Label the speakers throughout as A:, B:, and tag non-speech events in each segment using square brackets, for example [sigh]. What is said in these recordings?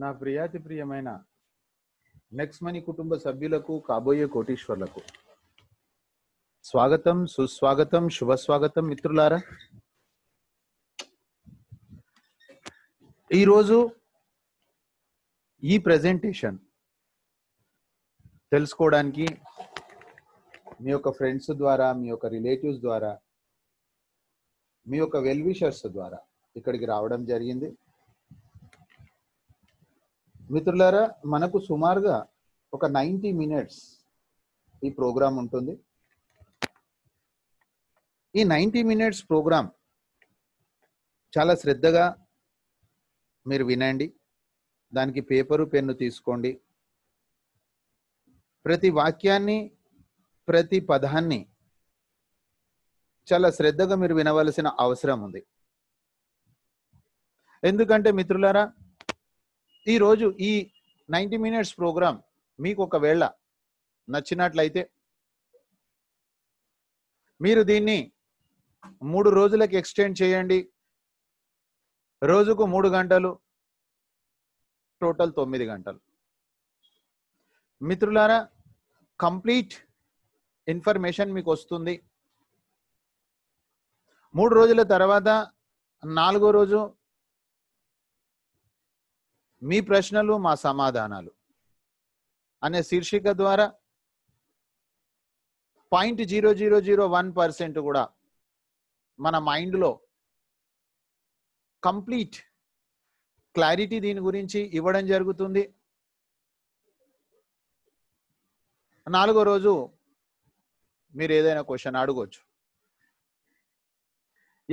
A: నా ప్రియాతి ప్రియమైన మనీ కుటుంబ సభ్యులకు కాబోయే కోటీశ్వర్లకు స్వాగతం సుస్వాగతం శుభ స్వాగతం మిత్రులారా ఈరోజు ఈ ప్రజెంటేషన్ తెలుసుకోవడానికి మీ యొక్క ఫ్రెండ్స్ ద్వారా మీ యొక్క రిలేటివ్స్ ద్వారా మీ యొక్క వెల్విషర్స్ ద్వారా ఇక్కడికి రావడం జరిగింది మిత్రులారా మనకు సుమారుగా ఒక నైంటీ మినిట్స్ ఈ ప్రోగ్రాం ఉంటుంది ఈ నైంటీ మినిట్స్ ప్రోగ్రాం చాలా శ్రద్ధగా మీరు వినండి దానికి పేపరు పెన్ను తీసుకోండి ప్రతి వాక్యాన్ని ప్రతి పదాన్ని చాలా శ్రద్ధగా మీరు వినవలసిన అవసరం ఉంది ఎందుకంటే మిత్రులారా ఈరోజు ఈ నైంటీ మినిట్స్ ప్రోగ్రామ్ మీకు ఒకవేళ నచ్చినట్లయితే మీరు దీన్ని మూడు రోజులకు ఎక్స్టెండ్ చేయండి రోజుకు మూడు గంటలు టోటల్ తొమ్మిది గంటలు మిత్రులారా కంప్లీట్ ఇన్ఫర్మేషన్ మీకు వస్తుంది మూడు రోజుల తర్వాత నాలుగో రోజు మీ ప్రశ్నలు మా సమాధానాలు అనే శీర్షిక ద్వారా point zero zero zero one percent కూడా మన మైండ్లో కంప్లీట్ క్లారిటీ దీని గురించి ఇవ్వడం జరుగుతుంది నాలుగో రోజు మీరు ఏదైనా క్వశ్చన్ అడగవచ్చు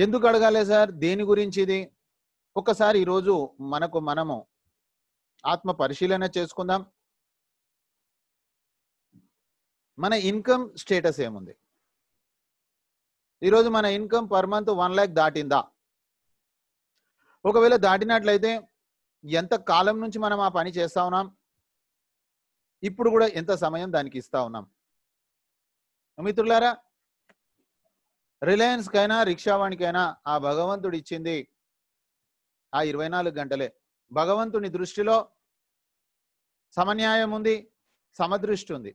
A: ఎందుకు అడగాలి సార్ దేని గురించి ఇది ఒకసారి ఈరోజు మనకు మనము ఆత్మ పరిశీలన చేసుకుందాం మన ఇన్కమ్ స్టేటస్ ఏముంది ఈరోజు మన income per month one lakh దాటిందా ఒకవేళ దాటినట్లయితే ఎంత కాలం నుంచి మనం ఆ పని చేస్తా ఉన్నాం ఇప్పుడు కూడా ఎంత సమయం దానికి ఇస్తా ఉన్నాం మిత్రులారా రిలయన్స్ కైనా రిక్షావాణికైనా ఆ భగవంతుడు ఇచ్చింది ఆ ఇరవై నాలుగు గంటలే భగవంతుని దృష్టిలో సమన్యాయం ఉంది సమదృష్టి ఉంది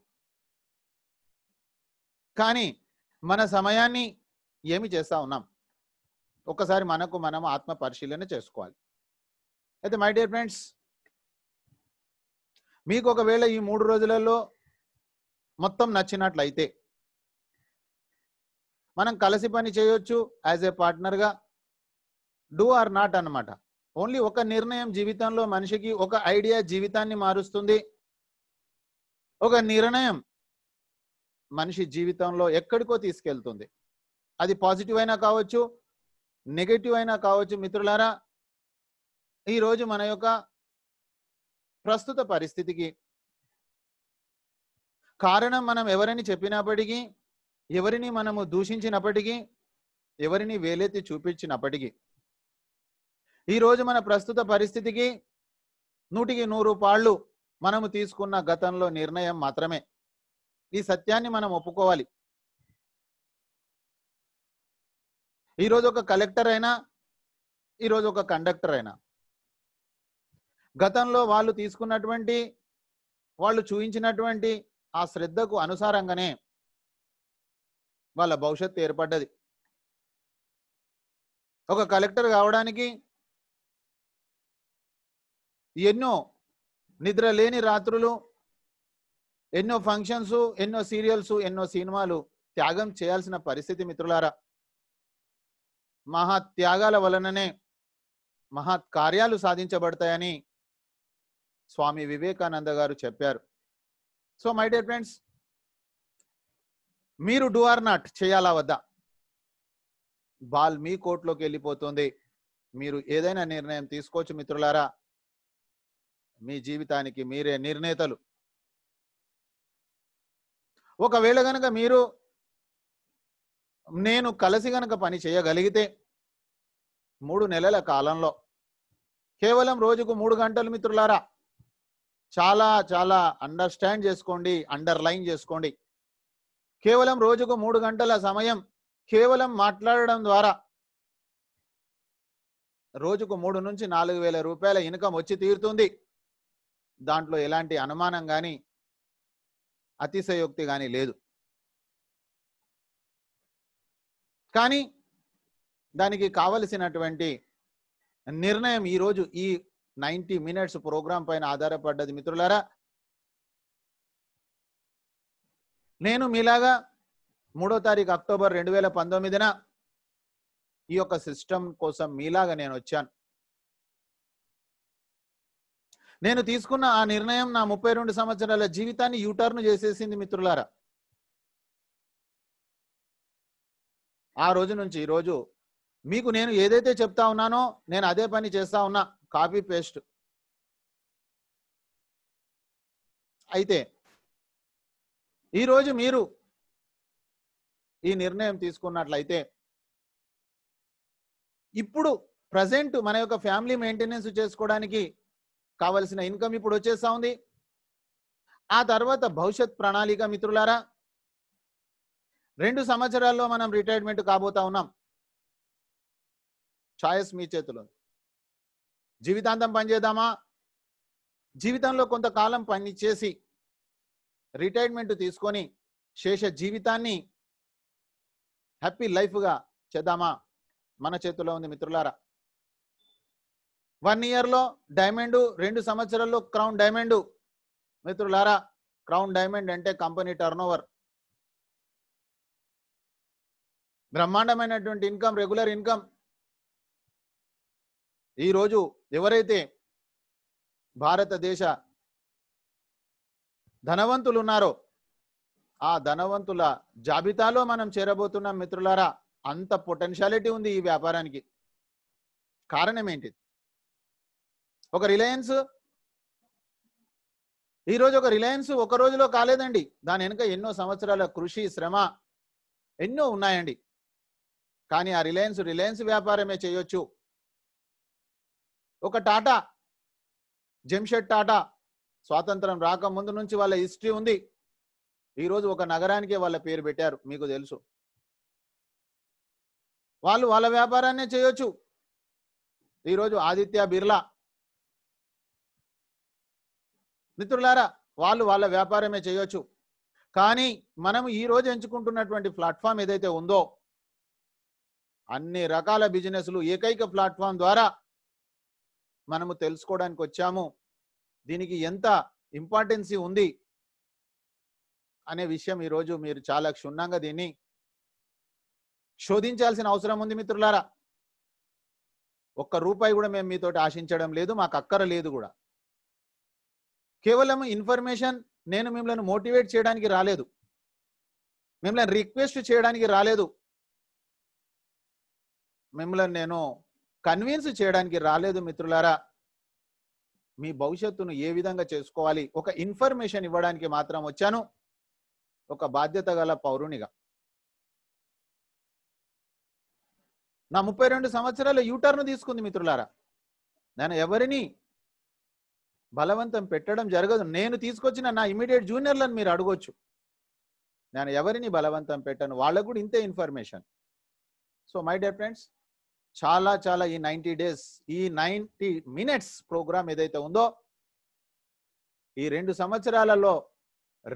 A: కానీ మన సమయాన్ని ఏమి చేస్తూ ఉన్నాం ఒక్కసారి మనకు మనం ఆత్మ పరిశీలన చేసుకోవాలి అయితే మై డియర్ ఫ్రెండ్స్ మీకు ఒకవేళ ఈ మూడు రోజులలో మొత్తం నచ్చినట్లయితే మనం కలిసి పని చేయొచ్చు యాజ్ ఏ పార్ట్నర్గా డూ ఆర్ నాట్ అనమాట ఓన్లీ ఒక నిర్ణయం జీవితంలో మనిషికి ఒక ఐడియా జీవితాన్ని మారుస్తుంది ఒక నిర్ణయం మనిషి జీవితంలో ఎక్కడికో తీసుకెళ్తుంది అది పాజిటివ్ అయినా కావచ్చు నెగటివ్ అయినా కావచ్చు మిత్రులారా ఈరోజు మన యొక్క ప్రస్తుత పరిస్థితికి కారణం మనం ఎవరిని చెప్పినప్పటికీ ఎవరిని మనము దూషించినప్పటికీ ఎవరిని వేలెత్తి చూపించినప్పటికీ ఈరోజు మన ప్రస్తుత పరిస్థితికి నూటికి నూరు పాళ్ళు మనము తీసుకున్న గతంలో నిర్ణయం మాత్రమే ఈ సత్యాన్ని మనం ఒప్పుకోవాలి ఈరోజు ఒక కలెక్టర్ అయినా ఈరోజు ఒక కండక్టర్ అయినా గతంలో వాళ్ళు తీసుకున్నటువంటి వాళ్ళు చూపించినటువంటి ఆ శ్రద్ధకు అనుసారంగానే వాళ్ళ భవిష్యత్తు ఏర్పడ్డది ఒక కలెక్టర్ కావడానికి ఎన్నో నిద్ర లేని రాత్రులు ఎన్నో ఫంక్షన్స్ ఎన్నో సీరియల్స్ ఎన్నో సినిమాలు త్యాగం చేయాల్సిన పరిస్థితి మిత్రులారా మహా త్యాగాల వలననే మహాకార్యాలు కార్యాలు సాధించబడతాయని స్వామి వివేకానంద గారు చెప్పారు సో మై డియర్ ఫ్రెండ్స్ మీరు డూ ఆర్ నాట్ చేయాలా వద్దా బాల్ మీ కోర్టులోకి వెళ్ళిపోతుంది మీరు ఏదైనా నిర్ణయం తీసుకోవచ్చు మిత్రులారా మీ జీవితానికి మీరే నిర్ణేతలు ఒకవేళ గనక మీరు నేను కలిసి గనక పని చేయగలిగితే మూడు నెలల కాలంలో కేవలం రోజుకు మూడు గంటలు మిత్రులారా చాలా చాలా అండర్స్టాండ్ చేసుకోండి అండర్లైన్ చేసుకోండి కేవలం రోజుకు మూడు గంటల సమయం కేవలం మాట్లాడడం ద్వారా రోజుకు మూడు నుంచి నాలుగు వేల రూపాయల ఇన్కమ్ వచ్చి తీరుతుంది దాంట్లో ఎలాంటి అనుమానం కానీ అతిశయోక్తి కానీ లేదు కానీ దానికి కావలసినటువంటి నిర్ణయం ఈరోజు ఈ నైంటీ మినిట్స్ ప్రోగ్రాం పైన ఆధారపడ్డది మిత్రులారా నేను మీలాగా మూడో తారీఖు అక్టోబర్ రెండు వేల పంతొమ్మిదిన ఈ యొక్క సిస్టమ్ కోసం మీలాగా నేను వచ్చాను నేను తీసుకున్న ఆ నిర్ణయం నా ముప్పై రెండు సంవత్సరాల జీవితాన్ని యూటర్న్ చేసేసింది మిత్రులారా ఆ రోజు నుంచి ఈరోజు మీకు నేను ఏదైతే చెప్తా ఉన్నానో నేను అదే పని చేస్తా ఉన్నా కాపీ పేస్ట్ అయితే ఈరోజు మీరు ఈ నిర్ణయం తీసుకున్నట్లయితే ఇప్పుడు ప్రజెంట్ మన యొక్క ఫ్యామిలీ మెయింటెనెన్స్ చేసుకోవడానికి కావలసిన ఇన్కమ్ ఇప్పుడు వచ్చేస్తా ఉంది ఆ తర్వాత భవిష్యత్ ప్రణాళిక మిత్రులారా రెండు సంవత్సరాల్లో మనం రిటైర్మెంట్ కాబోతా ఉన్నాం ఛాయస్ మీ చేతిలో జీవితాంతం పనిచేద్దామా జీవితంలో కొంతకాలం పనిచేసి రిటైర్మెంట్ తీసుకొని శేష జీవితాన్ని హ్యాపీ లైఫ్గా చేద్దామా మన చేతిలో ఉంది మిత్రులారా వన్ ఇయర్లో డైమండ్ రెండు సంవత్సరాల్లో క్రౌన్ డైమండ్ మిత్రులారా క్రౌన్ డైమండ్ అంటే కంపెనీ టర్నోవర్ బ్రహ్మాండమైనటువంటి ఇన్కమ్ రెగ్యులర్ ఇన్కమ్ ఈరోజు ఎవరైతే భారతదేశ ధనవంతులు ఉన్నారో ఆ ధనవంతుల జాబితాలో మనం చేరబోతున్నాం మిత్రులారా అంత పొటెన్షియాలిటీ ఉంది ఈ వ్యాపారానికి కారణం ఏంటిది ఒక రిలయన్స్ ఈరోజు ఒక రిలయన్స్ ఒక రోజులో కాలేదండి దాని వెనుక ఎన్నో సంవత్సరాల కృషి శ్రమ ఎన్నో ఉన్నాయండి కానీ ఆ రిలయన్స్ రిలయన్స్ వ్యాపారమే చేయొచ్చు ఒక టాటా జంషెడ్ టాటా స్వాతంత్రం రాకముందు నుంచి వాళ్ళ హిస్టరీ ఉంది ఈరోజు ఒక నగరానికే వాళ్ళ పేరు పెట్టారు మీకు తెలుసు వాళ్ళు వాళ్ళ వ్యాపారాన్నే చేయొచ్చు ఈరోజు ఆదిత్య బిర్లా మిత్రులారా వాళ్ళు వాళ్ళ వ్యాపారమే చేయొచ్చు కానీ మనం ఈరోజు ఎంచుకుంటున్నటువంటి ప్లాట్ఫామ్ ఏదైతే ఉందో అన్ని రకాల బిజినెస్లు ఏకైక ప్లాట్ఫామ్ ద్వారా మనము తెలుసుకోవడానికి వచ్చాము దీనికి ఎంత ఇంపార్టెన్సీ ఉంది అనే విషయం ఈరోజు మీరు చాలా క్షుణ్ణంగా దీన్ని శోధించాల్సిన అవసరం ఉంది మిత్రులారా ఒక్క రూపాయి కూడా మేము మీతోటి ఆశించడం లేదు మాకు అక్కర లేదు కూడా కేవలం ఇన్ఫర్మేషన్ నేను మిమ్మల్ని మోటివేట్ చేయడానికి రాలేదు మిమ్మల్ని రిక్వెస్ట్ చేయడానికి రాలేదు మిమ్మల్ని నేను కన్విన్స్ చేయడానికి రాలేదు మిత్రులారా మీ భవిష్యత్తును ఏ విధంగా చేసుకోవాలి ఒక ఇన్ఫర్మేషన్ ఇవ్వడానికి మాత్రం వచ్చాను ఒక బాధ్యత గల పౌరునిగా నా ముప్పై రెండు సంవత్సరాలు యూటర్న్ తీసుకుంది మిత్రులారా నేను ఎవరిని బలవంతం పెట్టడం జరగదు నేను తీసుకొచ్చిన నా ఇమీడియట్ జూనియర్లను మీరు అడగొచ్చు నేను ఎవరిని బలవంతం పెట్టాను వాళ్ళకు కూడా ఇంతే information so my dear friends చాలా చాలా ఈ నైంటీ డేస్ ఈ నైంటీ మినిట్స్ ప్రోగ్రామ్ ఏదైతే ఉందో ఈ రెండు సంవత్సరాలలో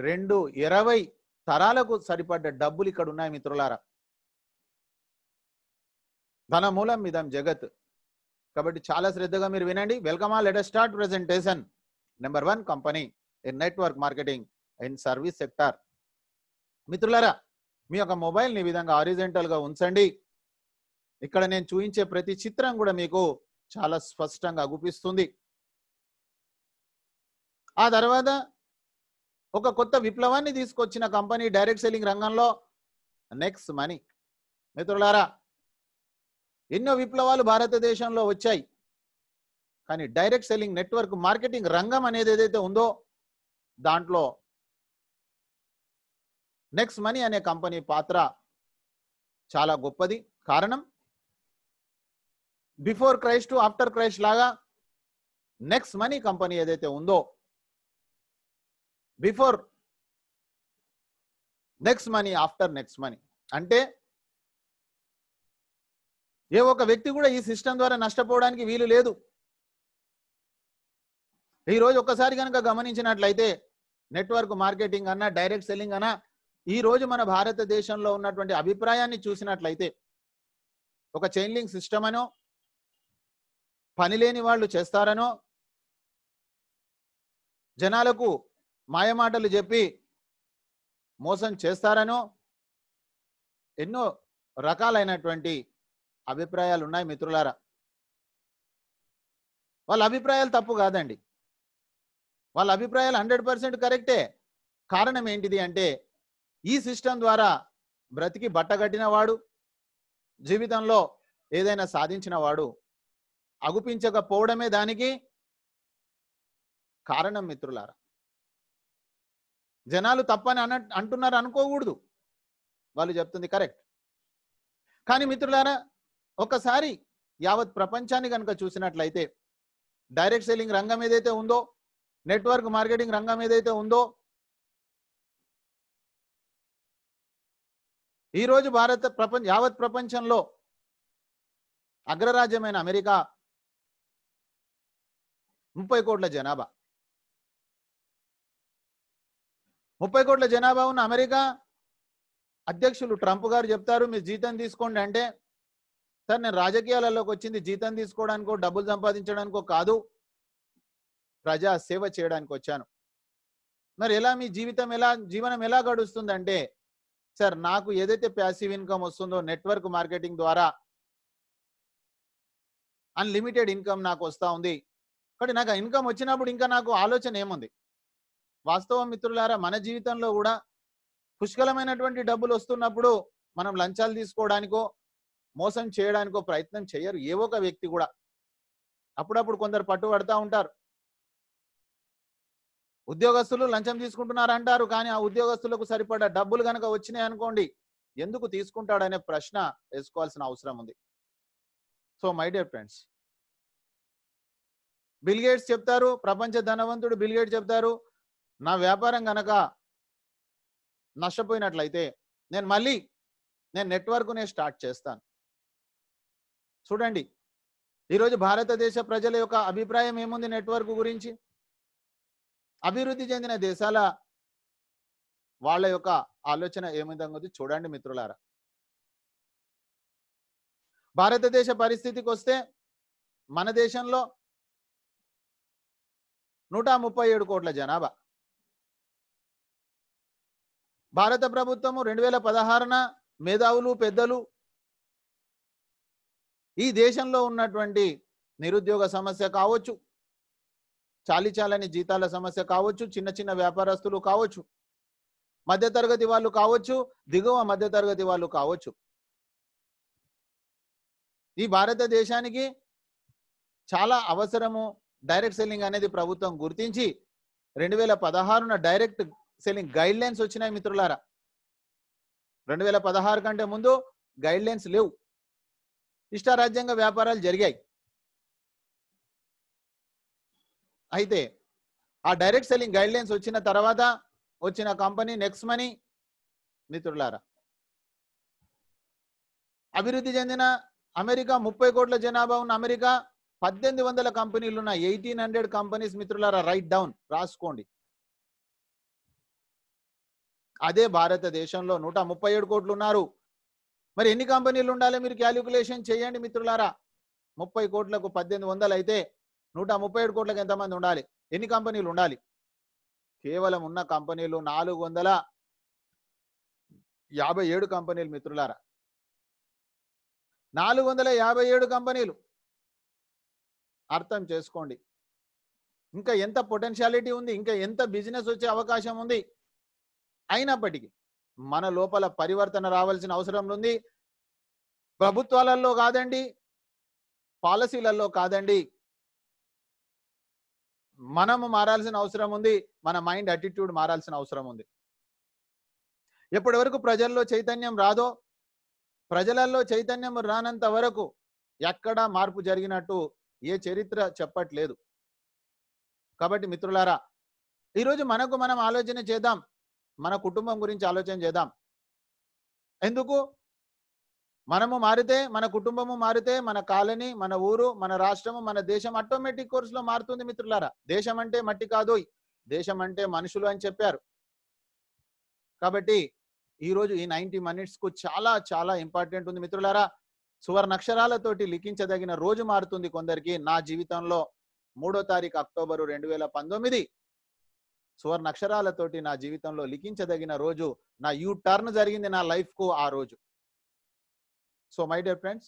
A: రెండు ఇరవై తరాలకు సరిపడ్డ డబ్బులు ఇక్కడ ఉన్నాయి మిత్రులారా ధన మూలం ఇదం జగత్ కాబట్టి చాలా శ్రద్ధగా మీరు వినండి వెల్కమ్ ఆ letter start presentation number one company in network marketing in service sector మిత్రులారా మీ యొక్క మొబైల్ని విధంగా ఆరిజెంటల్గా ఉంచండి ఇక్కడ నేను చూపించే ప్రతి చిత్రం కూడా మీకు చాలా స్పష్టంగా గుపిస్తుంది ఆ తర్వాత ఒక కొత్త విప్లవాన్ని తీసుకొచ్చిన కంపెనీ డైరెక్ట్ సెల్లింగ్ రంగంలో నెక్స్ట్ మనీ మిత్రులారా ఎన్నో విప్లవాలు భారతదేశంలో వచ్చాయి కానీ డైరెక్ట్ సెల్లింగ్ నెట్వర్క్ మార్కెటింగ్ రంగం అనేది ఏదైతే ఉందో దాంట్లో నెక్స్ట్ మనీ అనే కంపెనీ పాత్ర చాలా గొప్పది కారణం బిఫోర్ క్రైస్ట్ ఆఫ్టర్ క్రైస్ట్ లాగా నెక్స్ట్ మనీ కంపెనీ ఏదైతే ఉందో before next money after next money అంటే ఏ ఒక్క వ్యక్తి కూడా ఈ సిస్టమ్ ద్వారా నష్టపోవడానికి వీలు లేదు ఈరోజు ఒక్కసారి కనుక గమనించినట్లయితే నెట్వర్క్ మార్కెటింగ్ అన్నా డైరెక్ట్ సెల్లింగ్ అన్నా ఈరోజు మన భారతదేశంలో ఉన్నటువంటి అభిప్రాయాన్ని చూసినట్లయితే ఒక చైన్లింగ్ సిస్టమ్ అనో పనిలేని వాళ్ళు చేస్తారనో జనాలకు మాయమాటలు చెప్పి మోసం చేస్తారనో ఎన్నో రకాలైనటువంటి అభిప్రాయాలు ఉన్నాయి మిత్రులారా వాళ్ళ అభిప్రాయాలు తప్పు కాదండి వాళ్ళ అభిప్రాయాలు హండ్రెడ్ పర్సెంట్ కరెక్టే కారణం ఏంటిది అంటే ఈ సిస్టమ్ ద్వారా బ్రతికి బట్టగట్టిన వాడు జీవితంలో ఏదైనా సాధించిన వాడు అగుపించకపోవడమే దానికి కారణం మిత్రులారా జనాలు తప్పని అన అంటున్నారు అనుకోకూడదు వాళ్ళు చెప్తుంది కరెక్ట్ కానీ మిత్రులారా ఒకసారి యావత్ ప్రపంచాన్ని కనుక చూసినట్లయితే డైరెక్ట్ సెల్లింగ్ రంగం ఏదైతే ఉందో నెట్వర్క్ మార్కెటింగ్ రంగం ఏదైతే ఉందో ఈరోజు భారత ప్రపంచ యావత్ ప్రపంచంలో అగ్రరాజ్యమైన అమెరికా ముప్పై కోట్ల జనాభా ముప్పై కోట్ల జనాభా ఉన్న అమెరికా అధ్యక్షులు ట్రంప్ గారు చెప్తారు మీరు జీతం తీసుకోండి అంటే సార్ నేను రాజకీయాలలోకి వచ్చింది జీతం తీసుకోవడానికో డబ్బులు సంపాదించడానికో కాదు ప్రజా సేవ చేయడానికి వచ్చాను మరి ఎలా మీ జీవితం ఎలా జీవనం ఎలా గడుస్తుందంటే సార్ నాకు ఏదైతే ప్యాసివ్ ఇన్కమ్ వస్తుందో నెట్వర్క్ మార్కెటింగ్ ద్వారా అన్లిమిటెడ్ ఇన్కమ్ నాకు వస్తూ ఉంది కానీ నాకు ఇన్కమ్ వచ్చినప్పుడు ఇంకా నాకు ఆలోచన ఏముంది వాస్తవం మిత్రులారా మన జీవితంలో కూడా పుష్కలమైనటువంటి డబ్బులు వస్తున్నప్పుడు మనం లంచాలు తీసుకోవడానికో మోసం చేయడానికి ప్రయత్నం చేయరు ఏ ఒక వ్యక్తి కూడా అప్పుడప్పుడు కొందరు పట్టుబడతా ఉంటారు ఉద్యోగస్తులు లంచం తీసుకుంటున్నారు అంటారు కానీ ఆ ఉద్యోగస్తులకు సరిపడా డబ్బులు కనుక వచ్చినాయి అనుకోండి ఎందుకు తీసుకుంటాడనే ప్రశ్న వేసుకోవాల్సిన అవసరం ఉంది so my dear friends Bill Gates చెప్తారు ప్రపంచ ధనవంతుడు బిల్గేట్ చెప్తారు నా వ్యాపారం కనుక నష్టపోయినట్లయితే నేను మళ్ళీ నేను నెట్వర్క్ స్టార్ట్ చేస్తాను చూడండి ఈరోజు భారతదేశ ప్రజల యొక్క అభిప్రాయం ఏముంది నెట్వర్క్ గురించి అభివృద్ధి చెందిన దేశాల వాళ్ళ యొక్క ఆలోచన ఏమిధంగా ఉంది చూడండి మిత్రులారా భారతదేశ పరిస్థితికి వస్తే మన దేశంలో నూట ముప్పై ఏడు కోట్ల జనాభా భారత ప్రభుత్వము రెండు వేల పదహారున మేధావులు పెద్దలు ఈ దేశంలో ఉన్నటువంటి నిరుద్యోగ సమస్య కావచ్చు చాలీచాలని జీతాల సమస్య కావచ్చు చిన్న చిన్న వ్యాపారస్తులు కావచ్చు మధ్యతరగతి వాళ్ళు కావచ్చు దిగువ మధ్యతరగతి వాళ్ళు కావచ్చు ఈ భారతదేశానికి చాలా అవసరము డైరెక్ట్ సెల్లింగ్ అనేది ప్రభుత్వం గుర్తించి రెండు వేల పదహారున డైరెక్ట్ సెల్లింగ్ గైడ్ లైన్స్ వచ్చినాయి మిత్రులారా రెండు వేల పదహారు కంటే ముందు గైడ్ లైన్స్ లేవు రాజ్యాంగ వ్యాపారాలు జరిగాయి అయితే ఆ డైరెక్ట్ సెల్లింగ్ గైడ్ లైన్స్ వచ్చిన తర్వాత వచ్చిన కంపెనీ నెక్స్ట్ మనీ మిత్రులారా అభివృద్ధి చెందిన అమెరికా ముప్పై కోట్ల జనాభా ఉన్న అమెరికా పద్దెనిమిది వందల కంపెనీలు ఉన్న ఎయిటీన్ హండ్రెడ్ కంపెనీస్ మిత్రులారా రైట్ డౌన్ రాసుకోండి అదే భారతదేశంలో నూట ముప్పై ఏడు కోట్లు ఉన్నారు మరి ఎన్ని కంపెనీలు ఉండాలి మీరు క్యాలిక్యులేషన్ చేయండి మిత్రులారా ముప్పై కోట్లకు పద్దెనిమిది వందలు అయితే నూట ముప్పై ఏడు కోట్లకు ఎంతమంది ఉండాలి ఎన్ని కంపెనీలు ఉండాలి కేవలం ఉన్న కంపెనీలు నాలుగు వందల యాభై ఏడు కంపెనీలు మిత్రులారా నాలుగు వందల యాభై ఏడు కంపెనీలు అర్థం చేసుకోండి ఇంకా ఎంత పొటెన్షియాలిటీ ఉంది ఇంకా ఎంత బిజినెస్ వచ్చే అవకాశం ఉంది అయినప్పటికీ మన లోపల పరివర్తన రావాల్సిన అవసరం ఉంది ప్రభుత్వాలలో కాదండి పాలసీలలో కాదండి మనము మారాల్సిన అవసరం ఉంది మన మైండ్ అటిట్యూడ్ మారాల్సిన అవసరం ఉంది ఎప్పటి వరకు ప్రజల్లో చైతన్యం రాదో ప్రజలలో చైతన్యం రానంత వరకు ఎక్కడా మార్పు జరిగినట్టు ఏ చరిత్ర చెప్పట్లేదు కాబట్టి మిత్రులారా ఈరోజు మనకు మనం ఆలోచన చేద్దాం మన కుటుంబం గురించి ఆలోచన చేద్దాం ఎందుకు మనము మారితే మన కుటుంబము మారితే మన కాలనీ మన ఊరు మన రాష్ట్రము మన దేశం ఆటోమేటిక్ కోర్సులో మారుతుంది మిత్రులారా దేశం అంటే మట్టి కాదు దేశం అంటే మనుషులు అని చెప్పారు కాబట్టి ఈరోజు ఈ మినిట్స్ మినిట్స్కు చాలా చాలా ఇంపార్టెంట్ ఉంది మిత్రులారా సువర్ణక్షరాలతోటి లిఖించదగిన రోజు మారుతుంది కొందరికి నా జీవితంలో మూడో తారీఖు అక్టోబరు రెండు వేల పంతొమ్మిది సువర్ణ అక్షరాలతోటి నా జీవితంలో లిఖించదగిన రోజు నా యూ టర్న్ జరిగింది నా లైఫ్ కు ఆ రోజు so my dear friends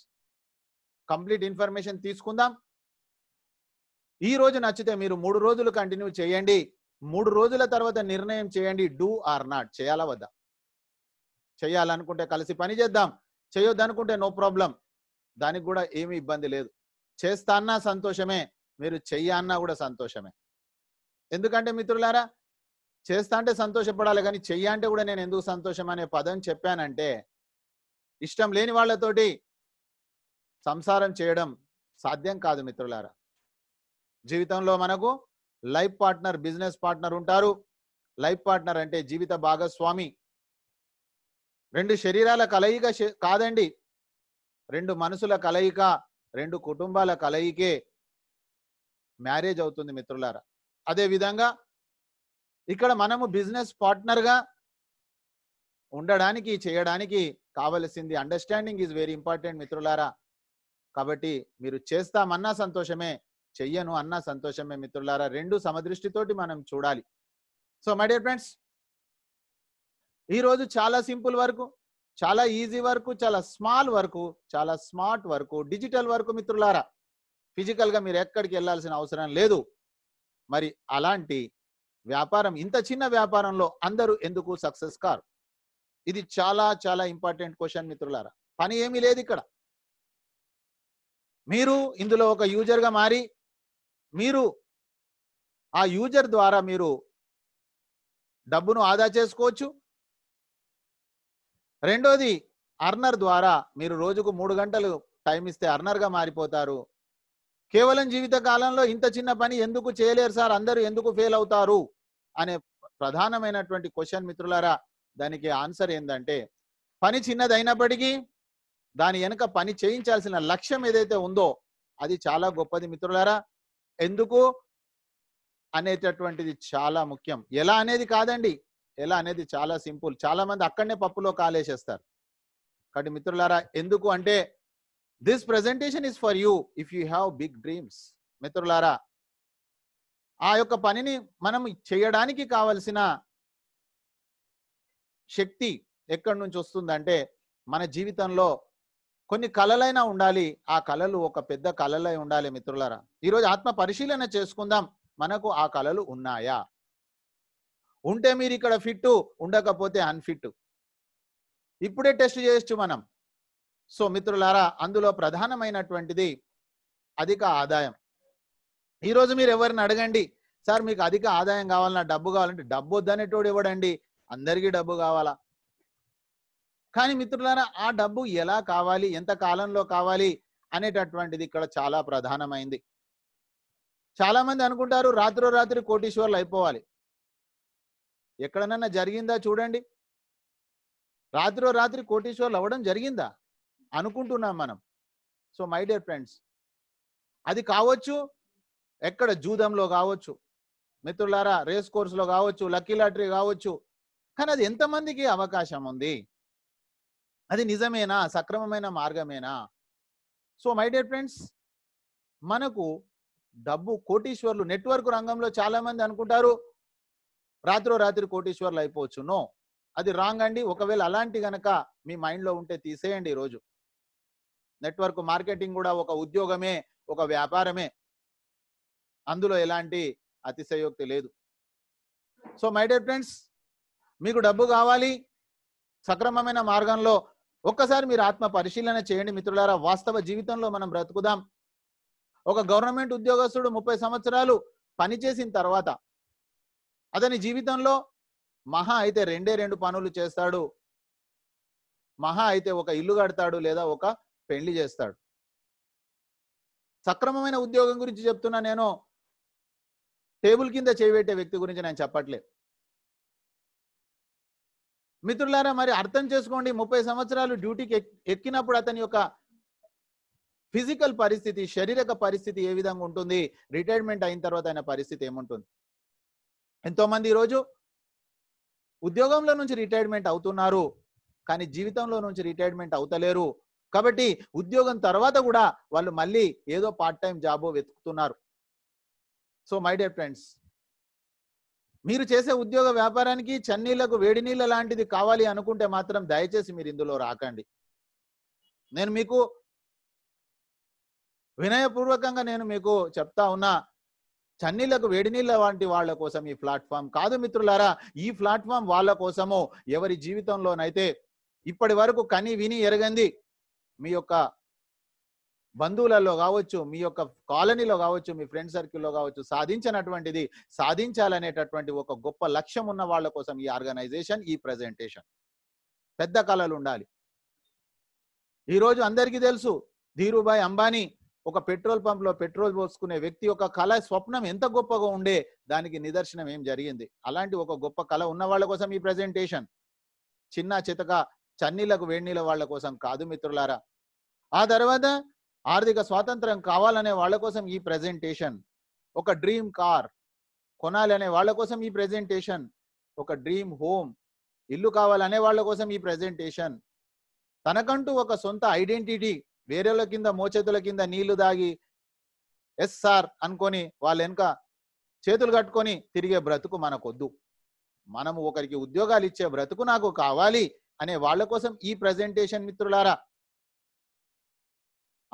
A: complete information తీసుకుందాం ఈ రోజు నచ్చితే మీరు మూడు రోజులు కంటిన్యూ చేయండి మూడు రోజుల తర్వాత నిర్ణయం చేయండి డూ ఆర్ నాట్ చేయాలా వద్దా చేయాలనుకుంటే కలిసి పని చేద్దాం చేయొద్దనుకుంటే నో ప్రాబ్లం దానికి కూడా ఏమీ ఇబ్బంది లేదు చేస్తా అన్నా సంతోషమే మీరు చెయ్యన్నా కూడా సంతోషమే ఎందుకంటే మిత్రులారా చేస్తా అంటే సంతోషపడాలి కానీ చెయ్యంటే అంటే కూడా నేను ఎందుకు సంతోషం అనే పదం చెప్పానంటే ఇష్టం లేని వాళ్ళతోటి సంసారం చేయడం సాధ్యం కాదు మిత్రులారా జీవితంలో మనకు లైఫ్ పార్ట్నర్ బిజినెస్ పార్ట్నర్ ఉంటారు లైఫ్ పార్ట్నర్ అంటే జీవిత భాగస్వామి రెండు శరీరాల కలయిక కాదండి రెండు మనసుల కలయిక రెండు కుటుంబాల కలయికే మ్యారేజ్ అవుతుంది మిత్రులారా అదేవిధంగా ఇక్కడ మనము బిజినెస్ పార్ట్నర్గా ఉండడానికి చేయడానికి కావలసింది అండర్స్టాండింగ్ ఈజ్ వెరీ ఇంపార్టెంట్ మిత్రులారా కాబట్టి మీరు చేస్తామన్నా సంతోషమే చెయ్యను అన్నా సంతోషమే మిత్రులారా రెండు సమదృష్టితోటి మనం చూడాలి సో మై డియర్ ఫ్రెండ్స్ ఈరోజు చాలా సింపుల్ వరకు చాలా ఈజీ వర్క్ చాలా స్మాల్ వర్క్ చాలా స్మార్ట్ వర్క్ డిజిటల్ వర్క్ మిత్రులారా ఫిజికల్గా మీరు ఎక్కడికి వెళ్ళాల్సిన అవసరం లేదు మరి అలాంటి వ్యాపారం ఇంత చిన్న వ్యాపారంలో అందరూ ఎందుకు సక్సెస్ కారు ఇది చాలా చాలా ఇంపార్టెంట్ క్వశ్చన్ మిత్రులారా పని ఏమీ లేదు ఇక్కడ మీరు ఇందులో ఒక యూజర్గా మారి మీరు ఆ యూజర్ ద్వారా మీరు డబ్బును ఆదా చేసుకోవచ్చు రెండోది అర్నర్ ద్వారా మీరు రోజుకు మూడు గంటలు టైం ఇస్తే అర్నర్గా మారిపోతారు కేవలం జీవిత కాలంలో ఇంత చిన్న పని ఎందుకు చేయలేరు సార్ అందరూ ఎందుకు ఫెయిల్ అవుతారు అనే ప్రధానమైనటువంటి క్వశ్చన్ మిత్రులారా దానికి ఆన్సర్ ఏంటంటే పని చిన్నదైనప్పటికీ దాని వెనుక పని చేయించాల్సిన లక్ష్యం ఏదైతే ఉందో అది చాలా గొప్పది మిత్రులారా ఎందుకు అనేటటువంటిది చాలా ముఖ్యం ఎలా అనేది కాదండి ఎలా అనేది చాలా సింపుల్ చాలా మంది అక్కడనే పప్పులో కాలేసేస్తారు కాబట్టి మిత్రులారా ఎందుకు అంటే this presentation is for you if you have big dreams మిత్రులారా ఆ యొక్క పనిని మనం చేయడానికి కావలసిన శక్తి ఎక్కడి నుంచి వస్తుందంటే మన జీవితంలో కొన్ని కళలైనా ఉండాలి ఆ కళలు ఒక పెద్ద కళలై ఉండాలి మిత్రులారా ఈరోజు ఆత్మ పరిశీలన చేసుకుందాం మనకు ఆ కళలు ఉన్నాయా ఉంటే మీరు ఇక్కడ ఫిట్ ఉండకపోతే అన్ఫిట్ ఇప్పుడే టెస్ట్ చేయొచ్చు మనం సో మిత్రులారా అందులో ప్రధానమైనటువంటిది అధిక ఆదాయం ఈరోజు మీరు ఎవరిని అడగండి సార్ మీకు అధిక ఆదాయం కావాలన్నా డబ్బు కావాలంటే డబ్బు వద్దనేటోడు ఇవ్వడండి అందరికీ డబ్బు కావాలా కానీ మిత్రులారా ఆ డబ్బు ఎలా కావాలి ఎంత కాలంలో కావాలి అనేటటువంటిది ఇక్కడ చాలా ప్రధానమైంది చాలా మంది అనుకుంటారు రాత్రి రాత్రి కోటీశ్వర్లు అయిపోవాలి ఎక్కడనన్నా జరిగిందా చూడండి రాత్రి రాత్రి కోటీశ్వర్లు అవ్వడం జరిగిందా అనుకుంటున్నాం మనం సో మై డియర్ ఫ్రెండ్స్ అది కావచ్చు ఎక్కడ జూదంలో కావచ్చు మిత్రులారా రేస్ కోర్సులో కావచ్చు లక్కీ లాటరీ కావచ్చు కానీ అది ఎంతమందికి అవకాశం ఉంది అది నిజమేనా సక్రమమైన మార్గమేనా సో మై డియర్ ఫ్రెండ్స్ మనకు డబ్బు కోటీశ్వర్లు నెట్వర్క్ రంగంలో చాలా మంది అనుకుంటారు రాత్రో రాత్రి కోటీశ్వర్లు అయిపోవచ్చు నో అది రాంగ్ అండి ఒకవేళ అలాంటి గనక మీ మైండ్లో ఉంటే తీసేయండి ఈరోజు నెట్వర్క్ మార్కెటింగ్ కూడా ఒక ఉద్యోగమే ఒక వ్యాపారమే అందులో ఎలాంటి అతిశయోక్తి లేదు సో మై డియర్ ఫ్రెండ్స్ మీకు డబ్బు కావాలి సక్రమమైన మార్గంలో ఒక్కసారి మీరు ఆత్మ పరిశీలన చేయండి మిత్రులారా వాస్తవ జీవితంలో మనం బ్రతుకుదాం ఒక గవర్నమెంట్ ఉద్యోగస్తుడు ముప్పై సంవత్సరాలు పనిచేసిన తర్వాత అతని జీవితంలో మహా అయితే రెండే రెండు పనులు చేస్తాడు మహా అయితే ఒక ఇల్లు కడతాడు లేదా ఒక పెళ్లి చేస్తాడు సక్రమమైన ఉద్యోగం గురించి చెప్తున్నా నేను టేబుల్ కింద చేయబెట్టే వ్యక్తి గురించి నేను చెప్పట్లేదు మిత్రులారా మరి అర్థం చేసుకోండి ముప్పై సంవత్సరాలు డ్యూటీకి ఎక్కినప్పుడు అతని యొక్క ఫిజికల్ పరిస్థితి శారీరక పరిస్థితి ఏ విధంగా ఉంటుంది రిటైర్మెంట్ అయిన తర్వాత అయిన పరిస్థితి ఏముంటుంది ఎంతోమంది ఈరోజు ఉద్యోగంలో నుంచి రిటైర్మెంట్ అవుతున్నారు కానీ జీవితంలో నుంచి రిటైర్మెంట్ అవుతలేరు కాబట్టి ఉద్యోగం తర్వాత కూడా వాళ్ళు మళ్ళీ ఏదో పార్ట్ టైం జాబ్ వెతుకుతున్నారు సో మై డియర్ ఫ్రెండ్స్ మీరు చేసే ఉద్యోగ వ్యాపారానికి చన్నీళ్లకు వేడి నీళ్ళ లాంటిది కావాలి అనుకుంటే మాత్రం దయచేసి మీరు ఇందులో రాకండి నేను మీకు వినయపూర్వకంగా నేను మీకు చెప్తా ఉన్నా చన్నీళ్లకు వేడి నీళ్ళ వంటి వాళ్ళ కోసం ఈ ప్లాట్ఫామ్ కాదు మిత్రులారా ఈ ప్లాట్ఫామ్ వాళ్ళ కోసము ఎవరి జీవితంలోనైతే ఇప్పటి వరకు కని విని ఎరగంది మీ యొక్క బంధువులలో కావచ్చు మీ యొక్క కాలనీలో కావచ్చు మీ ఫ్రెండ్ సర్కిల్లో కావచ్చు సాధించినటువంటిది సాధించాలనేటటువంటి ఒక గొప్ప లక్ష్యం ఉన్న వాళ్ళ కోసం ఈ ఆర్గనైజేషన్ ఈ ప్రజెంటేషన్ పెద్ద కళలు ఉండాలి ఈరోజు అందరికీ తెలుసు ధీరుభాయ్ అంబానీ ఒక పెట్రోల్ పంప్లో పెట్రోల్ పోసుకునే వ్యక్తి యొక్క కళ స్వప్నం ఎంత గొప్పగా ఉండే దానికి నిదర్శనం ఏం జరిగింది అలాంటి ఒక గొప్ప కళ ఉన్న వాళ్ళ కోసం ఈ ప్రజెంటేషన్ చిన్న చితక చన్నీలకు వేణీల వాళ్ళ కోసం కాదు మిత్రులారా ఆ తర్వాత ఆర్థిక స్వాతంత్రం కావాలనే వాళ్ళ కోసం ఈ ప్రజెంటేషన్ ఒక డ్రీమ్ కార్ కొనాలి అనే వాళ్ళ కోసం ఈ ప్రజెంటేషన్ ఒక డ్రీమ్ హోమ్ ఇల్లు కావాలనే వాళ్ళ కోసం ఈ ప్రజెంటేషన్ తనకంటూ ఒక సొంత ఐడెంటిటీ వేరేల కింద మోచేతుల కింద నీళ్లు దాగి ఎస్ సార్ అనుకొని వాళ్ళ వెనుక చేతులు కట్టుకొని తిరిగే బ్రతుకు మనకొద్దు మనము ఒకరికి ఉద్యోగాలు ఇచ్చే బ్రతుకు నాకు కావాలి అనే వాళ్ళ కోసం ఈ ప్రజెంటేషన్ మిత్రులారా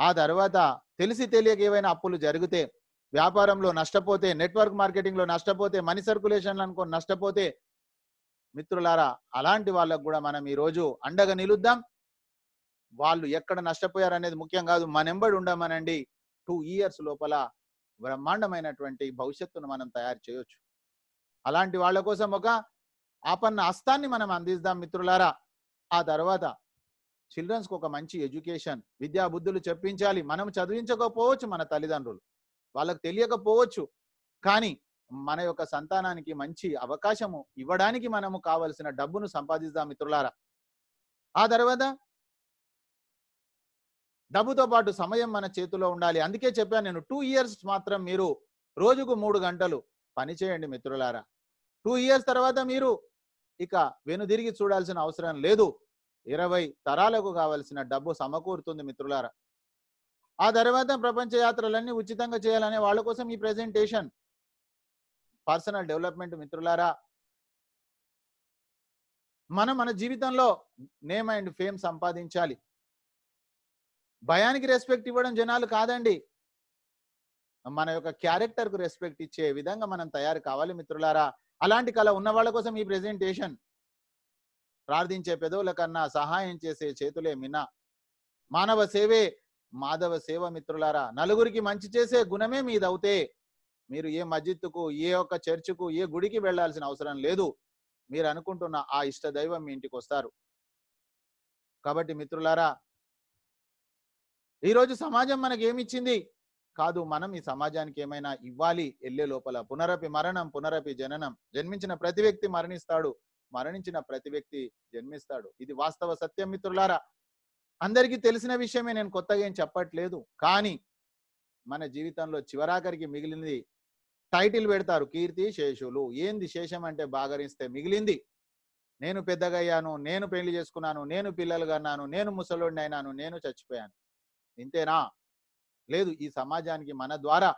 A: ఆ తర్వాత తెలిసి తెలియక ఏవైనా అప్పులు జరిగితే వ్యాపారంలో నష్టపోతే నెట్వర్క్ మార్కెటింగ్ లో నష్టపోతే మనీ సర్కులేషన్ అనుకో నష్టపోతే మిత్రులారా అలాంటి వాళ్ళకు కూడా మనం ఈరోజు అండగా నిలుద్దాం వాళ్ళు ఎక్కడ నష్టపోయారు అనేది ముఖ్యం కాదు మనెంబడి ఉండమనండి టూ ఇయర్స్ లోపల బ్రహ్మాండమైనటువంటి భవిష్యత్తును మనం తయారు చేయొచ్చు అలాంటి వాళ్ళ కోసం ఒక ఆపన్న హస్తాన్ని మనం అందిస్తాం మిత్రులారా ఆ తర్వాత చిల్డ్రన్స్కి ఒక మంచి ఎడ్యుకేషన్ విద్యా బుద్ధులు చెప్పించాలి మనం చదివించకపోవచ్చు మన తల్లిదండ్రులు వాళ్ళకు తెలియకపోవచ్చు కానీ మన యొక్క సంతానానికి మంచి అవకాశము ఇవ్వడానికి మనము కావలసిన డబ్బును సంపాదిద్దాం మిత్రులారా ఆ తర్వాత డబ్బుతో పాటు సమయం మన చేతిలో ఉండాలి అందుకే చెప్పాను నేను టూ ఇయర్స్ మాత్రం మీరు రోజుకు మూడు గంటలు పనిచేయండి మిత్రులారా టూ ఇయర్స్ తర్వాత మీరు ఇక వెనుదిరిగి చూడాల్సిన అవసరం లేదు ఇరవై తరాలకు కావలసిన డబ్బు సమకూరుతుంది మిత్రులారా ఆ తర్వాత ప్రపంచ యాత్రలన్నీ ఉచితంగా చేయాలనే వాళ్ళ కోసం ఈ ప్రెజెంటేషన్ పర్సనల్ డెవలప్మెంట్ మిత్రులారా మనం మన జీవితంలో నేమ్ అండ్ ఫేమ్ సంపాదించాలి భయానికి రెస్పెక్ట్ ఇవ్వడం జనాలు కాదండి మన యొక్క క్యారెక్టర్కు రెస్పెక్ట్ ఇచ్చే విధంగా మనం తయారు కావాలి మిత్రులారా అలాంటి కళ ఉన్న వాళ్ళ కోసం ఈ ప్రెజెంటేషన్ ప్రార్థించే పెదవుల కన్నా సహాయం చేసే చేతులే మినా మానవ సేవే మాధవ సేవ మిత్రులారా నలుగురికి మంచి చేసే గుణమే మీదవుతే మీరు ఏ మస్జిద్కు ఏ ఒక్క చర్చికు ఏ గుడికి వెళ్లాల్సిన అవసరం లేదు మీరు అనుకుంటున్న ఆ ఇష్ట దైవం మీ ఇంటికి వస్తారు కాబట్టి మిత్రులారా ఈరోజు సమాజం మనకేమిచ్చింది కాదు మనం ఈ సమాజానికి ఏమైనా ఇవ్వాలి వెళ్ళే లోపల పునరపి మరణం పునరపి జననం జన్మించిన ప్రతి వ్యక్తి మరణిస్తాడు మరణించిన ప్రతి వ్యక్తి జన్మిస్తాడు ఇది వాస్తవ సత్యం మిత్రులారా అందరికీ తెలిసిన విషయమే నేను కొత్తగా ఏం చెప్పట్లేదు కానీ మన జీవితంలో చివరాఖరికి మిగిలింది టైటిల్ పెడతారు కీర్తి శేషులు ఏంది శేషం అంటే బాగరిస్తే మిగిలింది నేను పెద్దగయ్యాను నేను పెళ్లి చేసుకున్నాను నేను పిల్లలు కన్నాను నేను ముసలోడిని అయినాను నేను చచ్చిపోయాను ఇంతేనా లేదు ఈ సమాజానికి మన ద్వారా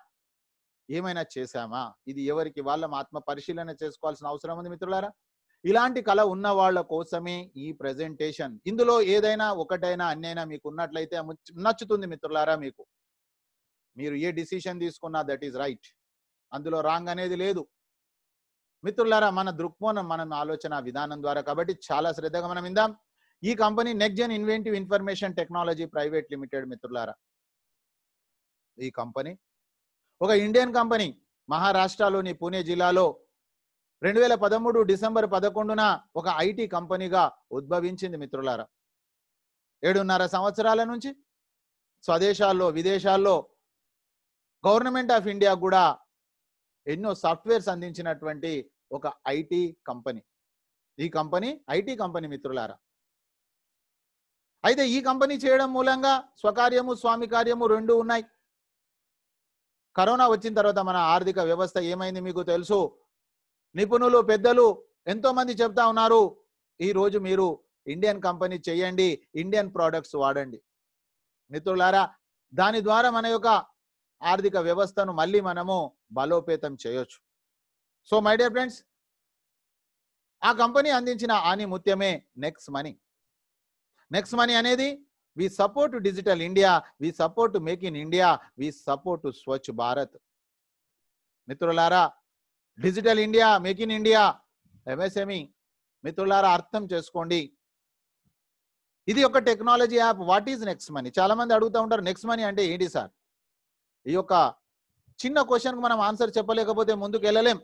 A: ఏమైనా చేశామా ఇది ఎవరికి వాళ్ళం ఆత్మ పరిశీలన చేసుకోవాల్సిన అవసరం ఉంది మిత్రులారా ఇలాంటి కళ ఉన్న వాళ్ళ కోసమే ఈ ప్రజెంటేషన్ ఇందులో ఏదైనా ఒకటైనా అన్నైనా మీకు ఉన్నట్లయితే నచ్చుతుంది మిత్రులారా మీకు మీరు ఏ డిసిషన్ తీసుకున్నా దట్ ఈస్ రైట్ అందులో రాంగ్ అనేది లేదు మిత్రులారా మన దృక్కోణం మనం ఆలోచన విధానం ద్వారా కాబట్టి చాలా శ్రద్ధగా మనం ఇందాం ఈ company next gen inventive information technology private limited మిత్రులారా ఈ కంపెనీ ఒక ఇండియన్ కంపెనీ మహారాష్ట్రలోని పూణే జిల్లాలో రెండు వేల పదమూడు డిసెంబర్ పదకొండున ఒక ఐటీ కంపెనీగా ఉద్భవించింది మిత్రులారా ఏడున్నర సంవత్సరాల నుంచి స్వదేశాల్లో విదేశాల్లో గవర్నమెంట్ ఆఫ్ ఇండియా కూడా ఎన్నో సాఫ్ట్వేర్స్ అందించినటువంటి ఒక ఐటీ కంపెనీ ఈ కంపెనీ ఐటీ కంపెనీ మిత్రులారా అయితే ఈ కంపెనీ చేయడం మూలంగా స్వకార్యము స్వామి కార్యము రెండు ఉన్నాయి కరోనా వచ్చిన తర్వాత మన ఆర్థిక వ్యవస్థ ఏమైంది మీకు తెలుసు నిపుణులు పెద్దలు ఎంతో మంది చెప్తా ఉన్నారు ఈ రోజు మీరు ఇండియన్ కంపెనీ చేయండి ఇండియన్ ప్రోడక్ట్స్ వాడండి మిత్రులారా దాని ద్వారా మన యొక్క ఆర్థిక వ్యవస్థను మళ్ళీ మనము బలోపేతం చేయొచ్చు సో మై డియర్ ఫ్రెండ్స్ ఆ కంపెనీ అందించిన ఆని ముత్యమే నెక్స్ట్ మనీ నెక్స్ట్ మనీ అనేది we support digital India we support make in India we support Swachh Bharat మిత్రులారా digital India make in India MSME మిత్రులారా అర్థం చేసుకోండి ఇది ఒక technology app what is next money చాలా మంది అడుగుతూ ఉంటారు నెక్స్ట్ మనీ అంటే ఏంటి సార్ ఈ యొక్క చిన్న క్వశ్చన్కి మనం ఆన్సర్ చెప్పలేకపోతే ముందుకు వెళ్ళలేం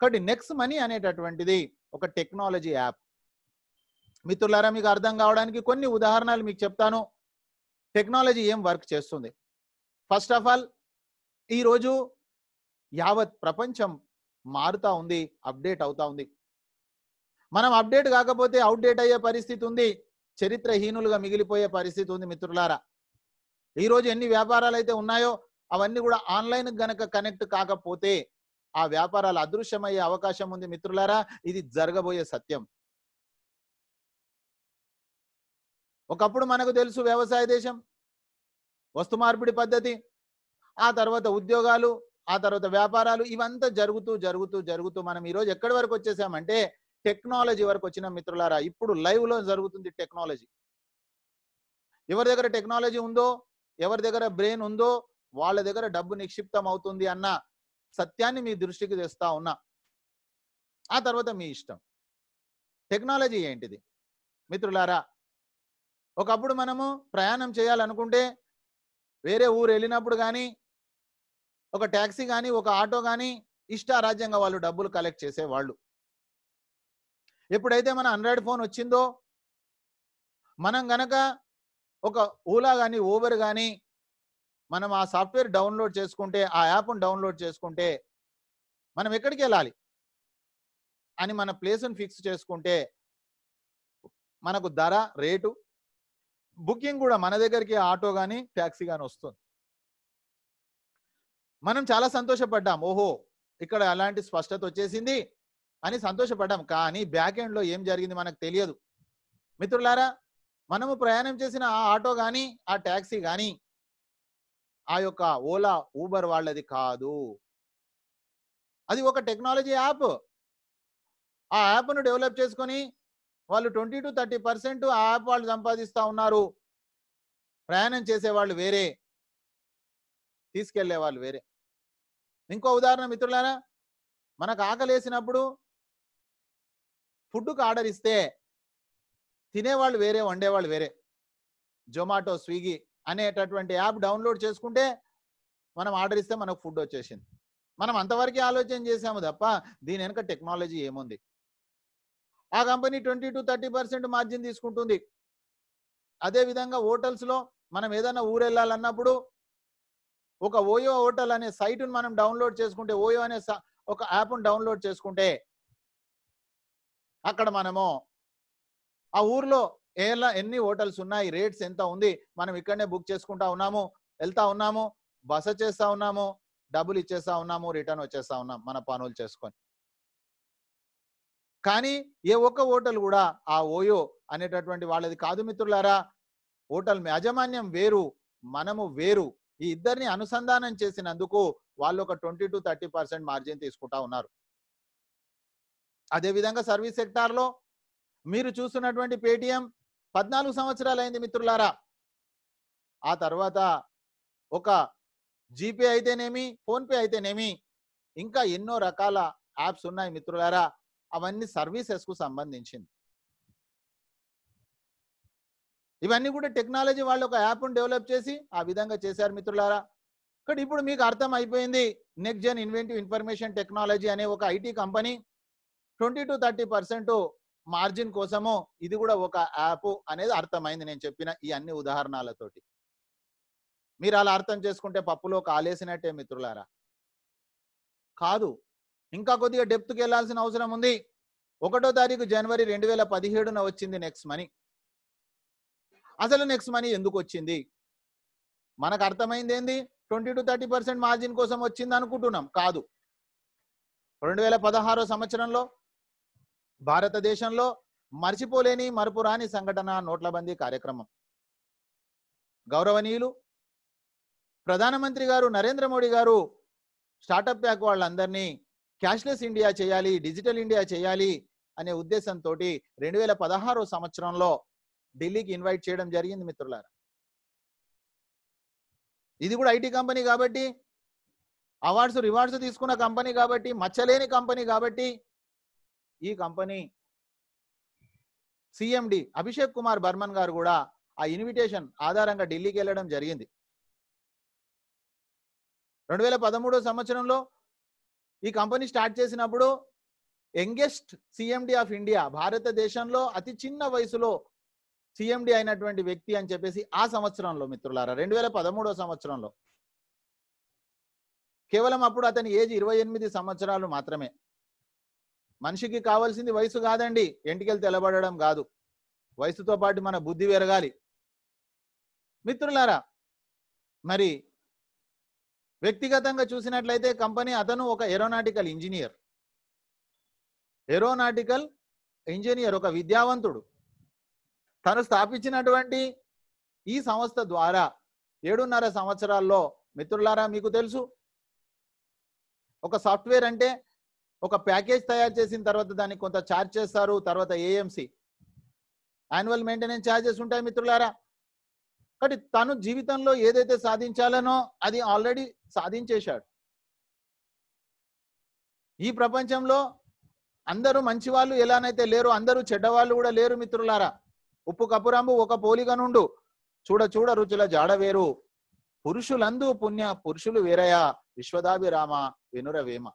A: కాబట్టి నెక్స్ట్ మనీ అనేటటువంటిది ఒక టెక్నాలజీ యాప్ మిత్రులారా మీకు అర్థం కావడానికి కొన్ని ఉదాహరణలు మీకు చెప్తాను టెక్నాలజీ ఏం వర్క్ చేస్తుంది ఫస్ట్ ఆఫ్ ఆల్ ఈరోజు యావత్ ప్రపంచం మారుతూ ఉంది అప్డేట్ అవుతా ఉంది మనం అప్డేట్ కాకపోతే అవుట్డేట్ అయ్యే పరిస్థితి ఉంది చరిత్రహీనులుగా మిగిలిపోయే పరిస్థితి ఉంది మిత్రులారా ఈరోజు ఎన్ని వ్యాపారాలు అయితే ఉన్నాయో అవన్నీ కూడా ఆన్లైన్ గనక కనెక్ట్ కాకపోతే ఆ వ్యాపారాలు అదృశ్యమయ్యే అవకాశం ఉంది మిత్రులారా ఇది జరగబోయే సత్యం ఒకప్పుడు మనకు తెలుసు వ్యవసాయ దేశం వస్తు మార్పిడి పద్ధతి ఆ తర్వాత ఉద్యోగాలు ఆ తర్వాత వ్యాపారాలు ఇవంతా జరుగుతూ జరుగుతూ జరుగుతూ మనం ఈరోజు ఎక్కడి వరకు వచ్చేసామంటే టెక్నాలజీ వరకు వచ్చిన మిత్రులారా ఇప్పుడు లైవ్లో జరుగుతుంది టెక్నాలజీ ఎవరి దగ్గర టెక్నాలజీ ఉందో ఎవరి దగ్గర బ్రెయిన్ ఉందో వాళ్ళ దగ్గర డబ్బు నిక్షిప్తం అవుతుంది అన్న సత్యాన్ని మీ దృష్టికి తెస్తా ఉన్నా ఆ తర్వాత మీ ఇష్టం టెక్నాలజీ ఏంటిది మిత్రులారా ఒకప్పుడు మనము ప్రయాణం చేయాలనుకుంటే వేరే ఊరు వెళ్ళినప్పుడు కానీ ఒక ట్యాక్సీ కానీ ఒక ఆటో కానీ ఇష్టారాజ్యంగా వాళ్ళు డబ్బులు కలెక్ట్ చేసేవాళ్ళు ఎప్పుడైతే మన ఆండ్రాయిడ్ ఫోన్ వచ్చిందో మనం గనక ఒక ఓలా కానీ ఊబర్ కానీ మనం ఆ సాఫ్ట్వేర్ డౌన్లోడ్ చేసుకుంటే ఆ యాప్ను డౌన్లోడ్ చేసుకుంటే మనం ఎక్కడికి వెళ్ళాలి అని మన ప్లేస్ని ఫిక్స్ చేసుకుంటే మనకు ధర రేటు బుకింగ్ కూడా మన దగ్గరికి ఆటో కానీ ట్యాక్సీ కానీ వస్తుంది మనం చాలా సంతోషపడ్డాం ఓహో ఇక్కడ అలాంటి స్పష్టత వచ్చేసింది అని సంతోషపడ్డాం కానీ బ్యాక్ ఎండ్లో ఏం జరిగింది మనకు తెలియదు మిత్రులారా మనము ప్రయాణం చేసిన ఆ ఆటో కానీ ఆ ట్యాక్సీ కానీ ఆ యొక్క ఓలా ఊబర్ వాళ్ళది కాదు అది ఒక టెక్నాలజీ యాప్ ఆ యాప్ను డెవలప్ చేసుకొని వాళ్ళు ట్వంటీ టు థర్టీ పర్సెంట్ ఆ యాప్ వాళ్ళు సంపాదిస్తూ ఉన్నారు ప్రయాణం చేసేవాళ్ళు వేరే తీసుకెళ్లే వాళ్ళు వేరే ఇంకో ఉదాహరణ మిత్రులారా మనకు ఆకలేసినప్పుడు ఫుడ్కు ఆర్డర్ ఇస్తే తినేవాళ్ళు వేరే వండేవాళ్ళు వేరే జొమాటో స్విగ్గీ అనేటటువంటి యాప్ డౌన్లోడ్ చేసుకుంటే మనం ఆర్డర్ ఇస్తే మనకు ఫుడ్ వచ్చేసింది మనం అంతవరకు ఆలోచన చేసాము తప్ప దీని వెనుక టెక్నాలజీ ఏముంది ఆ company twenty to thirty percent margin తీసుకుంటుంది అదేవిధంగా హోటల్స్లో మనం ఏదైనా వెళ్ళాలన్నప్పుడు ఒక ఓయో హోటల్ అనే సైట్ను మనం డౌన్లోడ్ చేసుకుంటే ఓయో అనే ఒక యాప్ను డౌన్లోడ్ చేసుకుంటే అక్కడ మనము ఆ ఊర్లో ఎలా ఎన్ని హోటల్స్ ఉన్నాయి రేట్స్ ఎంత ఉంది మనం ఇక్కడనే బుక్ చేసుకుంటా ఉన్నాము వెళ్తా ఉన్నాము బస చేస్తా ఉన్నాము డబ్బులు ఇచ్చేస్తా ఉన్నాము రిటర్న్ వచ్చేస్తా ఉన్నాం మన పనులు చేసుకొని కానీ ఏ ఒక్క హోటల్ కూడా ఆ ఓయో అనేటటువంటి వాళ్ళది కాదు మిత్రులారా హోటల్ యాజమాన్యం వేరు మనము వేరు ఈ ఇద్దరిని అనుసంధానం చేసినందుకు వాళ్ళు ఒక twenty to thirty percent margin తీసుకుంటా ఉన్నారు అదేవిధంగా సర్వీస్ సెక్టార్లో మీరు చూస్తున్నటువంటి పేటిఎం పద్నాలుగు సంవత్సరాలైంది మిత్రులారా ఆ తర్వాత ఒక జీపే అయితేనేమి ఫోన్పే అయితేనేమి ఇంకా ఎన్నో రకాల యాప్స్ ఉన్నాయి మిత్రులారా అవన్నీ సర్వీసెస్ కు సంబంధించింది ఇవన్నీ కూడా టెక్నాలజీ వాళ్ళు ఒక యాప్ను డెవలప్ చేసి ఆ విధంగా చేశారు మిత్రులారా ఇక్కడ ఇప్పుడు మీకు అర్థం అయిపోయింది next gen inventive information technology అనే ఒక IT company twenty to thirty percent margin కోసము ఇది కూడా ఒక యాప్ అనేది అర్థమైంది నేను చెప్పిన ఈ అన్ని ఉదాహరణలతోటి మీరు అలా అర్థం చేసుకుంటే పప్పులో కాలేసినట్టే మిత్రులారా కాదు ఇంకా కొద్దిగా డెప్త్కి వెళ్లాల్సిన అవసరం ఉంది ఒకటో తారీఖు జనవరి రెండు వేల పదిహేడున వచ్చింది నెక్స్ట్ మనీ అసలు నెక్స్ట్ మనీ ఎందుకు వచ్చింది మనకు అర్థమైంది ఏంది twenty to thirty percent margin కోసం వచ్చింది అనుకుంటున్నాం కాదు రెండు వేల పదహారో సంవత్సరంలో భారతదేశంలో మర్చిపోలేని మరపురాని సంఘటన నోట్లబందీ కార్యక్రమం గౌరవనీయులు ప్రధానమంత్రి గారు నరేంద్ర మోడీ గారు స్టార్టప్ ప్యాక్ వాళ్ళందరినీ క్యాష్లెస్ ఇండియా చేయాలి డిజిటల్ ఇండియా చేయాలి అనే ఉద్దేశంతో రెండు వేల పదహారో సంవత్సరంలో ఢిల్లీకి ఇన్వైట్ చేయడం జరిగింది మిత్రుల ఇది కూడా ఐటీ కంపెనీ కాబట్టి అవార్డ్స్ రివార్డ్స్ తీసుకున్న కంపెనీ కాబట్టి మచ్చలేని కంపెనీ కాబట్టి ఈ కంపెనీ సిఎండి అభిషేక్ కుమార్ బర్మన్ గారు కూడా ఆ ఇన్విటేషన్ ఆధారంగా ఢిల్లీకి వెళ్ళడం జరిగింది రెండు వేల పదమూడో సంవత్సరంలో ఈ కంపెనీ స్టార్ట్ చేసినప్పుడు యంగెస్ట్ సిఎండి ఆఫ్ ఇండియా భారతదేశంలో అతి చిన్న వయసులో సిఎండి అయినటువంటి వ్యక్తి అని చెప్పేసి ఆ సంవత్సరంలో మిత్రులారా రెండు వేల పదమూడో సంవత్సరంలో కేవలం అప్పుడు అతని ఏజ్ ఇరవై ఎనిమిది సంవత్సరాలు మాత్రమే మనిషికి కావాల్సింది వయసు కాదండి ఎంటికలు తెలబడడం కాదు వయసుతో పాటు మన బుద్ధి పెరగాలి మిత్రులారా మరి వ్యక్తిగతంగా చూసినట్లయితే కంపెనీ అతను ఒక ఏరోనాటికల్ ఇంజనీర్ ఏరోనాటికల్ ఇంజనీర్ ఒక విద్యావంతుడు తను స్థాపించినటువంటి ఈ సంస్థ ద్వారా ఏడున్నర సంవత్సరాల్లో మిత్రులారా మీకు తెలుసు ఒక సాఫ్ట్వేర్ అంటే ఒక ప్యాకేజ్ తయారు చేసిన తర్వాత దానికి కొంత ఛార్జ్ చేస్తారు తర్వాత ఏఎంసి యాన్యువల్ మెయింటెనెన్స్ ఛార్జెస్ ఉంటాయి మిత్రులారా కాబట్టి తను జీవితంలో ఏదైతే సాధించాలనో అది ఆల్రెడీ సాధించేశాడు ఈ ప్రపంచంలో అందరూ మంచివాళ్ళు ఎలానైతే లేరు అందరూ చెడ్డవాళ్ళు కూడా లేరు మిత్రులారా ఉప్పు కపురాంబు ఒక నుండు చూడ చూడ రుచుల జాడ వేరు పురుషులందు పుణ్య పురుషులు వేరయా విశ్వదాభిరామ వెనురవేమ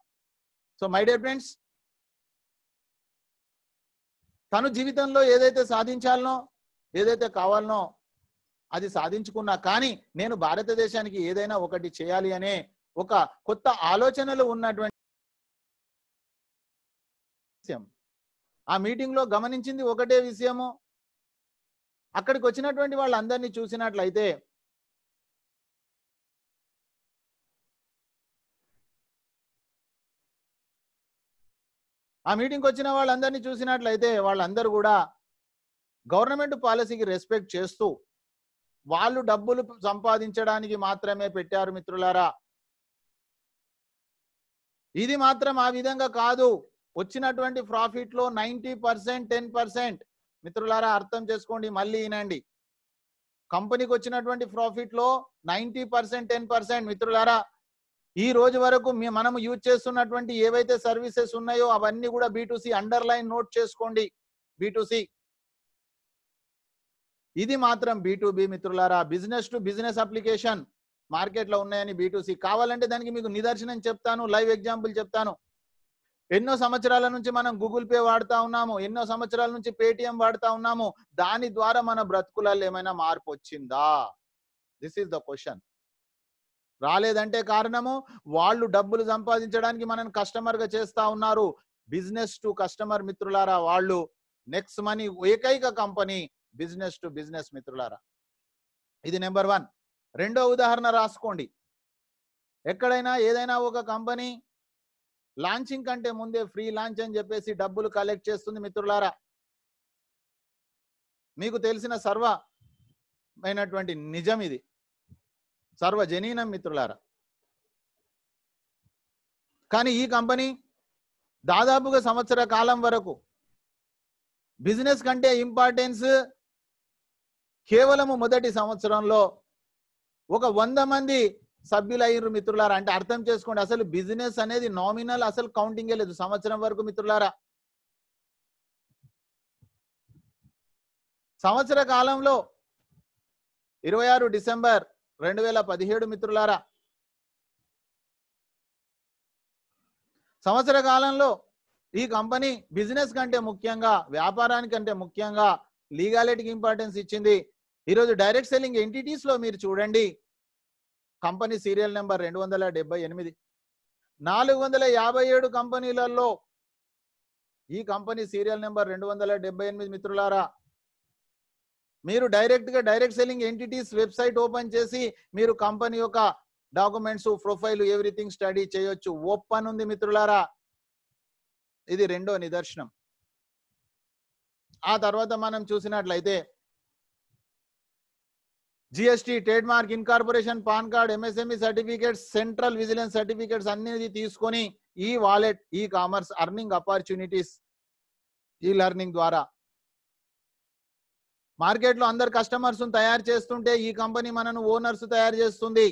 A: సో మై డియర్ ఫ్రెండ్స్ తను జీవితంలో ఏదైతే సాధించాలనో ఏదైతే కావాలనో అది సాధించుకున్నా కానీ నేను భారతదేశానికి ఏదైనా ఒకటి చేయాలి అనే ఒక కొత్త ఆలోచనలు ఉన్నటువంటి విషయం ఆ మీటింగ్లో గమనించింది ఒకటే విషయము అక్కడికి వచ్చినటువంటి వాళ్ళందరినీ చూసినట్లయితే ఆ మీటింగ్ వచ్చిన వాళ్ళందరినీ చూసినట్లయితే వాళ్ళందరూ కూడా గవర్నమెంట్ పాలసీకి రెస్పెక్ట్ చేస్తూ వాళ్ళు డబ్బులు సంపాదించడానికి మాత్రమే పెట్టారు మిత్రులారా ఇది మాత్రం ఆ విధంగా కాదు వచ్చినటువంటి ప్రాఫిట్ లో నైంటీ పర్సెంట్ టెన్ పర్సెంట్ మిత్రులారా అర్థం చేసుకోండి మళ్ళీ వినండి కంపెనీకి వచ్చినటువంటి ప్రాఫిట్ లో నైన్టీ పర్సెంట్ టెన్ పర్సెంట్ మిత్రులారా ఈ రోజు వరకు మనం యూజ్ చేస్తున్నటువంటి ఏవైతే సర్వీసెస్ ఉన్నాయో అవన్నీ కూడా బీటూసీ అండర్లైన్ నోట్ చేసుకోండి బీటూసీ ఇది మాత్రం బీ మిత్రులారా బిజినెస్ టు బిజినెస్ అప్లికేషన్ మార్కెట్లో ఉన్నాయని బీటూసీ కావాలంటే దానికి మీకు నిదర్శనం చెప్తాను లైవ్ ఎగ్జాంపుల్ చెప్తాను ఎన్నో సంవత్సరాల నుంచి మనం గూగుల్ పే వాడుతా ఉన్నాము ఎన్నో సంవత్సరాల నుంచి పేటిఎం వాడుతా ఉన్నాము దాని ద్వారా మన బ్రతుకులలో ఏమైనా మార్పు వచ్చిందా దిస్ ఈస్ ద క్వశ్చన్ రాలేదంటే కారణము వాళ్ళు డబ్బులు సంపాదించడానికి మనం కస్టమర్గా చేస్తా ఉన్నారు బిజినెస్ టు కస్టమర్ మిత్రులారా వాళ్ళు నెక్స్ట్ మనీ ఏకైక కంపెనీ బిజినెస్ టు బిజినెస్ మిత్రులారా ఇది నెంబర్ వన్ రెండో ఉదాహరణ రాసుకోండి ఎక్కడైనా ఏదైనా ఒక కంపెనీ లాంచింగ్ కంటే ముందే ఫ్రీ లాంచ్ అని చెప్పేసి డబ్బులు కలెక్ట్ చేస్తుంది మిత్రులారా మీకు తెలిసిన సర్వమైనటువంటి నిజం ఇది సర్వజనీనం మిత్రులారా కానీ ఈ కంపెనీ దాదాపుగా సంవత్సర కాలం వరకు బిజినెస్ కంటే ఇంపార్టెన్స్ కేవలము మొదటి సంవత్సరంలో ఒక వంద మంది సభ్యులయ్యారు మిత్రులారా అంటే అర్థం చేసుకోండి అసలు బిజినెస్ అనేది నామినల్ అసలు కౌంటింగ్ లేదు సంవత్సరం వరకు మిత్రులారా సంవత్సర కాలంలో ఇరవై ఆరు డిసెంబర్ రెండు వేల పదిహేడు మిత్రులారా సంవత్సర కాలంలో ఈ కంపెనీ బిజినెస్ కంటే ముఖ్యంగా వ్యాపారానికంటే ముఖ్యంగా లీగాలిటీకి ఇంపార్టెన్స్ ఇచ్చింది ఈరోజు డైరెక్ట్ సెల్లింగ్ లో మీరు చూడండి కంపెనీ సీరియల్ నెంబర్ రెండు వందల డెబ్బై ఎనిమిది నాలుగు వందల యాభై ఏడు కంపెనీలలో ఈ కంపెనీ సీరియల్ నెంబర్ రెండు వందల డెబ్బై ఎనిమిది మిత్రులారా మీరు డైరెక్ట్గా direct selling entities website open చేసి మీరు కంపెనీ యొక్క డాక్యుమెంట్స్ ప్రొఫైల్ ఎవ్రీథింగ్ స్టడీ చేయొచ్చు ఓపెన్ ఉంది మిత్రులారా ఇది రెండో నిదర్శనం ఆ తర్వాత మనం చూసినట్లయితే GST trademark incorporation PAN card MSME certificates central vigilance certificates అన్ని తీసుకొని ఈ wallet e commerce earning opportunities e learning ద్వారా మార్కెట్లో అందరు కస్టమర్స్ తయారు చేస్తుంటే ఈ కంపెనీ మనను ఓనర్స్ తయారు చేస్తుంది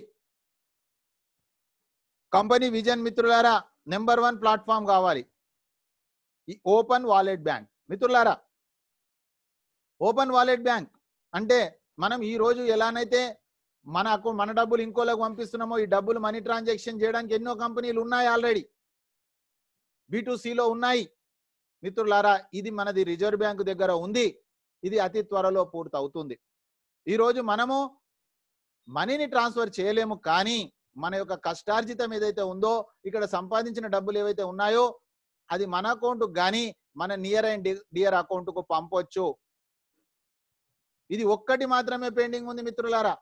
A: కంపెనీ విజన్ మిత్రులారా నెంబర్ వన్ ప్లాట్ఫామ్ కావాలి ఓపెన్ వాలెట్ బ్యాంక్ మిత్రులారా ఓపెన్ వాలెట్ బ్యాంక్ అంటే మనం ఈ రోజు ఎలానైతే మన అకౌంట్ మన డబ్బులు ఇంకోలకు పంపిస్తున్నామో ఈ డబ్బులు మనీ ట్రాన్సాక్షన్ చేయడానికి ఎన్నో కంపెనీలు ఉన్నాయి ఆల్రెడీ బీటూసీలో ఉన్నాయి మిత్రులారా ఇది మనది రిజర్వ్ బ్యాంక్ దగ్గర ఉంది ఇది అతి త్వరలో పూర్తవుతుంది ఈరోజు మనము మనీని ట్రాన్స్ఫర్ చేయలేము కానీ మన యొక్క కష్టార్జితం ఏదైతే ఉందో ఇక్కడ సంపాదించిన డబ్బులు ఏవైతే ఉన్నాయో అది మన అకౌంట్ కానీ మన నియర్ అండ్ డియర్ అకౌంట్కు పంపొచ్చు ఇది ఒక్కటి మాత్రమే పెండింగ్ ఉంది మిత్రులారా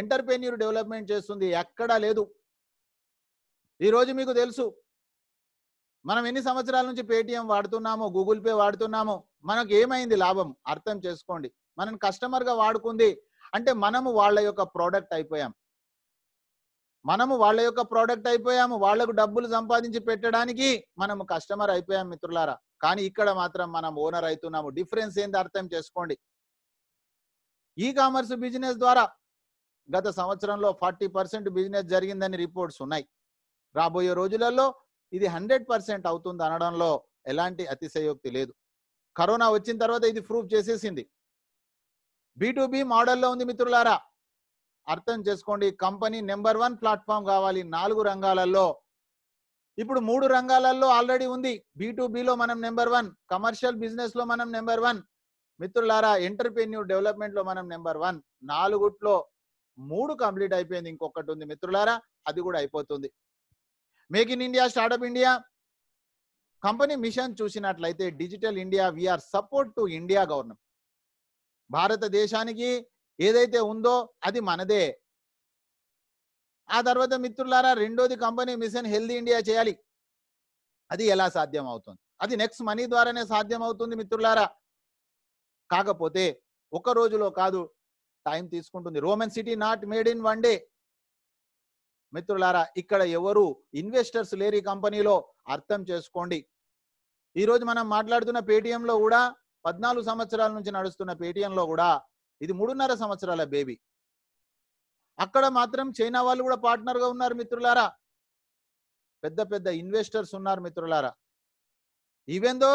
A: ఎంటర్ప్రెన్యూర్ డెవలప్మెంట్ చేస్తుంది ఎక్కడా లేదు ఈరోజు మీకు తెలుసు మనం ఎన్ని సంవత్సరాల నుంచి పేటిఎం వాడుతున్నామో గూగుల్ పే వాడుతున్నామో మనకు ఏమైంది లాభం అర్థం చేసుకోండి మనం కస్టమర్గా వాడుకుంది అంటే మనము వాళ్ళ యొక్క ప్రోడక్ట్ అయిపోయాం మనము వాళ్ళ యొక్క ప్రోడక్ట్ అయిపోయాము వాళ్లకు డబ్బులు సంపాదించి పెట్టడానికి మనము కస్టమర్ అయిపోయాం మిత్రులారా కానీ ఇక్కడ మాత్రం మనం ఓనర్ అవుతున్నాము డిఫరెన్స్ ఏంది అర్థం చేసుకోండి ఈ కామర్స్ బిజినెస్ ద్వారా గత సంవత్సరంలో ఫార్టీ పర్సెంట్ బిజినెస్ జరిగిందని రిపోర్ట్స్ ఉన్నాయి రాబోయే రోజులలో ఇది హండ్రెడ్ పర్సెంట్ అవుతుంది అనడంలో ఎలాంటి అతిశయోక్తి లేదు కరోనా వచ్చిన తర్వాత ఇది ప్రూఫ్ చేసేసింది బీటూబీ మోడల్లో ఉంది మిత్రులారా అర్థం చేసుకోండి కంపెనీ నెంబర్ వన్ ప్లాట్ఫామ్ కావాలి నాలుగు రంగాలలో ఇప్పుడు మూడు రంగాలలో ఆల్రెడీ ఉంది బీటూబీలో మనం నెంబర్ వన్ కమర్షియల్ బిజినెస్లో మనం నెంబర్ వన్ మిత్రులారా ఎంటర్ప్రెన్యూర్ డెవలప్మెంట్ లో మనం నెంబర్ వన్ నాలుగుట్లో మూడు కంప్లీట్ అయిపోయింది ఇంకొకటి ఉంది మిత్రులారా అది కూడా అయిపోతుంది make in India startup India company mission చూసినట్లయితే digital India we are support to India government భారతదేశానికి ఏదైతే ఉందో అది మనదే ఆ తర్వాత మిత్రులారా రెండోది కంపెనీ మిషన్ హెల్దీ ఇండియా చేయాలి అది ఎలా సాధ్యం అవుతుంది అది నెక్స్ట్ మనీ ద్వారానే సాధ్యం అవుతుంది మిత్రులారా కాకపోతే ఒక రోజులో కాదు టైం తీసుకుంటుంది Roman city not made in one day మిత్రులారా ఇక్కడ ఎవరు ఇన్వెస్టర్స్ లేరు ఈ కంపెనీలో అర్థం చేసుకోండి ఈరోజు మనం మాట్లాడుతున్న పేటిఎంలో కూడా పద్నాలుగు సంవత్సరాల నుంచి నడుస్తున్న పేటిఎంలో కూడా ఇది మూడున్నర సంవత్సరాల బేబీ అక్కడ మాత్రం చైనా వాళ్ళు కూడా పార్ట్నర్గా ఉన్నారు మిత్రులారా పెద్ద పెద్ద ఇన్వెస్టర్స్ ఉన్నారు మిత్రులారా ఈవెందో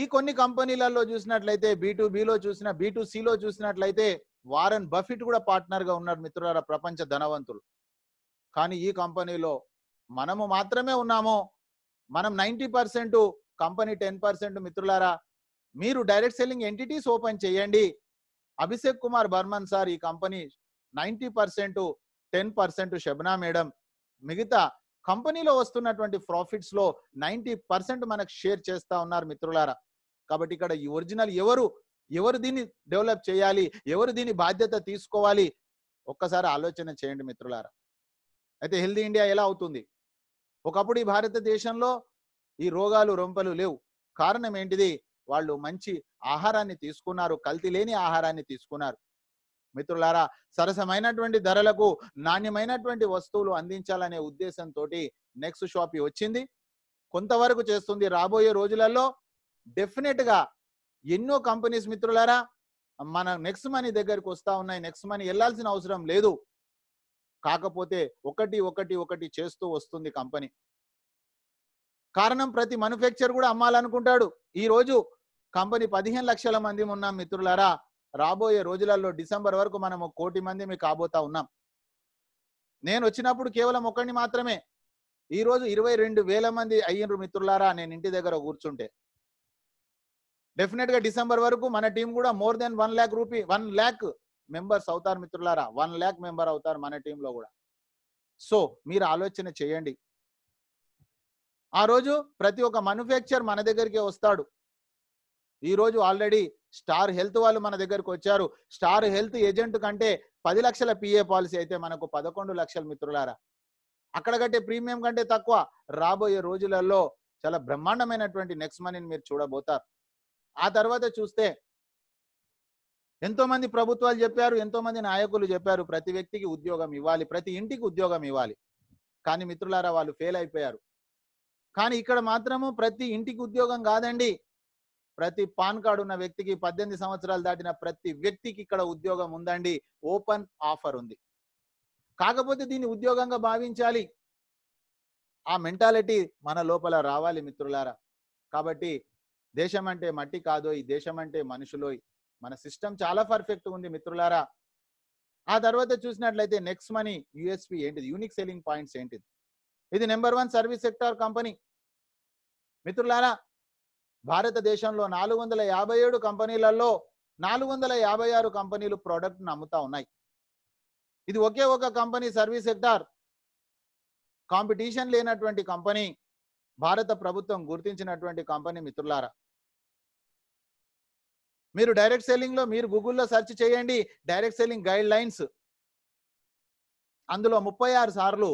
A: ఈ కొన్ని కంపెనీలలో చూసినట్లయితే బీటుబీలో చూసిన బీటుసిలో చూసినట్లయితే వారన్ బఫిట్ కూడా గా ఉన్నారు మిత్రులారా ప్రపంచ ధనవంతులు కానీ ఈ కంపెనీలో మనము మాత్రమే ఉన్నాము మనం ninety percent company ten percent మిత్రులారా మీరు డైరెక్ట్ సెల్లింగ్ ఎంటిటీస్ ఓపెన్ చేయండి అభిషేక్ కుమార్ బర్మన్ సార్ ఈ company ninety percent ten percent Shabna madam మిగతా కంపెనీలో వస్తున్నటువంటి ప్రాఫిట్స్ లో నైన్టీ పర్సెంట్ మనకు షేర్ చేస్తా ఉన్నారు మిత్రులారా కాబట్టి ఇక్కడ ఈ ఒరిజినల్ ఎవరు ఎవరు దీన్ని డెవలప్ చేయాలి ఎవరు దీని బాధ్యత తీసుకోవాలి ఒక్కసారి ఆలోచన చేయండి మిత్రులారా అయితే హెల్దీ ఇండియా ఎలా అవుతుంది ఒకప్పుడు ఈ భారతదేశంలో ఈ రోగాలు రొంపలు లేవు కారణం ఏంటిది వాళ్ళు మంచి ఆహారాన్ని తీసుకున్నారు కల్తీ లేని ఆహారాన్ని తీసుకున్నారు మిత్రులారా సరసమైనటువంటి ధరలకు నాణ్యమైనటువంటి వస్తువులు అందించాలనే ఉద్దేశంతో నెక్స్ట్ షాపి వచ్చింది కొంతవరకు చేస్తుంది రాబోయే రోజులలో డెఫినెట్ గా ఎన్నో కంపెనీస్ మిత్రులారా మన నెక్స్ట్ మనీ దగ్గరికి వస్తా ఉన్నాయి నెక్స్ట్ మనీ వెళ్ళాల్సిన అవసరం లేదు కాకపోతే ఒకటి ఒకటి ఒకటి చేస్తూ వస్తుంది కంపెనీ కారణం ప్రతి మనుఫ్యాక్చర్ కూడా అమ్మాలనుకుంటాడు ఈ రోజు కంపెనీ పదిహేను లక్షల మంది ఉన్న మిత్రులారా రాబోయే రోజులలో డిసెంబర్ వరకు మనము కోటి మంది మీకు కాబోతా ఉన్నాం నేను వచ్చినప్పుడు కేవలం ఒకరిని మాత్రమే ఈరోజు ఇరవై రెండు వేల మంది అయ్యిండ్రు మిత్రులారా నేను ఇంటి దగ్గర కూర్చుంటే డెఫినెట్గా డిసెంబర్ వరకు మన టీం కూడా more than one lakh rupee one lakh members అవుతారు మిత్రులారా వన్ ల్యాక్ మెంబర్ అవుతారు మన టీంలో కూడా సో మీరు ఆలోచన చేయండి ఆ రోజు ప్రతి ఒక్క మనుఫ్యాక్చర్ మన దగ్గరికి వస్తాడు ఈరోజు ఆల్రెడీ స్టార్ హెల్త్ వాళ్ళు మన దగ్గరకు వచ్చారు స్టార్ హెల్త్ ఏజెంట్ కంటే పది లక్షల పిఏ పాలసీ అయితే మనకు పదకొండు లక్షల మిత్రులారా అక్కడ కట్టే ప్రీమియం కంటే తక్కువ రాబోయే రోజులలో చాలా బ్రహ్మాండమైనటువంటి నెక్స్ట్ మనీని మీరు చూడబోతారు ఆ తర్వాత చూస్తే ఎంతో మంది ప్రభుత్వాలు చెప్పారు ఎంతో మంది నాయకులు చెప్పారు ప్రతి వ్యక్తికి ఉద్యోగం ఇవ్వాలి ప్రతి ఇంటికి ఉద్యోగం ఇవ్వాలి కానీ మిత్రులారా వాళ్ళు ఫెయిల్ అయిపోయారు కానీ ఇక్కడ మాత్రము ప్రతి ఇంటికి ఉద్యోగం కాదండి ప్రతి పాన్ కార్డు ఉన్న వ్యక్తికి పద్దెనిమిది సంవత్సరాలు దాటిన ప్రతి వ్యక్తికి ఇక్కడ ఉద్యోగం ఉందండి ఓపెన్ ఆఫర్ ఉంది కాకపోతే దీన్ని ఉద్యోగంగా భావించాలి ఆ మెంటాలిటీ మన లోపల రావాలి మిత్రులారా కాబట్టి దేశం అంటే మట్టి కాదోయ్ దేశం అంటే మనుషులోయ్ మన సిస్టమ్ చాలా పర్ఫెక్ట్ ఉంది మిత్రులారా ఆ తర్వాత చూసినట్లయితే నెక్స్ట్ మనీ యుఎస్పి ఏంటిది యూనిక్ సెల్లింగ్ పాయింట్స్ ఏంటిది ఇది number one service sector company మిత్రులారా భారతదేశంలో నాలుగు వందల యాభై ఏడు కంపెనీలలో నాలుగు వందల యాభై ఆరు కంపెనీలు ప్రోడక్ట్ని అమ్ముతా ఉన్నాయి ఇది ఒకే ఒక కంపెనీ సర్వీస్ సెక్టార్ కాంపిటీషన్ లేనటువంటి కంపెనీ భారత ప్రభుత్వం గుర్తించినటువంటి కంపెనీ మిత్రులారా మీరు డైరెక్ట్ సెల్లింగ్లో మీరు గూగుల్లో సెర్చ్ చేయండి డైరెక్ట్ సెల్లింగ్ గైడ్ లైన్స్ అందులో ముప్పై ఆరు సార్లు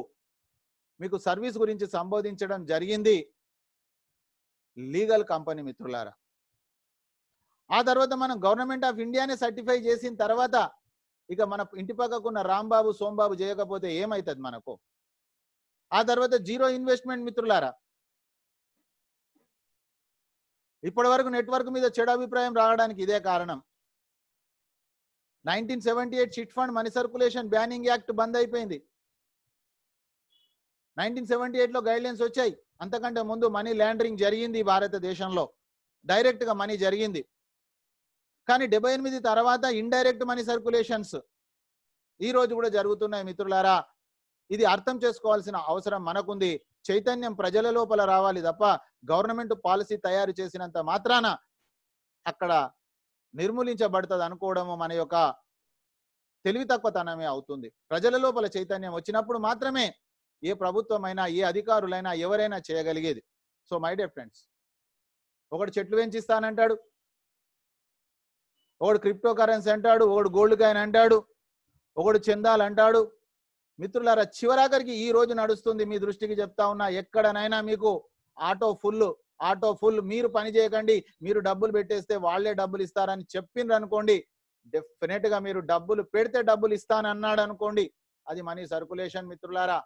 A: మీకు సర్వీస్ గురించి సంబోధించడం జరిగింది లీగల్ కంపెనీ మిత్రులారా ఆ తర్వాత మనం గవర్నమెంట్ ఆఫ్ ఇండియానే సర్టిఫై చేసిన తర్వాత ఇక మన ఇంటి పక్కకున్న రాంబాబు సోంబాబు చేయకపోతే ఏమవుతుంది మనకు ఆ తర్వాత జీరో ఇన్వెస్ట్మెంట్ మిత్రులారా ఇప్పటి వరకు నెట్వర్క్ మీద చెడు అభిప్రాయం రావడానికి ఇదే కారణం nineteen seventy eight chit fund money circulation banning act బంద్ అయిపోయింది నైన్టీన్ సెవెంటీ ఎయిట్లో గైడ్ లైన్స్ వచ్చాయి అంతకంటే ముందు మనీ ల్యాండరింగ్ జరిగింది భారతదేశంలో డైరెక్ట్గా మనీ జరిగింది కానీ డెబ్బై ఎనిమిది తర్వాత ఇండైరెక్ట్ మనీ సర్క్యులేషన్స్ ఈ రోజు కూడా జరుగుతున్నాయి మిత్రులారా ఇది అర్థం చేసుకోవాల్సిన అవసరం మనకుంది చైతన్యం ప్రజల లోపల రావాలి తప్ప గవర్నమెంట్ పాలసీ తయారు చేసినంత మాత్రాన అక్కడ నిర్మూలించబడుతుంది అనుకోవడము మన యొక్క తెలివి తక్కువతనమే అవుతుంది ప్రజల లోపల చైతన్యం వచ్చినప్పుడు మాత్రమే ఏ ప్రభుత్వమైనా ఏ అధికారులైనా ఎవరైనా చేయగలిగేది సో మై డియర్ ఫ్రెండ్స్ ఒకడు చెట్లు పెంచిస్తానంటాడు ఒకడు క్రిప్టో కరెన్సీ అంటాడు ఒకడు గోల్డ్ కాయిన్ అంటాడు ఒకడు చందాలు అంటాడు మిత్రులారా చివరాఖరికి ఈ రోజు నడుస్తుంది మీ దృష్టికి చెప్తా ఉన్నా ఎక్కడనైనా మీకు ఆటో ఫుల్ ఆటో ఫుల్ మీరు పని చేయకండి మీరు డబ్బులు పెట్టేస్తే వాళ్లే డబ్బులు ఇస్తారని చెప్పిండ్రు అనుకోండి డెఫినెట్ గా మీరు డబ్బులు పెడితే డబ్బులు ఇస్తానన్నాడు అనుకోండి అది మనీ సర్కులేషన్ మిత్రులారా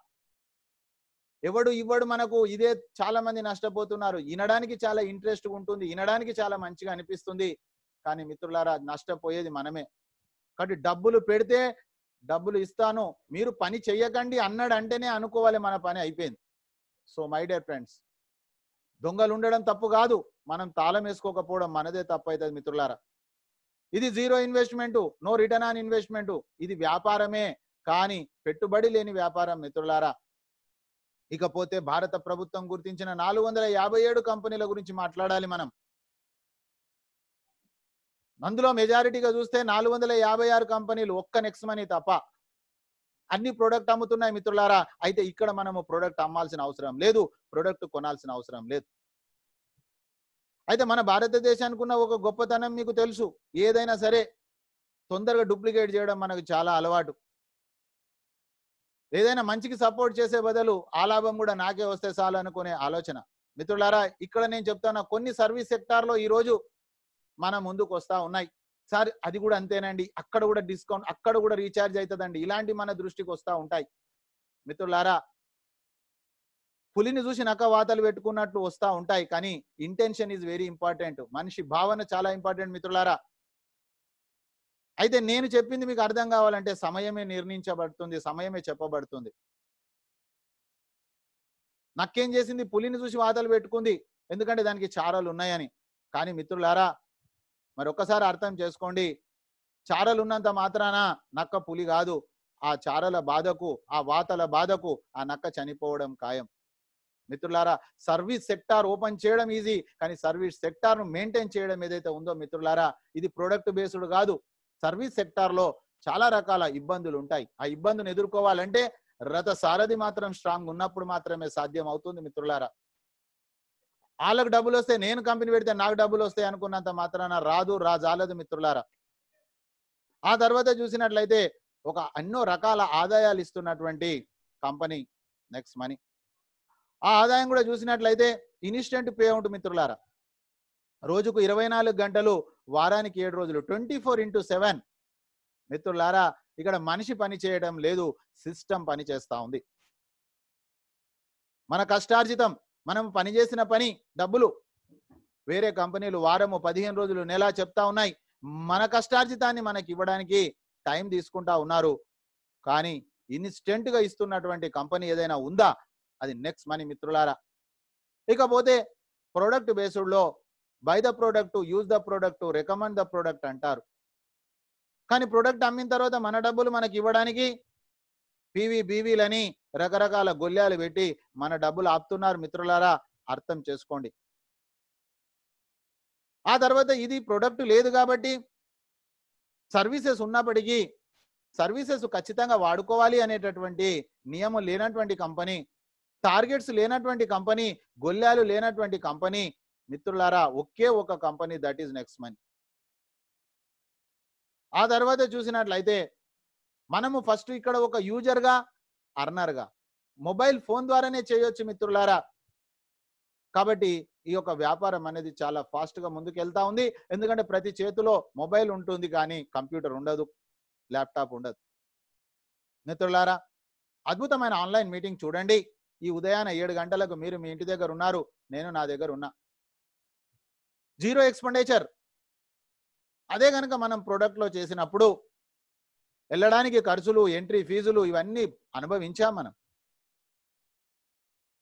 A: ఎవడు ఇవ్వడు మనకు ఇదే చాలా మంది నష్టపోతున్నారు వినడానికి చాలా ఇంట్రెస్ట్ ఉంటుంది వినడానికి చాలా మంచిగా అనిపిస్తుంది కానీ మిత్రులారా నష్టపోయేది మనమే కాబట్టి డబ్బులు పెడితే డబ్బులు ఇస్తాను మీరు పని చెయ్యకండి అన్నాడు అంటేనే అనుకోవాలి మన పని అయిపోయింది సో మై డియర్ ఫ్రెండ్స్ దొంగలు ఉండడం తప్పు కాదు మనం తాళం వేసుకోకపోవడం మనదే తప్పు అవుతుంది మిత్రులారా ఇది zero investment no return on investment ఇది వ్యాపారమే కానీ పెట్టుబడి లేని వ్యాపారం మిత్రులారా ఇకపోతే భారత ప్రభుత్వం గుర్తించిన నాలుగు వందల యాభై ఏడు కంపెనీల గురించి మాట్లాడాలి మనం అందులో మెజారిటీగా చూస్తే నాలుగు వందల యాభై ఆరు కంపెనీలు ఒక్క నెక్స్ట్ మనీ తప్ప అన్ని ప్రోడక్ట్ అమ్ముతున్నాయి మిత్రులారా అయితే ఇక్కడ మనము ప్రోడక్ట్ అమ్మాల్సిన అవసరం లేదు ప్రోడక్ట్ కొనాల్సిన అవసరం లేదు అయితే మన భారతదేశానికి ఉన్న ఒక గొప్పతనం మీకు తెలుసు ఏదైనా సరే తొందరగా డూప్లికేట్ చేయడం మనకు చాలా అలవాటు ఏదైనా మంచికి సపోర్ట్ చేసే బదులు ఆ లాభం కూడా నాకే వస్తే చాలు అనుకునే ఆలోచన మిత్రులారా ఇక్కడ నేను చెప్తాను కొన్ని సర్వీస్ సెక్టార్లో ఈరోజు మన ముందుకు వస్తూ ఉన్నాయి సార్ అది కూడా అంతేనండి అక్కడ కూడా డిస్కౌంట్ అక్కడ కూడా రీఛార్జ్ అవుతుందండి ఇలాంటి మన దృష్టికి వస్తూ ఉంటాయి మిత్రులారా పులిని చూసి నక్క వాతలు పెట్టుకున్నట్లు వస్తూ ఉంటాయి కానీ ఇంటెన్షన్ ఈజ్ వెరీ ఇంపార్టెంట్ మనిషి భావన చాలా ఇంపార్టెంట్ మిత్రులారా అయితే నేను చెప్పింది మీకు అర్థం కావాలంటే సమయమే నిర్ణయించబడుతుంది సమయమే చెప్పబడుతుంది నక్కేం చేసింది పులిని చూసి వాతలు పెట్టుకుంది ఎందుకంటే దానికి చారలు ఉన్నాయని కానీ మిత్రులారా ఒక్కసారి అర్థం చేసుకోండి చారలు ఉన్నంత మాత్రాన నక్క పులి కాదు ఆ చారల బాధకు ఆ వాతల బాధకు ఆ నక్క చనిపోవడం ఖాయం మిత్రులారా సర్వీస్ సెక్టార్ ఓపెన్ చేయడం ఈజీ కానీ సర్వీస్ సెక్టార్ను మెయింటైన్ చేయడం ఏదైతే ఉందో మిత్రులారా ఇది ప్రొడక్ట్ బేస్డ్ కాదు సర్వీస్ సెక్టార్ లో చాలా రకాల ఇబ్బందులు ఉంటాయి ఆ ఇబ్బందిని ఎదుర్కోవాలంటే రథ సారథి మాత్రం స్ట్రాంగ్ ఉన్నప్పుడు మాత్రమే సాధ్యం అవుతుంది మిత్రులారా వాళ్ళకు డబ్బులు వస్తే నేను కంపెనీ పెడితే నాకు డబ్బులు వస్తాయి అనుకున్నంత మాత్రాన రాదు రాజాలదు మిత్రులారా ఆ తర్వాత చూసినట్లయితే ఒక ఎన్నో రకాల ఆదాయాలు ఇస్తున్నటువంటి కంపెనీ నెక్స్ట్ మనీ ఆ ఆదాయం కూడా చూసినట్లయితే ఇన్స్టెంట్ పే అవుట్ మిత్రులారా రోజుకు ఇరవై నాలుగు గంటలు వారానికి ఏడు రోజులు ట్వంటీ ఫోర్ ఇంటూ సెవెన్ మిత్రులారా ఇక్కడ మనిషి పని చేయడం లేదు సిస్టమ్ పని చేస్తూ ఉంది మన కష్టార్జితం మనం పనిచేసిన పని డబ్బులు వేరే కంపెనీలు వారము పదిహేను రోజులు నెల చెప్తా ఉన్నాయి మన కష్టార్జితాన్ని మనకి ఇవ్వడానికి టైం తీసుకుంటా ఉన్నారు కానీ ఇన్స్టెంట్గా ఇస్తున్నటువంటి కంపెనీ ఏదైనా ఉందా అది నెక్స్ట్ మనీ మిత్రులారా ఇకపోతే ప్రొడక్ట్ బేస్డ్లో buy the product use the product recommend the product అంటారు కానీ ప్రోడక్ట్ అమ్మిన తర్వాత మన డబ్బులు మనకి ఇవ్వడానికి పీవీ బీవీలని రకరకాల గొల్లాలు పెట్టి మన డబ్బులు ఆపుతున్నారు మిత్రులారా అర్థం చేసుకోండి ఆ తర్వాత ఇది ప్రోడక్ట్ లేదు కాబట్టి సర్వీసెస్ ఉన్నప్పటికీ సర్వీసెస్ ఖచ్చితంగా వాడుకోవాలి అనేటటువంటి నియమం లేనటువంటి కంపెనీ టార్గెట్స్ లేనటువంటి కంపెనీ గొల్లాలు లేనటువంటి కంపెనీ మిత్రులారా ఒకే ఒక company that is next money ఆ తర్వాత చూసినట్లయితే మనము ఫస్ట్ ఇక్కడ ఒక యూజర్గా అర్నర్గా మొబైల్ ఫోన్ ద్వారానే చేయొచ్చు మిత్రులారా కాబట్టి ఈ యొక్క వ్యాపారం అనేది చాలా ఫాస్ట్గా ముందుకు ఉంది ఎందుకంటే ప్రతి చేతిలో మొబైల్ ఉంటుంది కానీ కంప్యూటర్ ఉండదు ల్యాప్టాప్ ఉండదు మిత్రులారా అద్భుతమైన ఆన్లైన్ మీటింగ్ చూడండి ఈ ఉదయాన్నే ఏడు గంటలకు మీరు మీ ఇంటి దగ్గర ఉన్నారు నేను నా దగ్గర ఉన్నా జీరో ఎక్స్పెండిచర్ అదే కనుక మనం ప్రొడక్ట్లో చేసినప్పుడు వెళ్ళడానికి ఖర్చులు ఎంట్రీ ఫీజులు ఇవన్నీ అనుభవించాం మనం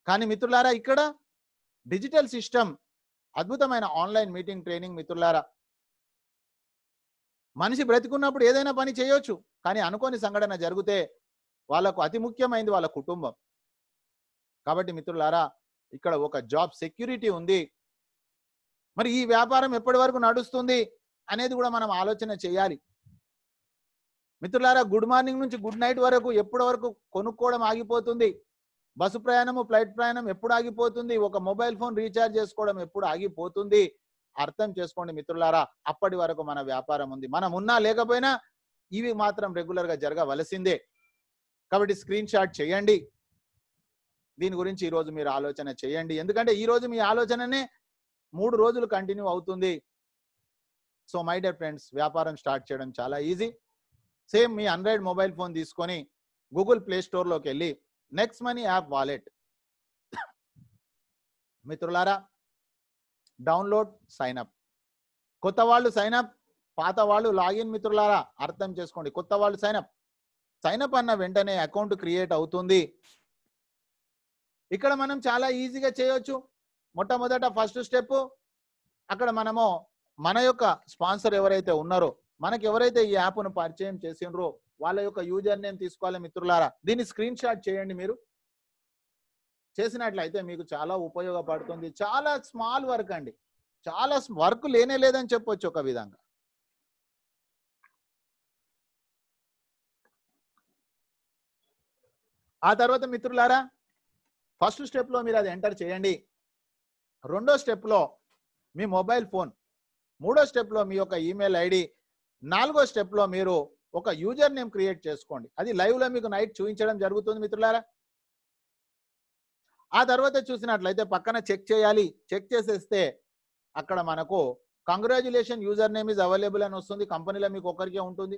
A: కానీ మిత్రులారా ఇక్కడ డిజిటల్ సిస్టమ్ అద్భుతమైన ఆన్లైన్ మీటింగ్ ట్రైనింగ్ మిత్రులారా మనిషి బ్రతికున్నప్పుడు ఏదైనా పని చేయొచ్చు కానీ అనుకోని సంఘటన జరిగితే వాళ్ళకు అతి ముఖ్యమైనది వాళ్ళ కుటుంబం కాబట్టి మిత్రులారా ఇక్కడ ఒక జాబ్ సెక్యూరిటీ ఉంది మరి ఈ వ్యాపారం ఎప్పటి వరకు నడుస్తుంది అనేది కూడా మనం ఆలోచన చేయాలి మిత్రులారా గుడ్ మార్నింగ్ నుంచి గుడ్ నైట్ వరకు ఎప్పటి వరకు కొనుక్కోవడం ఆగిపోతుంది బస్సు ప్రయాణము ఫ్లైట్ ప్రయాణం ఎప్పుడు ఆగిపోతుంది ఒక మొబైల్ ఫోన్ రీఛార్జ్ చేసుకోవడం ఎప్పుడు ఆగిపోతుంది అర్థం చేసుకోండి మిత్రులారా అప్పటి వరకు మన వ్యాపారం ఉంది మనం ఉన్నా లేకపోయినా ఇవి మాత్రం రెగ్యులర్గా జరగవలసిందే కాబట్టి స్క్రీన్ షాట్ చేయండి దీని గురించి ఈరోజు మీరు ఆలోచన చేయండి ఎందుకంటే ఈరోజు మీ ఆలోచననే మూడు రోజులు కంటిన్యూ అవుతుంది సో మై డియర్ ఫ్రెండ్స్ వ్యాపారం స్టార్ట్ చేయడం చాలా ఈజీ సేమ్ మీ ఆండ్రాయిడ్ మొబైల్ ఫోన్ తీసుకొని గూగుల్ ప్లే స్టోర్లోకి వెళ్ళి నెక్స్ట్ మనీ యాప్ వాలెట్ మిత్రులారా డౌన్లోడ్ సైన్అప్ కొత్త వాళ్ళు సైన్అప్ పాత వాళ్ళు లాగిన్ మిత్రులారా అర్థం చేసుకోండి కొత్త వాళ్ళు సైన్అప్ సైన్అప్ అన్న వెంటనే అకౌంట్ క్రియేట్ అవుతుంది ఇక్కడ మనం చాలా ఈజీగా చేయొచ్చు మొట్టమొదట ఫస్ట్ స్టెప్ అక్కడ మనము మన యొక్క స్పాన్సర్ ఎవరైతే ఉన్నారో మనకి ఎవరైతే ఈ యాప్ను పరిచయం చేసినరో వాళ్ళ యొక్క యూజర్ నేమ్ తీసుకోవాలి మిత్రులారా దీన్ని స్క్రీన్ షాట్ చేయండి మీరు చేసినట్లయితే మీకు చాలా ఉపయోగపడుతుంది చాలా స్మాల్ వర్క్ అండి చాలా వర్క్ లేనే లేదని చెప్పొచ్చు ఒక విధంగా ఆ తర్వాత మిత్రులారా ఫస్ట్ స్టెప్లో మీరు అది ఎంటర్ చేయండి రెండో స్టెప్లో మీ మొబైల్ ఫోన్ మూడో స్టెప్లో మీ యొక్క ఈమెయిల్ ఐడి నాలుగో స్టెప్లో మీరు ఒక యూజర్ నేమ్ క్రియేట్ చేసుకోండి అది లైవ్లో మీకు నైట్ చూపించడం జరుగుతుంది మిత్రులారా ఆ తర్వాత చూసినట్లయితే పక్కన చెక్ చేయాలి చెక్ చేసేస్తే అక్కడ మనకు congratulation user name is available అని వస్తుంది కంపెనీలో మీకు ఒకరికే ఉంటుంది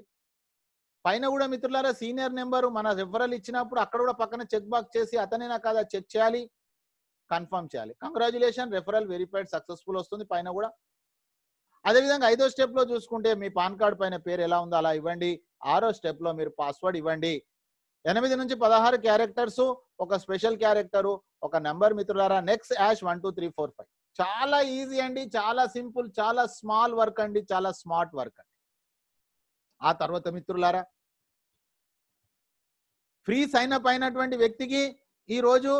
A: పైన కూడా మిత్రులారా సీనియర్ నెంబరు మన రెఫరల్ ఇచ్చినప్పుడు అక్కడ కూడా పక్కన చెక్ బాక్స్ చేసి అతనే నాకు చెక్ చేయాలి కన్ఫర్మ్ చేయాలి కంగ్రాచులేషన్ రెఫరల్ వెరిఫైడ్ సక్సెస్ఫుల్ వస్తుంది పైన కూడా అదేవిధంగా ఐదో స్టెప్లో చూసుకుంటే మీ పాన్ కార్డ్ పైన పేరు ఎలా ఉందో అలా ఇవ్వండి ఆరో స్టెప్లో మీరు పాస్వర్డ్ ఇవ్వండి ఎనిమిది నుంచి పదహారు క్యారెక్టర్స్ ఒక స్పెషల్ క్యారెక్టరు ఒక నెంబర్ మిత్రులారా next hash one two three four five చాలా ఈజీ అండి చాలా సింపుల్ చాలా స్మాల్ వర్క్ అండి చాలా స్మార్ట్ వర్క్ అండి ఆ తర్వాత మిత్రులారా ఫ్రీ సైన్ అప్ అయినటువంటి వ్యక్తికి ఈరోజు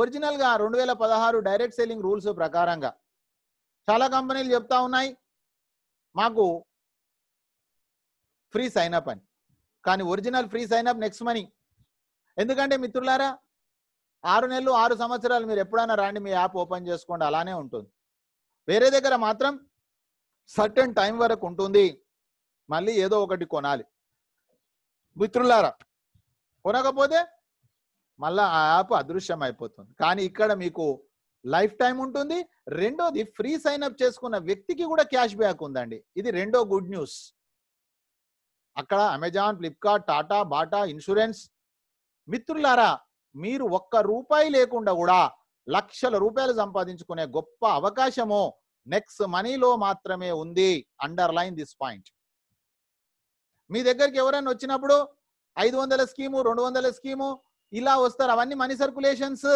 A: ఒరిజినల్గా రెండు వేల పదహారు డైరెక్ట్ సెల్లింగ్ రూల్స్ ప్రకారంగా చాలా కంపెనీలు చెప్తా ఉన్నాయి మాకు ఫ్రీ సైన్అప్ అని కానీ original free sign up Next Money ఎందుకంటే మిత్రులారా ఆరు నెలలు ఆరు సంవత్సరాలు మీరు ఎప్పుడైనా రాండి మీ యాప్ ఓపెన్ చేసుకోండి అలానే ఉంటుంది వేరే దగ్గర మాత్రం సర్టెన్ టైం వరకు ఉంటుంది మళ్ళీ ఏదో ఒకటి కొనాలి మిత్రులారా కొనకపోతే మళ్ళీ ఆ యాప్ అదృశ్యం అయిపోతుంది కానీ ఇక్కడ మీకు లైఫ్ టైం ఉంటుంది రెండోది ఫ్రీ సైన్ అప్ చేసుకున్న వ్యక్తికి కూడా క్యాష్ బ్యాక్ ఉందండి ఇది రెండో గుడ్ న్యూస్ అక్కడ Amazon Flipkart Tata Bata insurance మిత్రులారా మీరు ఒక్క రూపాయి లేకుండా కూడా లక్షల రూపాయలు సంపాదించుకునే గొప్ప అవకాశము నెక్స్ట్ మనీలో మాత్రమే ఉంది అండర్లైన్ దిస్ పాయింట్ మీ దగ్గరికి ఎవరైనా వచ్చినప్పుడు ఐదు వందల స్కీము రెండు వందల స్కీము ఇలా వస్తారు అవన్నీ మనీ సర్కులేషన్స్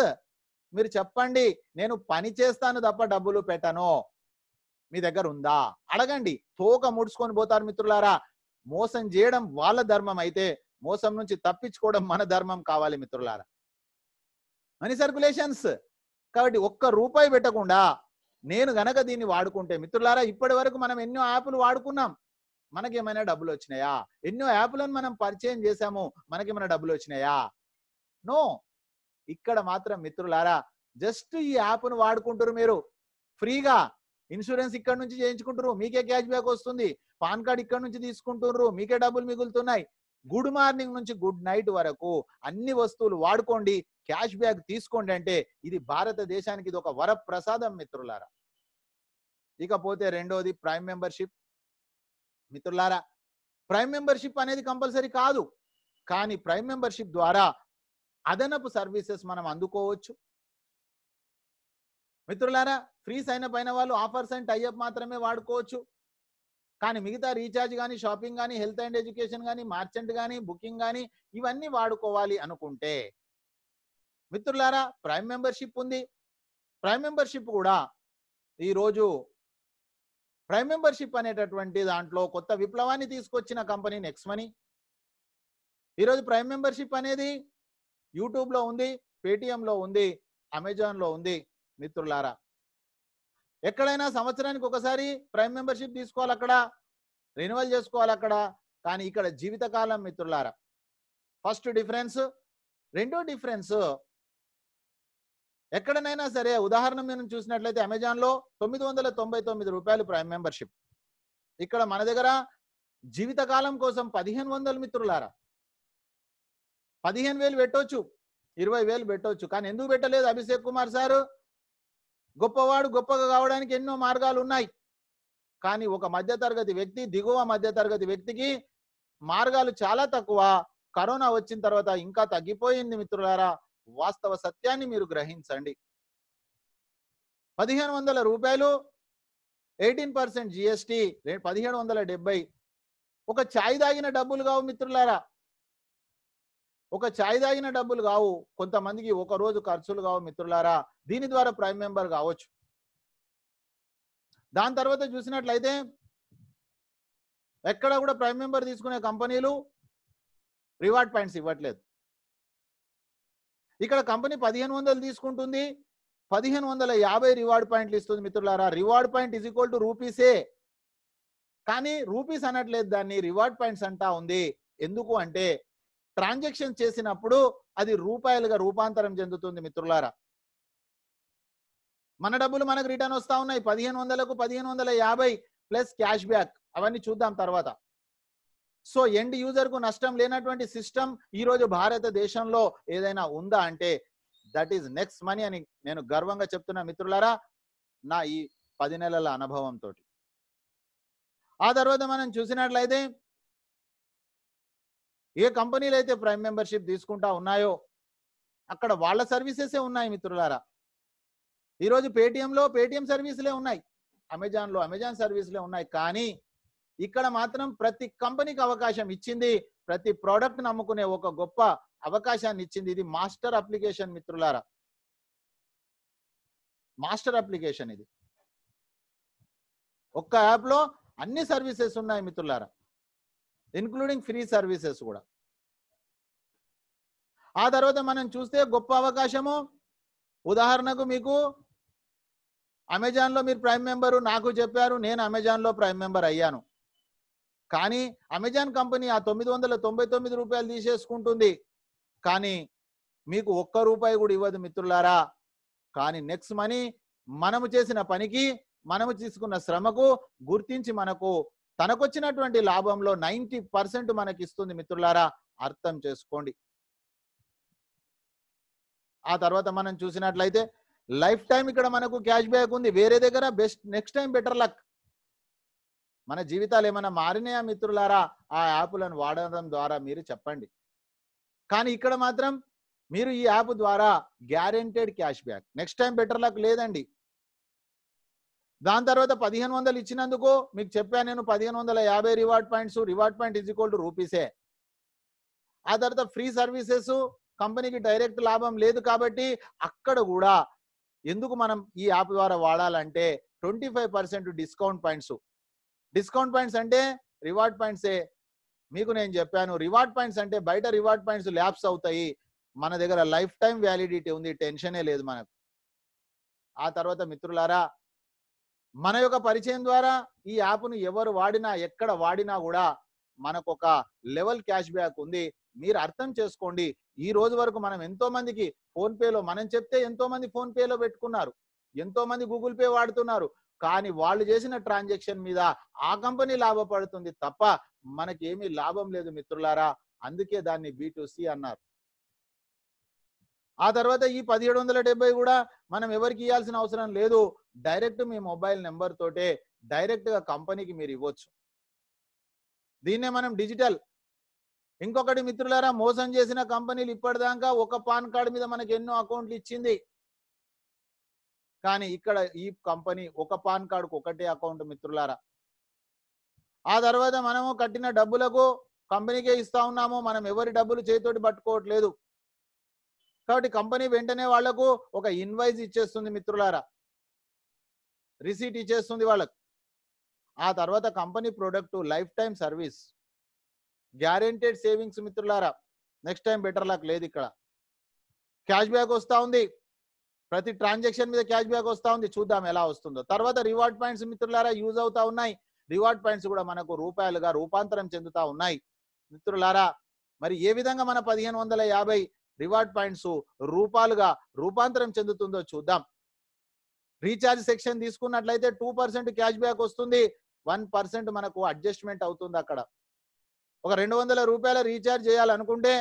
A: మీరు చెప్పండి నేను పని చేస్తాను తప్ప డబ్బులు పెట్టను మీ దగ్గర ఉందా అడగండి తోక ముడుచుకొని పోతారు మిత్రులారా మోసం చేయడం వాళ్ళ ధర్మం అయితే మోసం నుంచి తప్పించుకోవడం మన ధర్మం కావాలి మిత్రులారా మనీ సర్కులేషన్స్ కాబట్టి ఒక్క రూపాయి పెట్టకుండా నేను గనక దీన్ని వాడుకుంటే మిత్రులారా ఇప్పటి వరకు మనం ఎన్నో యాప్లు వాడుకున్నాం మనకి ఏమైనా డబ్బులు వచ్చినాయా ఎన్నో యాప్లను మనం పరిచయం చేశాము మనకి ఏమైనా డబ్బులు వచ్చినాయా నో ఇక్కడ మాత్రం మిత్రులారా జస్ట్ ఈ యాప్ను వాడుకుంటారు మీరు ఫ్రీగా ఇన్సూరెన్స్ ఇక్కడ నుంచి చేయించుకుంటారు మీకే క్యాష్ బ్యాక్ వస్తుంది పాన్ కార్డ్ ఇక్కడ నుంచి తీసుకుంటున్నారు మీకే డబ్బులు మిగులుతున్నాయి గుడ్ మార్నింగ్ నుంచి గుడ్ నైట్ వరకు అన్ని వస్తువులు వాడుకోండి క్యాష్ బ్యాక్ తీసుకోండి అంటే ఇది భారతదేశానికి ఇది ఒక వరప్రసాదం మిత్రులారా ఇకపోతే రెండోది ప్రైమ్ మెంబర్షిప్ మిత్రులారా ప్రైమ్ మెంబర్షిప్ అనేది కంపల్సరీ కాదు కానీ ప్రైమ్ మెంబర్షిప్ ద్వారా అదనపు సర్వీసెస్ మనం అందుకోవచ్చు మిత్రులారా ఫ్రీ సైన్ పైన వాళ్ళు ఆఫర్స్ అండ్ టైఅప్ మాత్రమే వాడుకోవచ్చు కానీ మిగతా రీఛార్జ్ కానీ షాపింగ్ కానీ హెల్త్ అండ్ ఎడ్యుకేషన్ కానీ మార్చెంట్ కానీ బుకింగ్ కానీ ఇవన్నీ వాడుకోవాలి అనుకుంటే మిత్రులారా ప్రైమ్ మెంబర్షిప్ ఉంది ప్రైమ్ మెంబర్షిప్ కూడా ఈరోజు ప్రైమ్ మెంబర్షిప్ అనేటటువంటి దాంట్లో కొత్త విప్లవాన్ని తీసుకొచ్చిన కంపెనీ నెక్స్ట్ మనీ ఈరోజు ప్రైమ్ మెంబర్షిప్ అనేది యూట్యూబ్లో ఉంది పేటిఎంలో ఉంది అమెజాన్లో ఉంది మిత్రులారా ఎక్కడైనా సంవత్సరానికి ఒకసారి ప్రైమ్ మెంబర్షిప్ తీసుకోవాలి అక్కడ రెన్యువల్ చేసుకోవాలి అక్కడ కానీ ఇక్కడ జీవితకాలం మిత్రులారా ఫస్ట్ డిఫరెన్స్ రెండో డిఫరెన్స్ ఎక్కడనైనా సరే ఉదాహరణ మీరు చూసినట్లయితే అమెజాన్లో తొమ్మిది వందల తొంభై తొమ్మిది రూపాయలు ప్రైమ్ మెంబర్షిప్ ఇక్కడ మన దగ్గర జీవితకాలం కోసం పదిహేను వందలు మిత్రులారా పదిహేను వేలు పెట్టవచ్చు ఇరవై వేలు పెట్టవచ్చు కానీ ఎందుకు పెట్టలేదు అభిషేక్ కుమార్ సారు గొప్పవాడు గొప్పగా కావడానికి ఎన్నో మార్గాలు ఉన్నాయి కానీ ఒక మధ్యతరగతి వ్యక్తి దిగువ మధ్యతరగతి వ్యక్తికి మార్గాలు చాలా తక్కువ కరోనా వచ్చిన తర్వాత ఇంకా తగ్గిపోయింది మిత్రులారా వాస్తవ సత్యాన్ని మీరు గ్రహించండి పదిహేను వందల రూపాయలు ఎయిటీన్ పర్సెంట్ జిఎస్టి పదిహేడు వందల డెబ్బై ఒక ఛాయ్ తాగిన డబ్బులు కావు మిత్రులారా ఒక ఛాయ్ తాగిన డబ్బులు కావు కొంతమందికి ఒక రోజు ఖర్చులు కావు మిత్రులారా దీని ద్వారా ప్రైమ్ మెంబర్ కావచ్చు దాని తర్వాత చూసినట్లయితే ఎక్కడ కూడా ప్రైమ్ మెంబర్ తీసుకునే కంపెనీలు రివార్డ్ పాయింట్స్ ఇవ్వట్లేదు ఇక్కడ కంపెనీ పదిహేను వందలు తీసుకుంటుంది పదిహేను వందల యాభై రివార్డ్ పాయింట్లు ఇస్తుంది మిత్రులారా reward point is equal to రూపీసే కానీ రూపీస్ అనట్లేదు దాన్ని రివార్డ్ పాయింట్స్ అంటా ఉంది ఎందుకు అంటే ట్రాన్సాక్షన్ చేసినప్పుడు అది రూపాయలుగా రూపాంతరం చెందుతుంది మిత్రులారా మన డబ్బులు మనకు రిటర్న్ వస్తా ఉన్నాయి పదిహేను వందలకు పదిహేను వందల యాభై ప్లస్ క్యాష్ బ్యాక్ అవన్నీ చూద్దాం తర్వాత సో ఎండ్ యూజర్ కు నష్టం లేనటువంటి సిస్టమ్ ఈరోజు భారతదేశంలో ఏదైనా ఉందా అంటే దట్ ఈస్ నెక్స్ట్ మనీ అని నేను గర్వంగా చెప్తున్నా మిత్రులారా నా ఈ పది నెలల అనుభవంతో ఆ తర్వాత మనం చూసినట్లయితే ఏ కంపెనీలు అయితే ప్రైమ్ మెంబర్షిప్ తీసుకుంటా ఉన్నాయో అక్కడ వాళ్ళ సర్వీసెసే ఉన్నాయి మిత్రులారా ఈరోజు పేటిఎంలో పేటిఎం సర్వీసులే ఉన్నాయి అమెజాన్లో అమెజాన్ సర్వీసులే ఉన్నాయి కానీ ఇక్కడ మాత్రం ప్రతి కంపెనీకి అవకాశం ఇచ్చింది ప్రతి ప్రోడక్ట్ నమ్ముకునే ఒక గొప్ప అవకాశాన్ని ఇచ్చింది ఇది మాస్టర్ అప్లికేషన్ మిత్రులారా మాస్టర్ అప్లికేషన్ ఇది ఒక్క యాప్లో అన్ని సర్వీసెస్ ఉన్నాయి మిత్రులారా ఇన్క్లూడింగ్ ఫ్రీ సర్వీసెస్ కూడా ఆ తర్వాత మనం చూస్తే గొప్ప అవకాశము ఉదాహరణకు మీకు అమెజాన్లో మీరు ప్రైమ్ మెంబరు నాకు చెప్పారు నేను అమెజాన్లో ప్రైమ్ మెంబర్ అయ్యాను కానీ అమెజాన్ కంపెనీ ఆ తొమ్మిది వందల తొంభై తొమ్మిది రూపాయలు తీసేసుకుంటుంది కానీ మీకు ఒక్క రూపాయి కూడా ఇవ్వదు మిత్రులారా కానీ నెక్స్ట్ మనీ మనము చేసిన పనికి మనము తీసుకున్న శ్రమకు గుర్తించి మనకు తనకొచ్చినటువంటి లాభంలో నైంటీ పర్సెంట్ మనకి ఇస్తుంది మిత్రులారా అర్థం చేసుకోండి ఆ తర్వాత మనం చూసినట్లయితే లైఫ్ టైం ఇక్కడ మనకు క్యాష్ బ్యాక్ ఉంది వేరే దగ్గర best next time better luck మన జీవితాలు ఏమైనా మారినాయా మిత్రులారా ఆ యాప్లను వాడడం ద్వారా మీరు చెప్పండి కానీ ఇక్కడ మాత్రం మీరు ఈ యాప్ ద్వారా guaranteed cash back next time better luck లేదండి దాని తర్వాత పదిహేను వందలు ఇచ్చినందుకు మీకు చెప్పాను నేను పదిహేను వందల యాభై reward points reward point is equal to రూపీసే ఆ తర్వాత ఫ్రీ సర్వీసెస్ కంపెనీకి డైరెక్ట్ లాభం లేదు కాబట్టి అక్కడ కూడా ఎందుకు మనం ఈ యాప్ ద్వారా వాడాలంటే twenty five percent discount points discount points అంటే రివార్డ్ పాయింట్సే మీకు నేను చెప్పాను రివార్డ్ పాయింట్స్ అంటే బయట రివార్డ్ పాయింట్స్ ల్యాప్స్ అవుతాయి మన దగ్గర లైఫ్ టైం వ్యాలిడిటీ ఉంది టెన్షనే లేదు మనకు ఆ తర్వాత మిత్రులారా మన యొక్క పరిచయం ద్వారా ఈ యాప్ను ఎవరు వాడినా ఎక్కడ వాడినా కూడా మనకు ఒక లెవెల్ క్యాష్ బ్యాక్ ఉంది మీరు అర్థం చేసుకోండి ఈ రోజు వరకు మనం ఎంతో మందికి ఫోన్ పేలో మనం చెప్తే ఎంతో మంది ఫోన్ పేలో పెట్టుకున్నారు ఎంతో మంది గూగుల్ పే వాడుతున్నారు కానీ వాళ్ళు చేసిన ట్రాన్సాక్షన్ మీద ఆ కంపెనీ లాభపడుతుంది తప్ప మనకేమీ లాభం లేదు మిత్రులారా అందుకే దాన్ని బీటూసీ అన్నారు ఆ తర్వాత ఈ పదిహేడు వందల డెబ్బై కూడా మనం ఎవరికి ఇవ్వాల్సిన అవసరం లేదు డైరెక్ట్ మీ మొబైల్ నెంబర్ తోటే డైరెక్ట్గా కంపెనీకి మీరు ఇవ్వచ్చు దీన్నే మనం డిజిటల్ ఇంకొకటి మిత్రులారా మోసం చేసిన కంపెనీలు ఇప్పటిదాకా ఒక పాన్ కార్డు మీద మనకి ఎన్నో అకౌంట్లు ఇచ్చింది కానీ ఇక్కడ ఈ కంపెనీ ఒక పాన్ కార్డుకు ఒకటే అకౌంట్ మిత్రులారా ఆ తర్వాత మనము కట్టిన డబ్బులకు కంపెనీకే ఇస్తా ఉన్నాము మనం ఎవరి డబ్బులు చేతితోటి పట్టుకోవట్లేదు కాబట్టి కంపెనీ వెంటనే వాళ్లకు ఒక ఇన్వాయిస్ ఇచ్చేస్తుంది మిత్రులారా రిసీట్ ఇచ్చేస్తుంది వాళ్ళకు ఆ తర్వాత company product life time service guaranteed savings మిత్రులారా నెక్స్ట్ టైం బెటర్ లాక్ లేదు ఇక్కడ క్యాష్ బ్యాక్ వస్తూ ఉంది ప్రతి ట్రాన్సాక్షన్ మీద క్యాష్ బ్యాక్ వస్తూ ఉంది చూద్దాం ఎలా వస్తుందో తర్వాత రివార్డ్ పాయింట్స్ మిత్రులారా యూజ్ అవుతా ఉన్నాయి రివార్డ్ పాయింట్స్ కూడా మనకు రూపాయలుగా రూపాంతరం చెందుతా ఉన్నాయి మిత్రులారా మరి ఏ విధంగా మన పదిహేను వందల యాభై రివార్డ్ పాయింట్స్ రూపాలుగా రూపాంతరం చెందుతుందో చూద్దాం రీఛార్జ్ సెక్షన్ తీసుకున్నట్లయితే టూ పర్సెంట్ క్యాష్ బ్యాక్ వస్తుంది వన్ పర్సెంట్ మనకు అడ్జస్ట్మెంట్ అవుతుంది అక్కడ ఒక రెండు వందల రూపాయల రీఛార్జ్ చేయాలనుకుంటే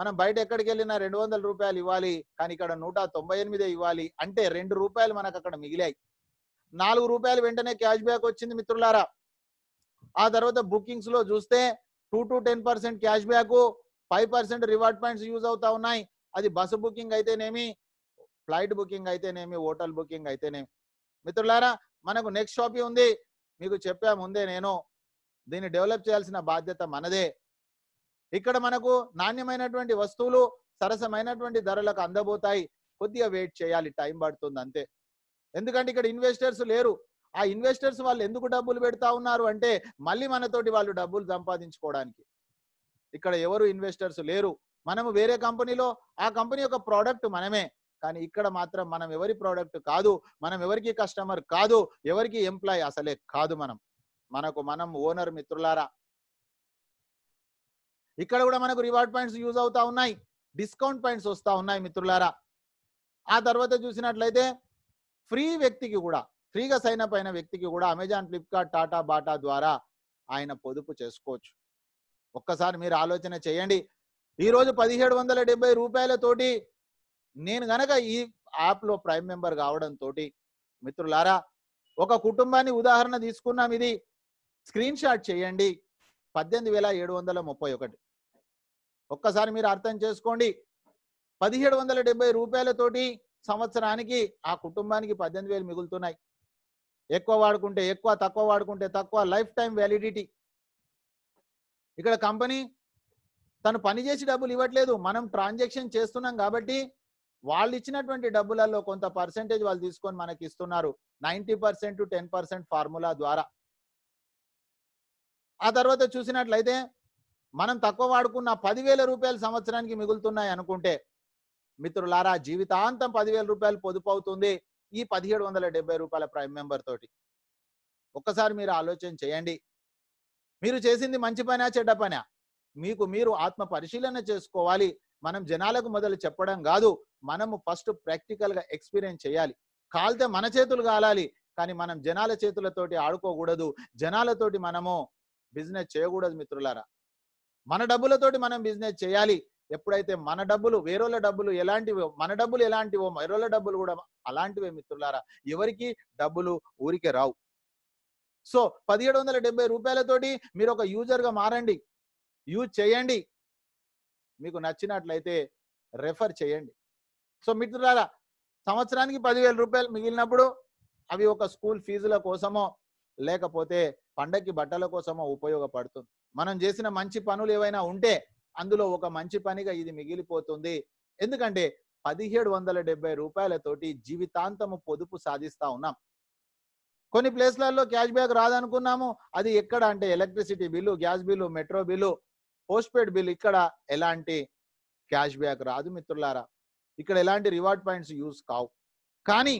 A: మనం బయట ఎక్కడికి వెళ్ళినా రెండు వందల రూపాయలు ఇవ్వాలి కానీ ఇక్కడ నూట తొంభై ఎనిమిదే ఇవ్వాలి అంటే రెండు రూపాయలు మనకు అక్కడ మిగిలాయి నాలుగు రూపాయలు వెంటనే క్యాష్ బ్యాక్ వచ్చింది మిత్రులారా ఆ తర్వాత బుకింగ్స్ లో చూస్తే two to ten percent cash back five percent reward points use అవుతా ఉన్నాయి అది బస్సు బుకింగ్ అయితేనేమి ఫ్లైట్ బుకింగ్ అయితేనేమి హోటల్ బుకింగ్ అయితేనేమి మిత్రులారా మనకు నెక్స్ట్ షాపింగ్ ఉంది మీకు చెప్పా ముందే నేను దీన్ని డెవలప్ చేయాల్సిన బాధ్యత మనదే ఇక్కడ మనకు నాణ్యమైనటువంటి వస్తువులు సరసమైనటువంటి ధరలకు అందబోతాయి కొద్దిగా వెయిట్ చేయాలి టైం పడుతుంది అంతే ఎందుకంటే ఇక్కడ ఇన్వెస్టర్స్ లేరు ఆ ఇన్వెస్టర్స్ వాళ్ళు ఎందుకు డబ్బులు పెడతా ఉన్నారు అంటే మళ్ళీ మనతోటి వాళ్ళు డబ్బులు సంపాదించుకోవడానికి ఇక్కడ ఎవరు ఇన్వెస్టర్స్ లేరు మనము వేరే కంపెనీలో ఆ కంపెనీ యొక్క ప్రోడక్ట్ మనమే కానీ ఇక్కడ మాత్రం మనం ఎవరి ప్రోడక్ట్ కాదు మనం ఎవరికి కస్టమర్ కాదు ఎవరికి ఎంప్లాయ్ అసలే కాదు మనం మనకు మనం ఓనర్ మిత్రులారా ఇక్కడ కూడా మనకు రివార్డ్ పాయింట్స్ యూజ్ అవుతా ఉన్నాయి డిస్కౌంట్ పాయింట్స్ వస్తా ఉన్నాయి మిత్రులారా ఆ తర్వాత చూసినట్లయితే ఫ్రీ వ్యక్తికి కూడా ఫ్రీగా సైన్ అప్ అయిన వ్యక్తికి కూడా అమెజాన్ ఫ్లిప్కార్ట్ టాటా బాటా ద్వారా ఆయన పొదుపు చేసుకోవచ్చు ఒక్కసారి మీరు ఆలోచన చేయండి ఈరోజు పదిహేడు వందల డెబ్బై రూపాయలతోటి నేను గనక ఈ యాప్లో ప్రైమ్ మెంబర్ కావడంతో మిత్రులారా ఒక కుటుంబాన్ని ఉదాహరణ తీసుకున్నాం ఇది స్క్రీన్ షాట్ చేయండి పద్దెనిమిది వేల ఏడు వందల ముప్పై ఒకటి ఒక్కసారి మీరు అర్థం చేసుకోండి పదిహేడు వందల డెబ్బై రూపాయలతోటి సంవత్సరానికి ఆ కుటుంబానికి పద్దెనిమిది వేలు మిగులుతున్నాయి ఎక్కువ వాడుకుంటే ఎక్కువ తక్కువ వాడుకుంటే తక్కువ లైఫ్ టైం వ్యాలిడిటీ ఇక్కడ కంపెనీ తను పనిచేసి డబ్బులు ఇవ్వట్లేదు మనం ట్రాన్సాక్షన్ చేస్తున్నాం కాబట్టి వాళ్ళు ఇచ్చినటువంటి డబ్బులలో కొంత పర్సెంటేజ్ వాళ్ళు తీసుకొని మనకి ఇస్తున్నారు ninety percent ten percent formula ద్వారా ఆ తర్వాత చూసినట్లయితే మనం తక్కువ వాడుకున్న పదివేల రూపాయలు సంవత్సరానికి మిగులుతున్నాయి అనుకుంటే మిత్రులారా జీవితాంతం పదివేల రూపాయలు పొదుపు అవుతుంది ఈ పదిహేడు వందల రూపాయల ప్రైమ్ మెంబర్ తోటి ఒక్కసారి మీరు ఆలోచన చేయండి మీరు చేసింది మంచి పనా చెడ్డ పనా మీకు మీరు ఆత్మ పరిశీలన చేసుకోవాలి మనం జనాలకు మొదలు చెప్పడం కాదు మనము ఫస్ట్ ప్రాక్టికల్ గా ఎక్స్పీరియన్స్ చేయాలి కాల్తే మన చేతులు కాలాలి కానీ మనం జనాల చేతులతోటి ఆడుకోకూడదు జనాలతోటి మనము బిజినెస్ చేయకూడదు మిత్రులారా మన డబ్బులతోటి మనం బిజినెస్ చేయాలి ఎప్పుడైతే మన డబ్బులు వేరేల డబ్బులు ఎలాంటివో మన డబ్బులు ఎలాంటివో వేరేల డబ్బులు కూడా అలాంటివే మిత్రులారా ఎవరికి డబ్బులు ఊరికే రావు సో పదిహేడు వందల డెబ్బై రూపాయలతోటి మీరు ఒక యూజర్గా మారండి యూజ్ చేయండి మీకు నచ్చినట్లయితే రెఫర్ చేయండి సో మిత్రులారా సంవత్సరానికి పదివేల రూపాయలు మిగిలినప్పుడు అవి ఒక స్కూల్ ఫీజుల కోసమో లేకపోతే పండక్కి బట్టల కోసమో ఉపయోగపడుతుంది మనం చేసిన మంచి పనులు ఏవైనా ఉంటే అందులో ఒక మంచి పనిగా ఇది మిగిలిపోతుంది ఎందుకంటే పదిహేడు వందల డెబ్బై రూపాయలతోటి జీవితాంతము పొదుపు సాధిస్తా ఉన్నాం కొన్ని ప్లేస్లలో క్యాష్ బ్యాక్ రాదనుకున్నాము అది ఎక్కడ అంటే electricity bill gas bill metro bill post paid bill ఇక్కడ ఎలాంటి క్యాష్ బ్యాక్ రాదు మిత్రులారా ఇక్కడ ఎలాంటి రివార్డ్ పాయింట్స్ యూజ్ కావు కానీ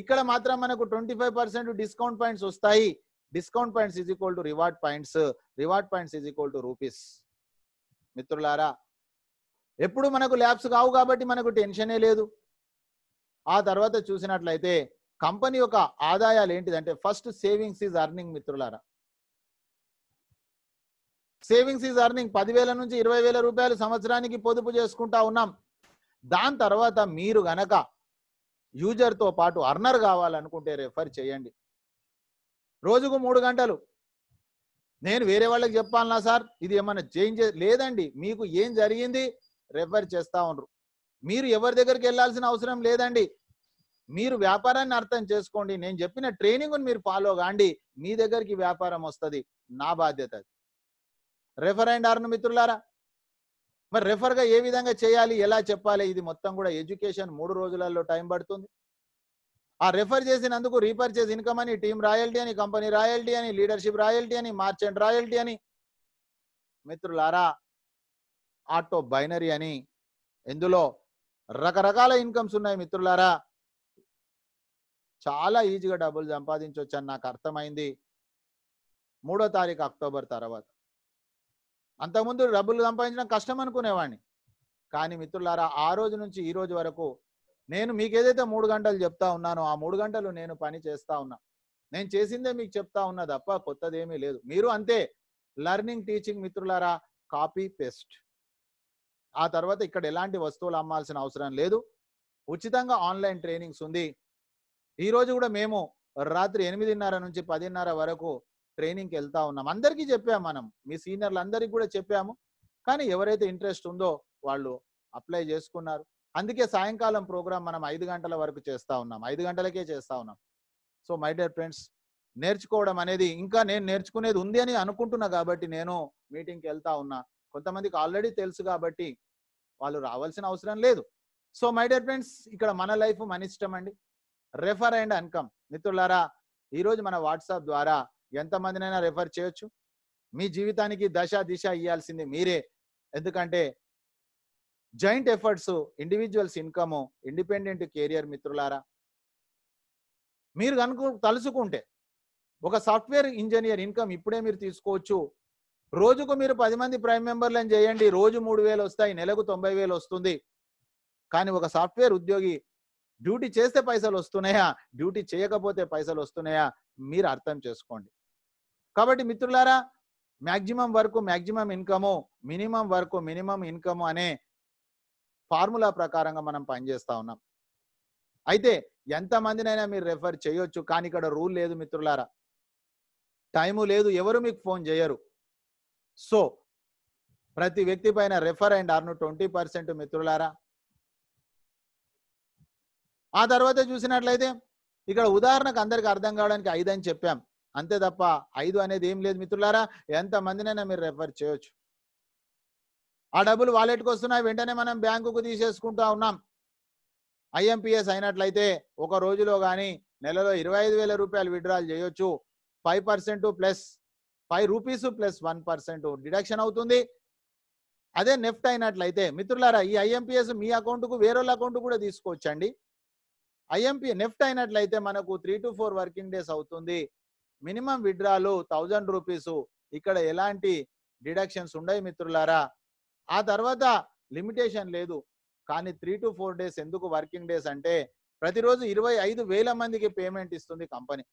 A: ఇక్కడ మాత్రం మనకు twenty five percent discount points వస్తాయి discount points is equal to reward points reward points is equal to rupees మిత్రులారా ఎప్పుడు మనకు ల్యాబ్స్ కావు కాబట్టి మనకు టెన్షనే లేదు ఆ తర్వాత చూసినట్లయితే కంపెనీ యొక్క ఆదాయాలు ఏంటిదంటే ఫస్ట్ సేవింగ్స్ ఈజ్ అర్నింగ్ మిత్రులారా సేవింగ్స్ ఈజ్ అర్నింగ్ పదివేల నుంచి ఇరవై వేల రూపాయలు సంవత్సరానికి పొదుపు చేసుకుంటా ఉన్నాం దాని తర్వాత మీరు గనక యూజర్తో పాటు అర్నర్ కావాలనుకుంటే రెఫర్ చేయండి రోజుకు మూడు గంటలు నేను వేరే వాళ్ళకి చెప్పాలనా సార్ ఇది ఏమైనా చేంజ్ లేదండి మీకు ఏం జరిగింది రెఫర్ చేస్తూ ఉండరు మీరు ఎవరి దగ్గరికి వెళ్ళాల్సిన అవసరం లేదండి మీరు వ్యాపారాన్ని అర్థం చేసుకోండి నేను చెప్పిన ట్రైనింగ్ మీరు ఫాలో కాండి మీ దగ్గరికి వ్యాపారం వస్తుంది నా బాధ్యత రెఫర్ అండ్ ఆర్న్ మిత్రులారా మరి రెఫర్గా ఏ విధంగా చేయాలి ఎలా చెప్పాలి ఇది మొత్తం కూడా ఎడ్యుకేషన్ మూడు రోజులలో టైం పడుతుంది ఆ రెఫర్ చేసినందుకు రీపర్చేజ్ ఇన్కమ్ అని టీమ్ రాయల్టీ అని కంపెనీ రాయల్టీ అని లీడర్షిప్ రాయల్టీ అని మార్చెంట్ రాయల్టీ అని మిత్రులారా ఆటో బైనరీ అని ఎందులో రకరకాల ఇన్కమ్స్ ఉన్నాయి మిత్రులారా చాలా ఈజీగా డబ్బులు సంపాదించవచ్చు అని నాకు అర్థమైంది మూడో తారీఖు అక్టోబర్ తర్వాత అంతకుముందు డబ్బులు సంపాదించడం కష్టం అనుకునేవాడిని కానీ మిత్రులారా ఆ రోజు నుంచి ఈ రోజు వరకు నేను మీకు ఏదైతే మూడు గంటలు చెప్తా ఉన్నానో ఆ మూడు గంటలు నేను పని చేస్తా ఉన్నా నేను చేసిందే మీకు చెప్తా ఉన్నా తప్ప కొత్తదేమీ లేదు మీరు అంతే లర్నింగ్ టీచింగ్ మిత్రులారా కాపీ పేస్ట్ ఆ తర్వాత ఇక్కడ ఎలాంటి వస్తువులు అమ్మాల్సిన అవసరం లేదు ఉచితంగా ఆన్లైన్ ట్రైనింగ్స్ ఉంది ఈరోజు కూడా మేము రాత్రి ఎనిమిదిన్నర నుంచి పదిన్నర వరకు ట్రైనింగ్కి వెళ్తా ఉన్నాం అందరికీ చెప్పాము మనం మీ సీనియర్లు అందరికీ కూడా చెప్పాము కానీ ఎవరైతే ఇంట్రెస్ట్ ఉందో వాళ్ళు అప్లై చేసుకున్నారు అందుకే సాయంకాలం ప్రోగ్రాం మనం ఐదు గంటల వరకు చేస్తూ ఉన్నాం ఐదు గంటలకే చేస్తూ ఉన్నాం సో మై డియర్ ఫ్రెండ్స్ నేర్చుకోవడం అనేది ఇంకా నేను నేర్చుకునేది ఉంది అని అనుకుంటున్నా కాబట్టి నేను మీటింగ్కి వెళ్తా ఉన్నా కొంతమందికి ఆల్రెడీ తెలుసు కాబట్టి వాళ్ళు రావాల్సిన అవసరం లేదు సో మై డియర్ ఫ్రెండ్స్ ఇక్కడ మన లైఫ్ మన ఇష్టం అండి రెఫర్ అండ్ అన్కమ్ మిత్రులారా ఈరోజు మన వాట్సాప్ ద్వారా ఎంతమందినైనా రెఫర్ చేయొచ్చు మీ జీవితానికి దశ దిశ ఇవ్వాల్సింది మీరే ఎందుకంటే joint efforts individuals income independent career మిత్రులారా మీరు కనుకు తలుచుకుంటే ఒక సాఫ్ట్వేర్ ఇంజనీర్ ఇన్కమ్ ఇప్పుడే మీరు తీసుకోవచ్చు రోజుకు మీరు పది మంది ప్రైమ్ మెంబర్లను చేయండి రోజు మూడు వేలు వస్తాయి నెలకు తొంభై వేలు వస్తుంది కానీ ఒక సాఫ్ట్వేర్ ఉద్యోగి డ్యూటీ చేస్తే పైసలు వస్తున్నాయా డ్యూటీ చేయకపోతే పైసలు వస్తున్నాయా మీరు అర్థం చేసుకోండి కాబట్టి మిత్రులారా మ్యాక్సిమం వరకు మ్యాక్సిమం ఇన్కము మినిమం వరకు మినిమం ఇన్కమ్ అనే ఫార్ములా ప్రకారంగా మనం పనిచేస్తూ ఉన్నాం అయితే ఎంతమందినైనా మీరు రెఫర్ చేయొచ్చు కానీ ఇక్కడ రూల్ లేదు మిత్రులారా టైము లేదు ఎవరు మీకు ఫోన్ చేయరు సో ప్రతి వ్యక్తి పైన refer and earn twenty percent మిత్రులారా ఆ తర్వాత చూసినట్లయితే ఇక్కడ ఉదాహరణకు అందరికి అర్థం కావడానికి ఐదు అని చెప్పాం అంతే తప్ప ఐదు అనేది ఏం లేదు మిత్రులారా ఎంతమందినైనా మీరు రెఫర్ చేయొచ్చు ఆ డబ్బులు వాలెట్కి వస్తున్నాయి వెంటనే మనం బ్యాంకుకు తీసేసుకుంటా ఉన్నాం ఐఎంపిఎస్ అయినట్లయితే ఒక రోజులో కానీ నెలలో ఇరవై ఐదు వేల రూపాయలు విడ్రాల్ చేయొచ్చు five percent plus five rupees plus one percent deduction అవుతుంది అదే నెఫ్ట్ అయినట్లయితే మిత్రులారా ఈ ఐఎంపిఎస్ మీ అకౌంట్కు వేరే అకౌంట్ కూడా తీసుకోవచ్చండి ఐఎంపి నెఫ్ట్ అయినట్లయితే మనకు three to four working days అవుతుంది మినిమం విడ్రాలు థౌజండ్ రూపీస్ ఇక్కడ ఎలాంటి డిడక్షన్స్ ఉండవు మిత్రులారా ఆ తర్వాత లిమిటేషన్ లేదు కానీ త్రీ టు ఫోర్ డేస్ ఎందుకు వర్కింగ్ డేస్ అంటే ప్రతిరోజు ఇరవై ఐదు వేల మందికి పేమెంట్ ఇస్తుంది కంపెనీ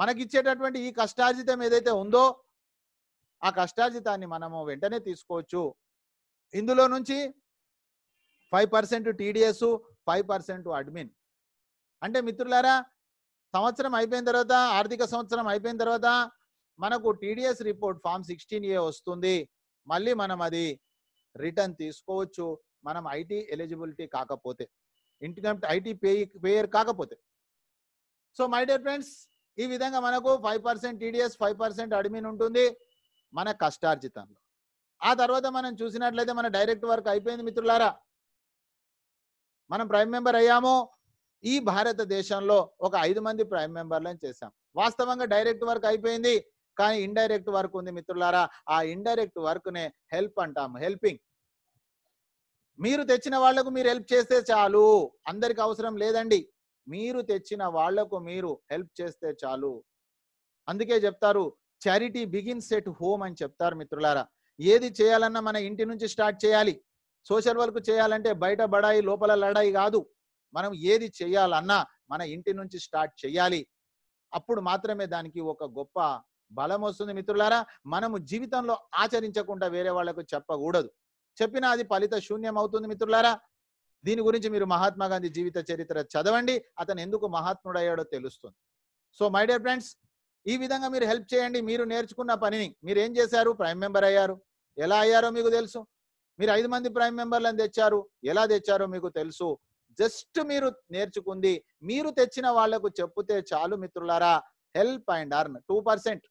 A: మనకిచ్చేటటువంటి ఈ కష్టార్జితం ఏదైతే ఉందో ఆ కష్టార్జితాన్ని మనము వెంటనే తీసుకోవచ్చు ఇందులో నుంచి five percent TDS five percent admin అంటే మిత్రులారా సంవత్సరం అయిపోయిన తర్వాత ఆర్థిక సంవత్సరం అయిపోయిన తర్వాత మనకు TDS report form sixteen A వస్తుంది మళ్ళీ మనం అది రిటర్న్ తీసుకోవచ్చు మనం ఐటీ ఎలిజిబిలిటీ కాకపోతే ఇన్కమ్ ఐటీ పే పేయర్ కాకపోతే సో మై డియర్ ఫ్రెండ్స్ ఈ విధంగా మనకు five percent TDS five percent admin ఉంటుంది మన కష్టార్జితంలో ఆ తర్వాత మనం చూసినట్లయితే మన డైరెక్ట్ వర్క్ అయిపోయింది మిత్రులారా మనం ప్రైమ్ మెంబర్ అయ్యాము ఈ భారతదేశంలో ఒక ఐదు మంది ప్రైమ్ మెంబర్లను చేశాం వాస్తవంగా డైరెక్ట్ వర్క్ అయిపోయింది కానీ ఇండైరెక్ట్ వర్క్ ఉంది మిత్రులారా ఆ ఇండైరెక్ట్ నే హెల్ప్ అంటాము హెల్పింగ్ మీరు తెచ్చిన వాళ్లకు మీరు హెల్ప్ చేస్తే చాలు అందరికి అవసరం లేదండి మీరు తెచ్చిన వాళ్లకు మీరు హెల్ప్ చేస్తే చాలు అందుకే చెప్తారు చారిటీ బిగిన్స్ ఎట్ హోమ్ అని చెప్తారు మిత్రులారా ఏది చేయాలన్నా మన ఇంటి నుంచి స్టార్ట్ చేయాలి సోషల్ వర్క్ చేయాలంటే బయట బడాయి లోపల లడాయి కాదు మనం ఏది చేయాలన్నా మన ఇంటి నుంచి స్టార్ట్ చేయాలి అప్పుడు మాత్రమే దానికి ఒక గొప్ప బలం వస్తుంది మిత్రులారా మనము జీవితంలో ఆచరించకుండా వేరే వాళ్లకు చెప్పకూడదు చెప్పినా అది ఫలిత శూన్యం అవుతుంది మిత్రులారా దీని గురించి మీరు మహాత్మా గాంధీ జీవిత చరిత్ర చదవండి అతను ఎందుకు మహాత్ముడయ్యాడో తెలుస్తుంది సో మై డియర్ ఫ్రెండ్స్ ఈ విధంగా మీరు హెల్ప్ చేయండి మీరు నేర్చుకున్న పనిని మీరు ఏం చేశారు ప్రైమ్ మెంబర్ అయ్యారు ఎలా అయ్యారో మీకు తెలుసు మీరు ఐదు మంది ప్రైమ్ మెంబర్లను తెచ్చారు ఎలా తెచ్చారో మీకు తెలుసు జస్ట్ మీరు నేర్చుకుంది మీరు తెచ్చిన వాళ్లకు చెప్పితే చాలు మిత్రులారా help and earn two percent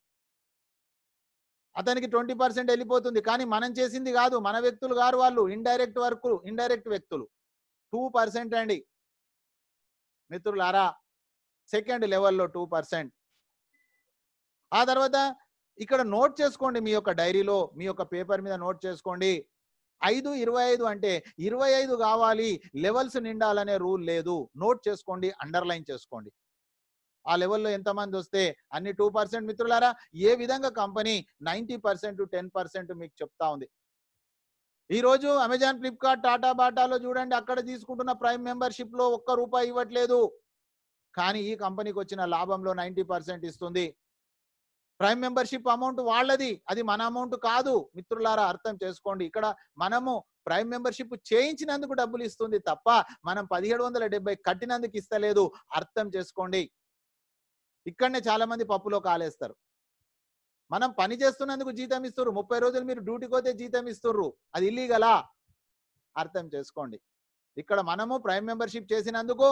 A: అతనికి ట్వంటీ పర్సెంట్ వెళ్ళిపోతుంది కానీ మనం చేసింది కాదు మన వ్యక్తులు గారు వాళ్ళు ఇండైరెక్ట్ వర్క్ ఇండైరెక్ట్ వ్యక్తులు టూ పర్సెంట్ అండి మిత్రులారా సెకండ్ లెవెల్లో టూ పర్సెంట్ ఆ తర్వాత ఇక్కడ నోట్ చేసుకోండి మీ యొక్క డైరీలో మీ యొక్క పేపర్ మీద నోట్ చేసుకోండి ఐదు ఇరవై ఐదు అంటే ఇరవై ఐదు కావాలి లెవెల్స్ నిండాలనే రూల్ లేదు నోట్ చేసుకోండి అండర్లైన్ చేసుకోండి ఆ లెవెల్లో ఎంతమంది వస్తే అన్ని టూ పర్సెంట్ మిత్రులారా ఏ విధంగా company ninety percent ten percent మీకు చెప్తా ఉంది ఈరోజు అమెజాన్ ఫ్లిప్కార్ట్ టాటా బాటాలో చూడండి అక్కడ తీసుకుంటున్న ప్రైమ్ మెంబర్షిప్లో ఒక్క రూపాయి ఇవ్వట్లేదు కానీ ఈ కంపెనీకి వచ్చిన లాభంలో నైంటీ పర్సెంట్ ఇస్తుంది ప్రైమ్ మెంబర్షిప్ అమౌంట్ వాళ్ళది అది మన అమౌంట్ కాదు మిత్రులారా అర్థం చేసుకోండి ఇక్కడ మనము ప్రైమ్ మెంబర్షిప్ చేయించినందుకు డబ్బులు ఇస్తుంది తప్ప మనం పదిహేడు వందల డెబ్బై కట్టినందుకు ఇస్తలేదు అర్థం చేసుకోండి ఇక్కడనే చాలా మంది పప్పులో కాలేస్తారు మనం పని చేస్తున్నందుకు జీతం ఇస్తుర్రు ముప్పై రోజులు మీరు డ్యూటీకి పోతే జీతం ఇస్తున్నారు అది ఇల్లీగలా అర్థం చేసుకోండి ఇక్కడ మనము ప్రైమ్ మెంబర్షిప్ చేసినందుకు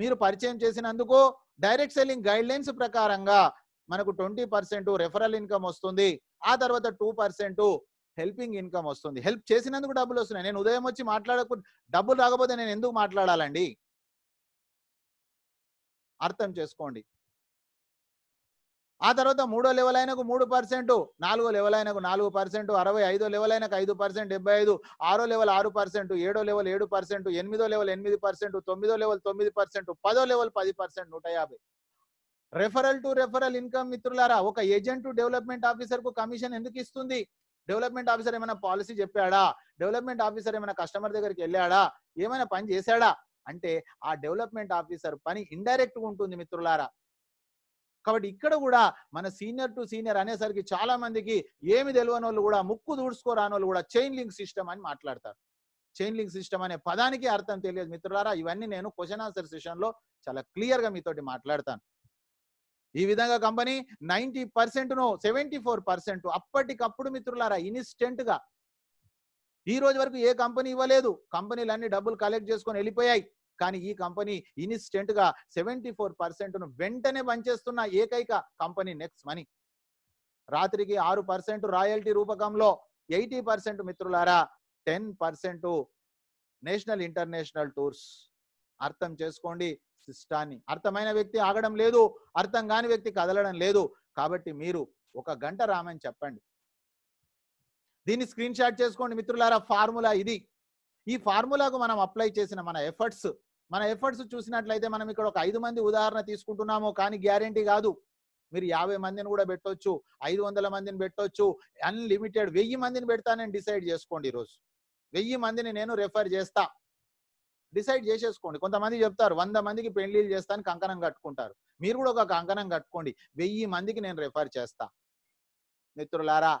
A: మీరు పరిచయం చేసినందుకు డైరెక్ట్ సెల్లింగ్ గైడ్ లైన్స్ ప్రకారంగా మనకు ట్వంటీ పర్సెంట్ రెఫరల్ ఇన్కమ్ వస్తుంది ఆ తర్వాత టూ పర్సెంట్ హెల్పింగ్ ఇన్కమ్ వస్తుంది హెల్ప్ చేసినందుకు డబ్బులు వస్తున్నాయి నేను ఉదయం వచ్చి మాట్లాడకు డబ్బులు రాకపోతే నేను ఎందుకు మాట్లాడాలండి అర్థం చేసుకోండి ఆ తర్వాత మూడో లెవెల్ అయినకు మూడు పర్సెంట్ నాలుగో లెవెల్ అయినకు నాలుగు పర్సెంట్ అరవై ఐదో లెవెల్ అయినకు ఐదు పర్సెంట్ డెబ్బై ఐదు ఆరో లెవెల్ ఆరు పర్సెంట్ ఏడో లెవెల్ ఏడు పర్సెంట్ ఎనిమిదో లెవెల్ ఎనిమిది పర్సెంట్ తొమ్మిదో లెవెల్ తొమ్మిది పర్సెంట్ పదో లెవెల్ పది పర్సెంట్ నూట యాభై రెఫరల్ టు రెఫరల్ ఇన్కమ్ మిత్రులారా ఒక ఏజెంట్ డెవలప్మెంట్ ఆఫీసర్ కు కమిషన్ ఎందుకు ఇస్తుంది డెవలప్మెంట్ ఆఫీసర్ ఏమైనా పాలసీ చెప్పాడా డెవలప్మెంట్ ఆఫీసర్ ఏమైనా కస్టమర్ దగ్గరికి వెళ్ళాడా ఏమైనా పని చేశాడా అంటే ఆ డెవలప్మెంట్ ఆఫీసర్ పని ఇండైరెక్ట్ గా ఉంటుంది మిత్రులారా కాబట్టి ఇక్కడ కూడా మన సీనియర్ టు సీనియర్ అనేసరికి చాలా మందికి ఏమి తెలియని వాళ్ళు కూడా ముక్కు దూడ్చుకోరాని వాళ్ళు కూడా చైన్ లింక్ సిస్టమ్ అని మాట్లాడతారు చైన్ లింక్ సిస్టమ్ అనే పదానికి అర్థం తెలియదు మిత్రులారా ఇవన్నీ నేను క్వశ్చన్ ఆన్సర్ సెషన్లో చాలా క్లియర్గా మీతోటి మాట్లాడతాను ఈ విధంగా కంపెనీ నైన్టీ పర్సెంట్ ను సెవెంటీ ఫోర్ పర్సెంట్ అప్పటికప్పుడు మిత్రులారా గా ఈ రోజు వరకు ఏ కంపెనీ ఇవ్వలేదు కంపెనీలన్నీ డబ్బులు కలెక్ట్ చేసుకొని వెళ్ళిపోయాయి కానీ ఈ కంపెనీ గా సెవెంటీ ఫోర్ పర్సెంట్ ను వెంటనే పనిచేస్తున్న ఏకైక కంపెనీ నెక్స్ట్ మనీ రాత్రికి ఆరు పర్సెంట్ రాయల్టీ రూపకంలో ఎయిటీ పర్సెంట్ మిత్రులారా ten percent national international tours అర్థం చేసుకోండి శిష్టాన్ని అర్థమైన వ్యక్తి ఆగడం లేదు అర్థం కాని వ్యక్తి కదలడం లేదు కాబట్టి మీరు ఒక గంట రామని చెప్పండి దీన్ని స్క్రీన్ షాట్ చేసుకోండి మిత్రులారా ఫార్ములా ఇది ఈ ఫార్ములాకు మనం అప్లై చేసిన మన ఎఫర్ట్స్ మన ఎఫర్ట్స్ చూసినట్లయితే మనం ఇక్కడ ఒక ఐదు మంది ఉదాహరణ తీసుకుంటున్నాము కానీ గ్యారంటీ కాదు మీరు యాభై మందిని కూడా పెట్టవచ్చు ఐదు వందల మందిని పెట్టవచ్చు అన్లిమిటెడ్ వెయ్యి మందిని పెడతానని డిసైడ్ చేసుకోండి ఈరోజు వెయ్యి మందిని నేను రెఫర్ చేస్తా డిసైడ్ చేసేసుకోండి కొంతమంది చెప్తారు వంద మందికి పెళ్లిళ్ళు చేస్తాను కంకణం కట్టుకుంటారు మీరు కూడా ఒక కంకణం కట్టుకోండి వెయ్యి మందికి నేను రెఫర్ చేస్తా మిత్రులారా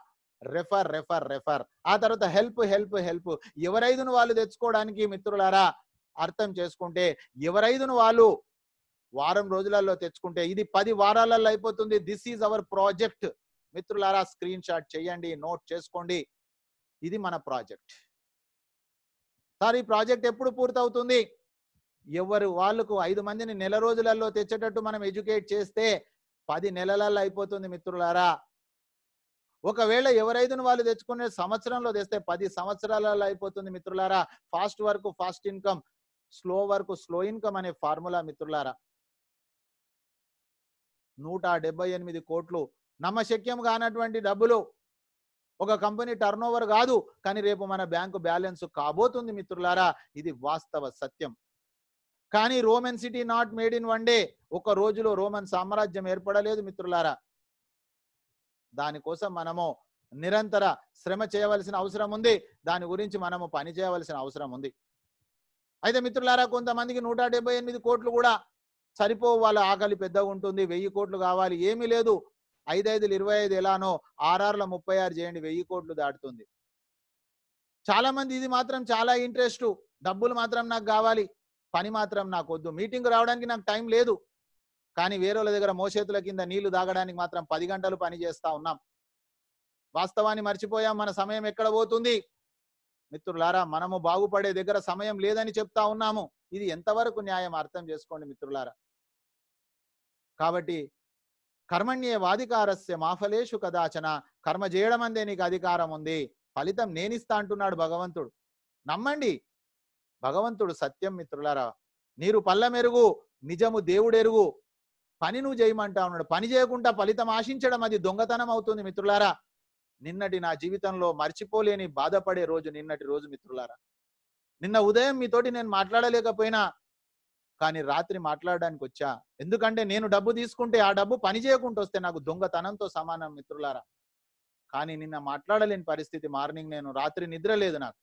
A: రెఫర్ రెఫర్ రెఫర్ ఆ తర్వాత హెల్ప్ హెల్ప్ హెల్ప్ ఎవరైదును వాళ్ళు తెచ్చుకోవడానికి మిత్రులారా అర్థం చేసుకుంటే ఎవరైదును వాళ్ళు వారం రోజులలో తెచ్చుకుంటే ఇది పది వారాలలో అయిపోతుంది దిస్ ఈజ్ అవర్ ప్రాజెక్ట్ మిత్రులారా స్క్రీన్ షాట్ చేయండి నోట్ చేసుకోండి ఇది మన ప్రాజెక్ట్ సార్ ఈ ప్రాజెక్ట్ ఎప్పుడు పూర్తవుతుంది ఎవరు వాళ్ళకు ఐదు మందిని నెల రోజులలో తెచ్చేటట్టు మనం ఎడ్యుకేట్ చేస్తే పది నెలలలో అయిపోతుంది మిత్రులారా ఒకవేళ ఎవరైదును వాళ్ళు తెచ్చుకునే సంవత్సరంలో తెస్తే పది సంవత్సరాలలో అయిపోతుంది మిత్రులారా fast work fast income slow work slow income అనే ఫార్ములా మిత్రులారా నూట డెబ్బై ఎనిమిది కోట్లు నమ్మశక్యం కానటువంటి డబ్బులు ఒక కంపెనీ టర్నోవర్ కాదు కానీ రేపు మన బ్యాంకు బ్యాలెన్స్ కాబోతుంది మిత్రులారా ఇది వాస్తవ సత్యం కానీ Roman city not made in one day ఒక రోజులో రోమన్ సామ్రాజ్యం ఏర్పడలేదు మిత్రులారా దానికోసం మనము నిరంతర శ్రమ చేయవలసిన అవసరం ఉంది దాని గురించి మనము పని చేయవలసిన అవసరం ఉంది అయితే మిత్రులారా కొంతమందికి నూట డెబ్బై ఎనిమిది కోట్లు కూడా సరిపో వాళ్ళ ఆకలి పెద్దగా ఉంటుంది వెయ్యి కోట్లు కావాలి ఏమీ లేదు ఐదు ఐదులు ఇరవై ఐదు ఎలానో ఆర్ఆర్ల ముప్పై ఆరు చేయండి వెయ్యి కోట్లు దాటుతుంది చాలా మంది ఇది మాత్రం చాలా ఇంట్రెస్ట్ డబ్బులు మాత్రం నాకు కావాలి పని మాత్రం నాకు వద్దు మీటింగ్ రావడానికి నాకు టైం లేదు కానీ వేరేల దగ్గర మోసేతుల కింద నీళ్లు దాగడానికి మాత్రం పది గంటలు పని చేస్తా ఉన్నాం వాస్తవాన్ని మర్చిపోయాం మన సమయం ఎక్కడ పోతుంది మిత్రులారా మనము బాగుపడే దగ్గర సమయం లేదని చెప్తా ఉన్నాము ఇది ఎంతవరకు న్యాయం అర్థం చేసుకోండి మిత్రులారా కాబట్టి వాధికారస్య మాఫలేషు కదాచన కర్మ చేయడం అందే నీకు అధికారం ఉంది ఫలితం నేనిస్తా అంటున్నాడు భగవంతుడు నమ్మండి భగవంతుడు సత్యం మిత్రులారా నీరు పల్ల మెరుగు నిజము దేవుడెరుగు పని నువ్వు చేయమంటా ఉన్నాడు పని చేయకుండా ఫలితం ఆశించడం అది దొంగతనం అవుతుంది మిత్రులారా నిన్నటి నా జీవితంలో మర్చిపోలేని బాధపడే రోజు నిన్నటి రోజు మిత్రులారా నిన్న ఉదయం మీతోటి నేను మాట్లాడలేకపోయినా కానీ రాత్రి మాట్లాడడానికి వచ్చా ఎందుకంటే నేను డబ్బు తీసుకుంటే ఆ డబ్బు పని చేయకుండా వస్తే నాకు దొంగతనంతో సమానం మిత్రులారా కానీ నిన్న మాట్లాడలేని పరిస్థితి మార్నింగ్ నేను రాత్రి నిద్ర లేదు నాకు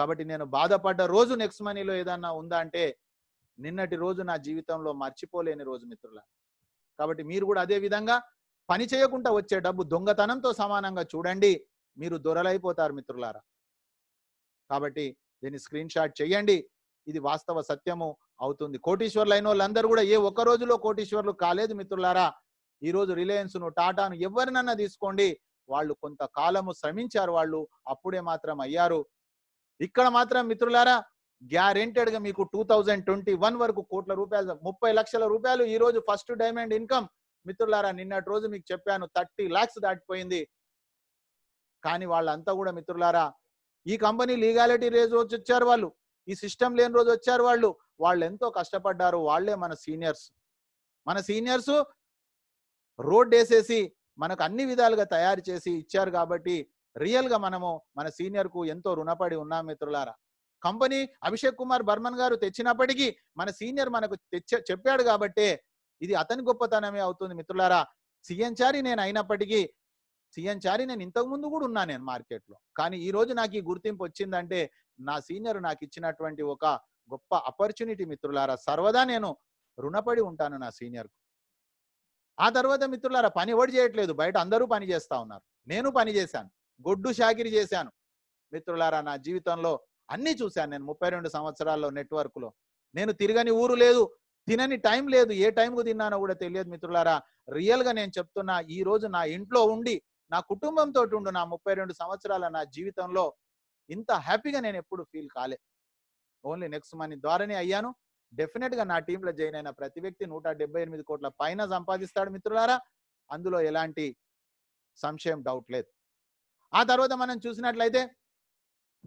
A: కాబట్టి నేను బాధపడ్డ రోజు నెక్స్ట్ మనీలో ఏదన్నా ఉందా అంటే నిన్నటి రోజు నా జీవితంలో మర్చిపోలేని రోజు మిత్రుల కాబట్టి మీరు కూడా అదే విధంగా పని చేయకుండా వచ్చే డబ్బు దొంగతనంతో సమానంగా చూడండి మీరు దొరలైపోతారు మిత్రులారా కాబట్టి దీన్ని స్క్రీన్ షాట్ చేయండి ఇది వాస్తవ సత్యము అవుతుంది కోటీశ్వర్లు అయిన వాళ్ళందరూ కూడా ఏ ఒక్క రోజులో కోటీశ్వర్లు కాలేదు మిత్రులారా ఈరోజు ను టాటాను ఎవరినన్నా తీసుకోండి వాళ్ళు కొంతకాలము శ్రమించారు వాళ్ళు అప్పుడే మాత్రం అయ్యారు ఇక్కడ మాత్రం మిత్రులారా గా మీకు టూ థౌజండ్ ట్వంటీ వన్ వరకు కోట్ల రూపాయలు ముప్పై లక్షల రూపాయలు ఈ రోజు ఫస్ట్ డైమండ్ ఇన్కమ్ మిత్రులారా నిన్నటి రోజు మీకు చెప్పాను థర్టీ లాక్స్ దాటిపోయింది కానీ వాళ్ళంతా కూడా మిత్రులారా ఈ కంపెనీ లీగాలిటీ రోజు వచ్చి వచ్చారు వాళ్ళు ఈ సిస్టమ్ లేని రోజు వచ్చారు వాళ్ళు వాళ్ళు ఎంతో కష్టపడ్డారు వాళ్లే మన సీనియర్స్ మన సీనియర్స్ రోడ్ వేసేసి మనకు అన్ని విధాలుగా తయారు చేసి ఇచ్చారు కాబట్టి రియల్గా మనము మన సీనియర్కు ఎంతో రుణపడి ఉన్నాం మిత్రులారా కంపెనీ అభిషేక్ కుమార్ బర్మన్ గారు తెచ్చినప్పటికీ మన సీనియర్ మనకు తెచ్చ చెప్పాడు కాబట్టే ఇది అతని గొప్పతనమే అవుతుంది మిత్రులారా సీఎం చారి నేను అయినప్పటికీ సీఎం చారి నేను ఇంతకు ముందు కూడా ఉన్నా నేను మార్కెట్లో కానీ ఈ రోజు నాకు ఈ గుర్తింపు వచ్చిందంటే నా సీనియర్ నాకు ఇచ్చినటువంటి ఒక గొప్ప ఆపర్చునిటీ మిత్రులారా సర్వదా నేను రుణపడి ఉంటాను నా సీనియర్కు ఆ తర్వాత మిత్రులారా పని ఎవడు చేయట్లేదు బయట అందరూ పని చేస్తా ఉన్నారు నేను పని చేశాను గొడ్డు షాకిరి చేశాను మిత్రులారా నా జీవితంలో అన్ని చూశాను నేను ముప్పై రెండు సంవత్సరాల్లో నెట్వర్క్లో నేను తిరగని ఊరు లేదు తినని టైం లేదు ఏ టైంకు తిన్నానో కూడా తెలియదు మిత్రులారా రియల్గా నేను చెప్తున్నా ఈ రోజు నా ఇంట్లో ఉండి నా కుటుంబంతో ఉండు నా ముప్పై రెండు సంవత్సరాల నా జీవితంలో ఇంత హ్యాపీగా నేను ఎప్పుడు ఫీల్ కాలే ఓన్లీ నెక్స్ట్ మనీ ద్వారానే అయ్యాను డెఫినెట్ గా నా టీంలో జాయిన్ అయిన ప్రతి వ్యక్తి నూట డెబ్బై ఎనిమిది కోట్ల పైన సంపాదిస్తాడు మిత్రులారా అందులో ఎలాంటి సంశయం డౌట్ లేదు ఆ తర్వాత మనం చూసినట్లయితే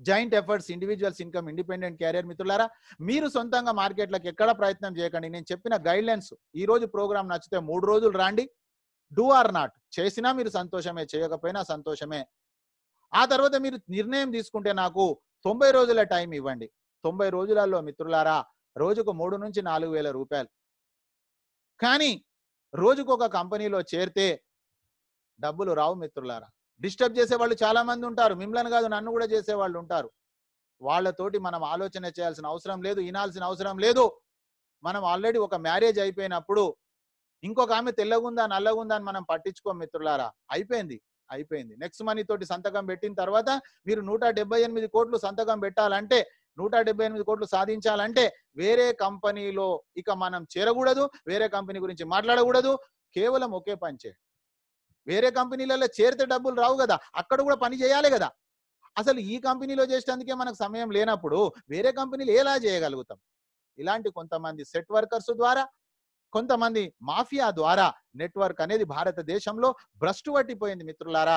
A: joint efforts individuals income independent career మిత్రులారా మీరు సొంతంగా మార్కెట్లకు ఎక్కడ ప్రయత్నం చేయకండి నేను చెప్పిన గైడ్ లైన్స్ ఈ రోజు ప్రోగ్రామ్ నచ్చితే మూడు రోజులు రాండి డూ ఆర్ నాట్ చేసినా మీరు సంతోషమే చేయకపోయినా సంతోషమే ఆ తర్వాత మీరు నిర్ణయం తీసుకుంటే నాకు తొంభై రోజుల టైం ఇవ్వండి తొంభై రోజులలో మిత్రులారా రోజుకు మూడు నుంచి నాలుగు వేల రూపాయలు కానీ రోజుకు ఒక కంపెనీలో చేరితే డబ్బులు రావు మిత్రులారా డిస్టర్బ్ చేసే వాళ్ళు చాలా మంది ఉంటారు మిమ్మల్ని కాదు నన్ను కూడా చేసే వాళ్ళు ఉంటారు వాళ్ళతోటి మనం ఆలోచన చేయాల్సిన అవసరం లేదు వినాల్సిన అవసరం లేదు మనం ఆల్రెడీ ఒక మ్యారేజ్ అయిపోయినప్పుడు ఇంకొక ఆమె తెల్లగుందా నల్లగుందా అని మనం పట్టించుకోం మిత్రులారా అయిపోయింది అయిపోయింది నెక్స్ట్ మనీ తోటి సంతకం పెట్టిన తర్వాత మీరు నూట ఎనిమిది కోట్లు సంతకం పెట్టాలంటే నూట డెబ్బై ఎనిమిది కోట్లు సాధించాలంటే వేరే కంపెనీలో ఇక మనం చేరకూడదు వేరే కంపెనీ గురించి మాట్లాడకూడదు కేవలం ఒకే పని చేయండి వేరే కంపెనీలలో చేరితే డబ్బులు రావు కదా అక్కడ కూడా పని చేయాలి కదా అసలు ఈ కంపెనీలో చేసేందుకే మనకు సమయం లేనప్పుడు వేరే కంపెనీలు ఎలా చేయగలుగుతాం ఇలాంటి కొంతమంది సెట్ వర్కర్స్ ద్వారా కొంతమంది మాఫియా ద్వారా నెట్వర్క్ అనేది భారతదేశంలో భ్రష్టు పట్టిపోయింది మిత్రులారా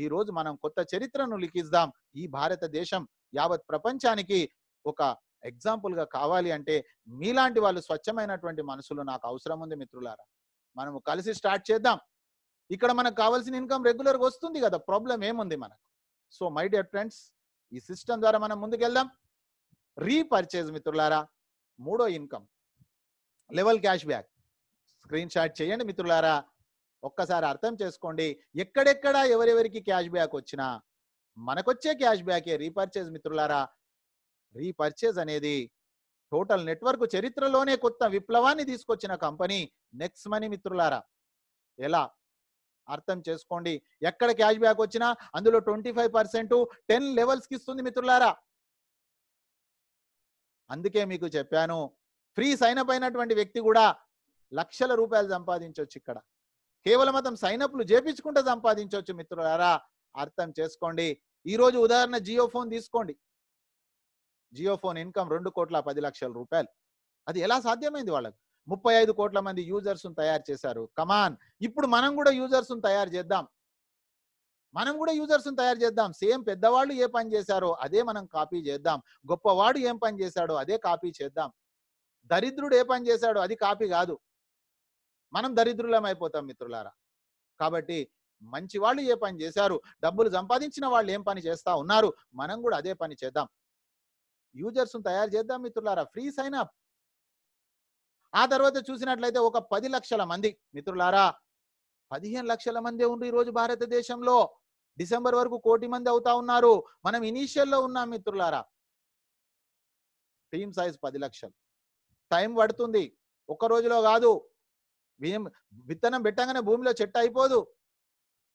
A: ఈ రోజు మనం కొత్త చరిత్రను లిఖిద్దాం ఈ భారతదేశం యావత్ ప్రపంచానికి ఒక ఎగ్జాంపుల్ గా కావాలి అంటే మీలాంటి వాళ్ళు స్వచ్ఛమైనటువంటి మనసులు నాకు అవసరం ఉంది మిత్రులారా మనము కలిసి స్టార్ట్ చేద్దాం ఇక్కడ మనకు కావాల్సిన ఇన్కమ్ రెగ్యులర్గా వస్తుంది కదా ప్రాబ్లం ఏముంది మనకు సో మై డియర్ ఫ్రెండ్స్ ఈ సిస్టమ్ ద్వారా మనం ముందుకెళ్దాం రీపర్చేజ్ మిత్రులారా మూడో income level cash back screenshot చేయండి మిత్రులారా ఒక్కసారి అర్థం చేసుకోండి ఎక్కడెక్కడ ఎవరెవరికి క్యాష్ బ్యాక్ వచ్చినా మనకొచ్చే క్యాష్ బ్యాకే రీపర్చేజ్ మిత్రులారా రీపర్చేజ్ అనేది టోటల్ నెట్వర్క్ చరిత్రలోనే కొత్త విప్లవాన్ని తీసుకొచ్చిన కంపెనీ నెక్స్ట్ మనీ మిత్రులారా ఎలా అర్థం చేసుకోండి ఎక్కడ క్యాష్ బ్యాక్ వచ్చినా అందులో ట్వంటీ ఫైవ్ పర్సెంట్ టెన్ లెవెల్స్కి ఇస్తుంది మిత్రులారా అందుకే మీకు చెప్పాను ఫ్రీ సైన్ అప్ అయినటువంటి వ్యక్తి కూడా లక్షల రూపాయలు సంపాదించవచ్చు ఇక్కడ కేవలం అతను సైనప్లు చేపించుకుంటే సంపాదించవచ్చు మిత్రులారా అర్థం చేసుకోండి ఈ రోజు ఉదాహరణ జియో ఫోన్ తీసుకోండి జియో ఫోన్ ఇన్కమ్ రెండు కోట్ల పది లక్షల రూపాయలు అది ఎలా సాధ్యమైంది వాళ్ళకు ముప్పై ఐదు కోట్ల మంది యూజర్స్ తయారు చేశారు కమాన్ ఇప్పుడు మనం కూడా యూజర్స్ తయారు చేద్దాం మనం కూడా యూజర్స్ తయారు చేద్దాం సేమ్ పెద్దవాళ్ళు ఏ పని చేశారో అదే మనం కాపీ చేద్దాం గొప్పవాడు ఏం పని చేశాడో అదే కాపీ చేద్దాం దరిద్రుడు ఏ పని చేశాడో అది కాపీ కాదు మనం దరిద్రులం అయిపోతాం మిత్రులారా కాబట్టి మంచి వాళ్ళు ఏ పని చేశారు డబ్బులు సంపాదించిన వాళ్ళు ఏం పని చేస్తా ఉన్నారు మనం కూడా అదే పని చేద్దాం యూజర్స్ను తయారు చేద్దాం మిత్రులారా ఫ్రీ సైన్ అప్ ఆ తర్వాత చూసినట్లయితే ఒక పది లక్షల మంది మిత్రులారా పదిహేను లక్షల మంది ఈ ఈరోజు భారతదేశంలో డిసెంబర్ వరకు కోటి మంది అవుతా ఉన్నారు మనం ఇనీషియల్లో ఉన్నాం మిత్రులారా టీమ్ సైజ్ పది లక్షలు టైం పడుతుంది ఒక్క రోజులో కాదు బియ్యం విత్తనం పెట్టగానే భూమిలో చెట్టు అయిపోదు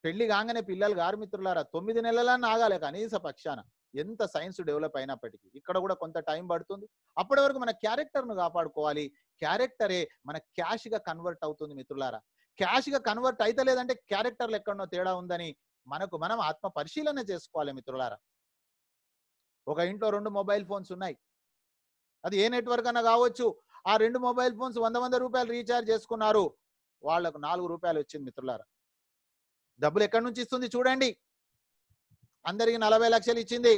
A: పెళ్లి కాగానే పిల్లలు గారు మిత్రులారా తొమ్మిది నెలలన్నా ఆగాలి కనీస పక్షాన ఎంత సైన్స్ డెవలప్ అయినప్పటికీ ఇక్కడ కూడా కొంత టైం పడుతుంది అప్పటి వరకు మన క్యారెక్టర్ను కాపాడుకోవాలి క్యారెక్టరే మన క్యాష్గా కన్వర్ట్ అవుతుంది మిత్రులారా క్యాష్గా కన్వర్ట్ అయితలేదంటే క్యారెక్టర్లు ఎక్కడనో తేడా ఉందని మనకు మనం ఆత్మ పరిశీలన చేసుకోవాలి మిత్రులారా ఒక ఇంట్లో రెండు మొబైల్ ఫోన్స్ ఉన్నాయి అది ఏ నెట్వర్క్ అన్నా కావచ్చు ఆ రెండు మొబైల్ ఫోన్స్ వంద వంద రూపాయలు రీఛార్జ్ చేసుకున్నారు వాళ్లకు నాలుగు రూపాయలు వచ్చింది మిత్రులారా డబ్బులు ఎక్కడి నుంచి ఇస్తుంది చూడండి అందరికి నలభై లక్షలు ఇచ్చింది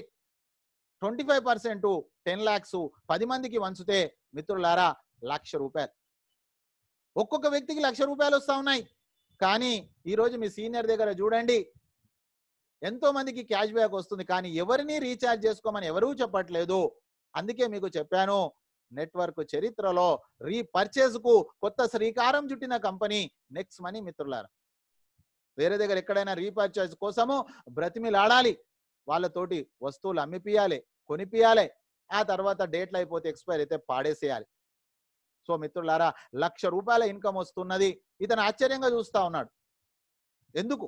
A: twenty five percent ten lakhs పది మందికి వంచుతే మిత్రులారా లక్ష రూపాయలు ఒక్కొక్క వ్యక్తికి లక్ష రూపాయలు వస్తా ఉన్నాయి కానీ ఈరోజు మీ సీనియర్ దగ్గర చూడండి ఎంతో మందికి క్యాష్ బ్యాక్ వస్తుంది కానీ ఎవరిని రీఛార్జ్ చేసుకోమని ఎవరూ చెప్పట్లేదు అందుకే మీకు చెప్పాను నెట్వర్క్ చరిత్రలో కు కొత్త శ్రీకారం చుట్టిన కంపెనీ నెక్స్ట్ మనీ మిత్రులారా వేరే దగ్గర ఎక్కడైనా రీపర్చేస్ కోసము బ్రతిమిలాడాలి వాళ్ళతోటి వస్తువులు అమ్మిపియాలి కొనిపియాలి ఆ తర్వాత డేట్లు అయిపోతే ఎక్స్పైర్ అయితే పాడేసేయాలి సో మిత్రులారా లక్ష రూపాయల ఇన్కమ్ వస్తున్నది ఇతను ఆశ్చర్యంగా చూస్తా ఉన్నాడు ఎందుకు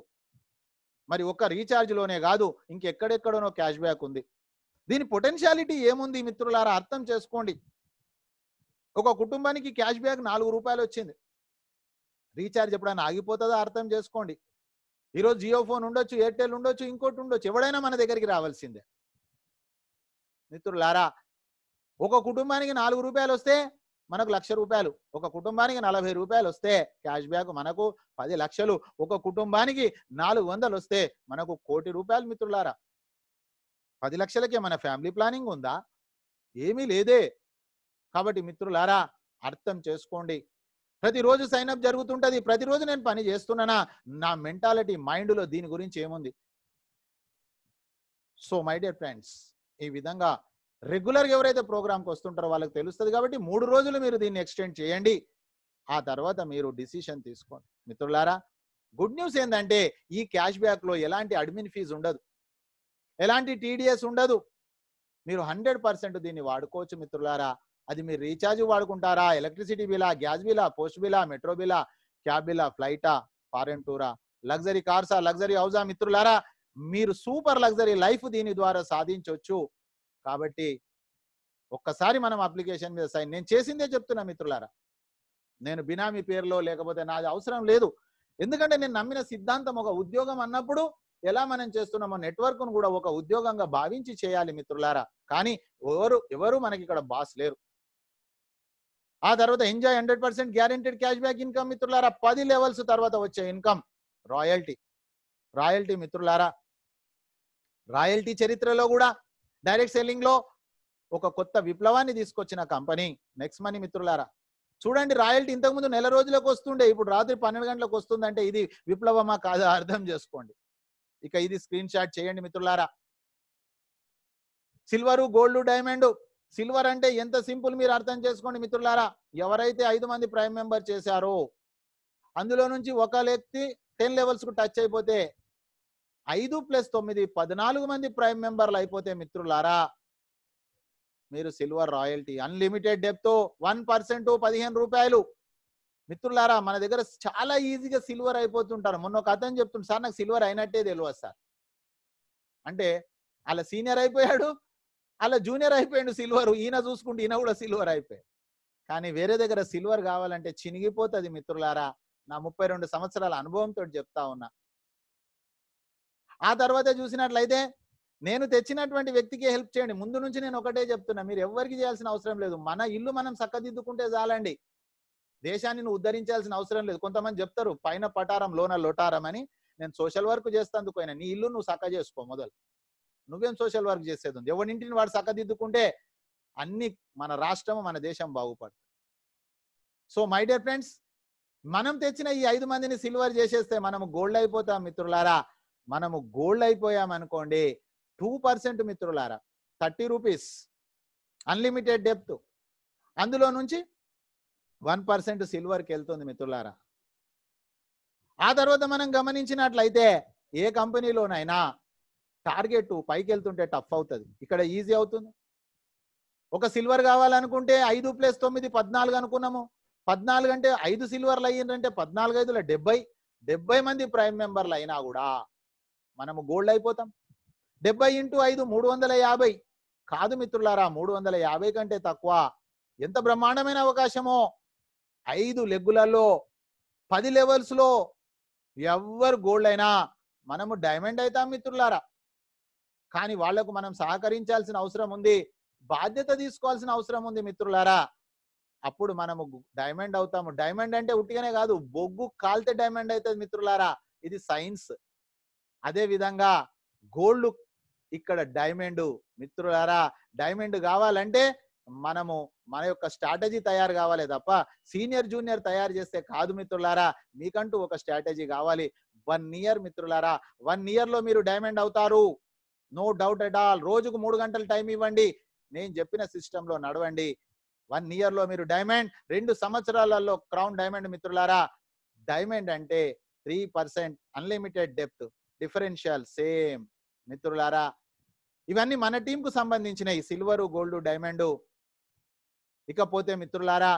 A: మరి ఒక్క రీఛార్జ్లోనే కాదు ఇంకెక్కడెక్కడోనో క్యాష్ బ్యాక్ ఉంది దీని పొటెన్షియాలిటీ ఏముంది మిత్రులారా అర్థం చేసుకోండి ఒక కుటుంబానికి క్యాష్ బ్యాక్ నాలుగు రూపాయలు వచ్చింది రీఛార్జ్ ఎప్పుడైనా ఆగిపోతుందో అర్థం చేసుకోండి ఈరోజు జియో ఫోన్ ఉండొచ్చు ఎయిర్టెల్ ఉండొచ్చు ఇంకోటి ఉండొచ్చు ఎవడైనా మన దగ్గరికి రావాల్సిందే మిత్రులారా ఒక కుటుంబానికి నాలుగు రూపాయలు వస్తే మనకు లక్ష రూపాయలు ఒక కుటుంబానికి నలభై రూపాయలు వస్తే క్యాష్ బ్యాక్ మనకు పది లక్షలు ఒక కుటుంబానికి నాలుగు వందలు వస్తే మనకు కోటి రూపాయలు మిత్రులారా పది లక్షలకే మన ఫ్యామిలీ ప్లానింగ్ ఉందా ఏమీ లేదే కాబట్టి మిత్రులారా అర్థం చేసుకోండి ప్రతిరోజు సైన్అప్ జరుగుతుంటుంది ప్రతిరోజు నేను పని చేస్తున్నానా నా మెంటాలిటీ మైండ్లో దీని గురించి ఏముంది సో మై డియర్ ఫ్రెండ్స్ ఈ విధంగా రెగ్యులర్గా ఎవరైతే ప్రోగ్రామ్కి వస్తుంటారో వాళ్ళకి తెలుస్తుంది కాబట్టి మూడు రోజులు మీరు దీన్ని ఎక్స్టెండ్ చేయండి ఆ తర్వాత మీరు డిసిషన్ తీసుకోండి మిత్రులారా గుడ్ న్యూస్ ఏంటంటే ఈ క్యాష్ బ్యాక్లో ఎలాంటి అడ్మిన్ ఫీజు ఉండదు ఎలాంటి టీడీఎస్ ఉండదు మీరు హండ్రెడ్ పర్సెంట్ దీన్ని వాడుకోవచ్చు మిత్రులారా అది మీరు రీఛార్జ్ వాడుకుంటారా ఎలక్ట్రిసిటీ బిలా గ్యాస్ బిలా పోస్ట్ బిలా మెట్రో బిలా క్యాబ్ బిలా ఫ్లైటా ఫారెన్ టూరా లగ్జరీ కార్సా లగ్జరీ హౌజా మిత్రులారా మీరు సూపర్ లగ్జరీ లైఫ్ దీని ద్వారా సాధించవచ్చు కాబట్టి ఒక్కసారి మనం అప్లికేషన్ మీద సైన్ నేను చేసిందే చెప్తున్నా మిత్రులారా నేను బినామీ పేరులో లేకపోతే నాది అవసరం లేదు ఎందుకంటే నేను నమ్మిన సిద్ధాంతం ఒక ఉద్యోగం అన్నప్పుడు ఎలా మనం చేస్తున్నామో నెట్వర్క్ను కూడా ఒక ఉద్యోగంగా భావించి చేయాలి మిత్రులారా కానీ ఎవరు ఎవరు మనకి ఇక్కడ బాస్ లేరు ఆ తర్వాత enjoy hundred percent guaranteed cash back income మిత్రులారా పది లెవెల్స్ తర్వాత వచ్చే ఇన్కమ్ రాయల్టీ రాయల్టీ మిత్రులారా రాయల్టీ చరిత్రలో కూడా డైరెక్ట్ సెల్లింగ్ లో ఒక కొత్త విప్లవాన్ని తీసుకొచ్చిన కంపెనీ నెక్స్ట్ మనీ మిత్రులారా చూడండి రాయల్టీ ఇంతకుముందు నెల రోజులకు వస్తుండే ఇప్పుడు రాత్రి పన్నెండు గంటలకు వస్తుందంటే ఇది విప్లవమా కాదా అర్థం చేసుకోండి ఇక ఇది స్క్రీన్ షాట్ చేయండి మిత్రులారా సిల్వరు గోల్డ్ డైమండ్ సిల్వర్ అంటే ఎంత సింపుల్ మీరు అర్థం చేసుకోండి మిత్రులారా ఎవరైతే ఐదు మంది ప్రైమ్ మెంబర్ చేశారో అందులో నుంచి ఒక వ్యక్తి టెన్ లెవెల్స్ కు టచ్ అయిపోతే ఐదు ప్లస్ తొమ్మిది పద్నాలుగు మంది ప్రైమ్ మెంబర్లు అయిపోతే మిత్రులారా మీరు సిల్వర్ రాయల్టీ అన్లిమిటెడ్ డెప్తో వన్ పర్సెంట్ పదిహేను రూపాయలు మిత్రులారా మన దగ్గర చాలా ఈజీగా సిల్వర్ అయిపోతుంటారు మొన్న ఒక అతను చెప్తుంటారు సార్ నాకు సిల్వర్ అయినట్టే తెలియదు సార్ అంటే అలా సీనియర్ అయిపోయాడు అలా జూనియర్ అయిపోయాడు సిల్వర్ ఈయన చూసుకుంటే ఈయన కూడా సిల్వర్ అయిపోయాడు కానీ వేరే దగ్గర సిల్వర్ కావాలంటే చినిగిపోతుంది మిత్రులారా నా ముప్పై రెండు సంవత్సరాల అనుభవంతో చెప్తా ఉన్నా ఆ తర్వాత చూసినట్లయితే నేను తెచ్చినటువంటి వ్యక్తికి హెల్ప్ చేయండి ముందు నుంచి నేను ఒకటే చెప్తున్నా మీరు ఎవరికి చేయాల్సిన అవసరం లేదు మన ఇల్లు మనం చక్కదిద్దుకుంటే చాలండి దేశాన్ని నువ్వు ఉద్ధరించాల్సిన అవసరం లేదు కొంతమంది చెప్తారు పైన పటారం లోన లొటారం అని నేను సోషల్ వర్క్ చేస్తాను పోయినా నీ ఇల్లు నువ్వు చక్క చేసుకో మొదలు నువ్వేం సోషల్ వర్క్ చేసేది ఉంది ఎవరింటిని వాడు చక్కదిద్దుకుంటే అన్ని మన రాష్ట్రం మన దేశం బాగుపడుతుంది సో మై డియర్ ఫ్రెండ్స్ మనం తెచ్చిన ఈ ఐదు మందిని సిల్వర్ చేసేస్తే మనము గోల్డ్ అయిపోతాం మిత్రులారా మనము గోల్డ్ అయిపోయాం అనుకోండి టూ పర్సెంట్ మిత్రులారా థర్టీ రూపీస్ అన్లిమిటెడ్ డెప్త్ అందులో నుంచి వన్ పర్సెంట్ సిల్వర్కి వెళ్తుంది మిత్రులారా ఆ తర్వాత మనం గమనించినట్లయితే ఏ కంపెనీలోనైనా టార్గెట్ పైకి వెళ్తుంటే టఫ్ అవుతుంది ఇక్కడ ఈజీ అవుతుంది ఒక సిల్వర్ కావాలనుకుంటే ఐదు ప్లస్ తొమ్మిది పద్నాలుగు అనుకున్నాము పద్నాలుగు అంటే ఐదు సిల్వర్లు అయ్యిందంటే పద్నాలుగు ఐదుల డెబ్బై డెబ్బై మంది ప్రైమ్ మెంబర్లు అయినా కూడా మనము గోల్డ్ అయిపోతాం డెబ్బై ఇంటూ ఐదు మూడు వందల యాభై కాదు మిత్రులారా మూడు వందల యాభై కంటే తక్కువ ఎంత బ్రహ్మాండమైన అవకాశమో ఐదు లెగ్గులలో పది లెవెల్స్లో ఎవరు గోల్డ్ అయినా మనము డైమండ్ అవుతాం మిత్రులారా కానీ వాళ్లకు మనం సహకరించాల్సిన అవసరం ఉంది బాధ్యత తీసుకోవాల్సిన అవసరం ఉంది మిత్రులారా అప్పుడు మనము డైమండ్ అవుతాము డైమండ్ అంటే ఉట్టిగానే కాదు బొగ్గు కాల్తే డైమండ్ అవుతుంది మిత్రులారా ఇది సైన్స్ అదే విధంగా గోల్డ్ ఇక్కడ డైమండ్ మిత్రులారా డైమండ్ కావాలంటే మనము మన యొక్క స్ట్రాటజీ తయారు కావాలి తప్ప సీనియర్ జూనియర్ తయారు చేస్తే కాదు మిత్రులారా మీకంటూ ఒక స్ట్రాటజీ కావాలి వన్ ఇయర్ మిత్రులారా వన్ ఇయర్ లో మీరు డైమండ్ అవుతారు నో డౌట్ అట్ ఆల్ రోజుకు మూడు గంటలు టైం ఇవ్వండి నేను చెప్పిన సిస్టంలో నడవండి వన్ ఇయర్ లో మీరు డైమండ్ రెండు సంవత్సరాలలో క్రౌన్ డైమండ్ మిత్రులారా డైమండ్ అంటే three percent unlimited depth differential same మిత్రులారా ఇవన్నీ మన టీంకు సంబంధించినవి సిల్వర్ గోల్డ్ డైమండ్ ఇకపోతే మిత్రులారా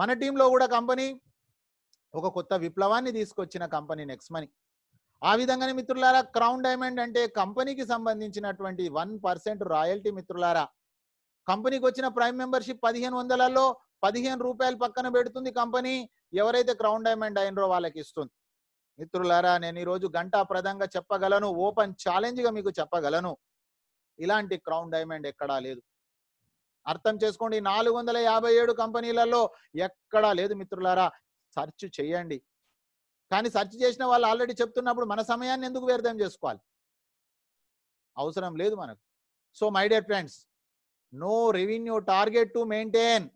A: మన టీంలో కూడా కంపెనీ ఒక కొత్త విప్లవాన్ని తీసుకొచ్చిన కంపెనీ నెక్స్ట్ మనీ ఆ విధంగానే మిత్రులారా క్రౌన్ డైమండ్ అంటే కంపెనీకి సంబంధించినటువంటి వన్ పర్సెంట్ రాయల్టీ మిత్రులారా కంపెనీకి వచ్చిన ప్రైమ్ మెంబర్షిప్ పదిహేను వందలలో పదిహేను రూపాయలు పక్కన పెడుతుంది కంపెనీ ఎవరైతే క్రౌన్ డైమండ్ అయినరో వాళ్ళకి ఇస్తుంది మిత్రులారా నేను ఈరోజు ప్రదంగా చెప్పగలను ఓపెన్ ఛాలెంజ్గా మీకు చెప్పగలను ఇలాంటి క్రౌన్ డైమండ్ ఎక్కడా లేదు అర్థం చేసుకోండి నాలుగు వందల యాభై ఏడు కంపెనీలలో ఎక్కడా లేదు మిత్రులారా సర్చ్ చేయండి కానీ సెర్చ్ చేసిన వాళ్ళు ఆల్రెడీ చెప్తున్నప్పుడు మన సమయాన్ని ఎందుకు వ్యర్థం చేసుకోవాలి అవసరం లేదు మనకు so my dear friends no revenue target to maintain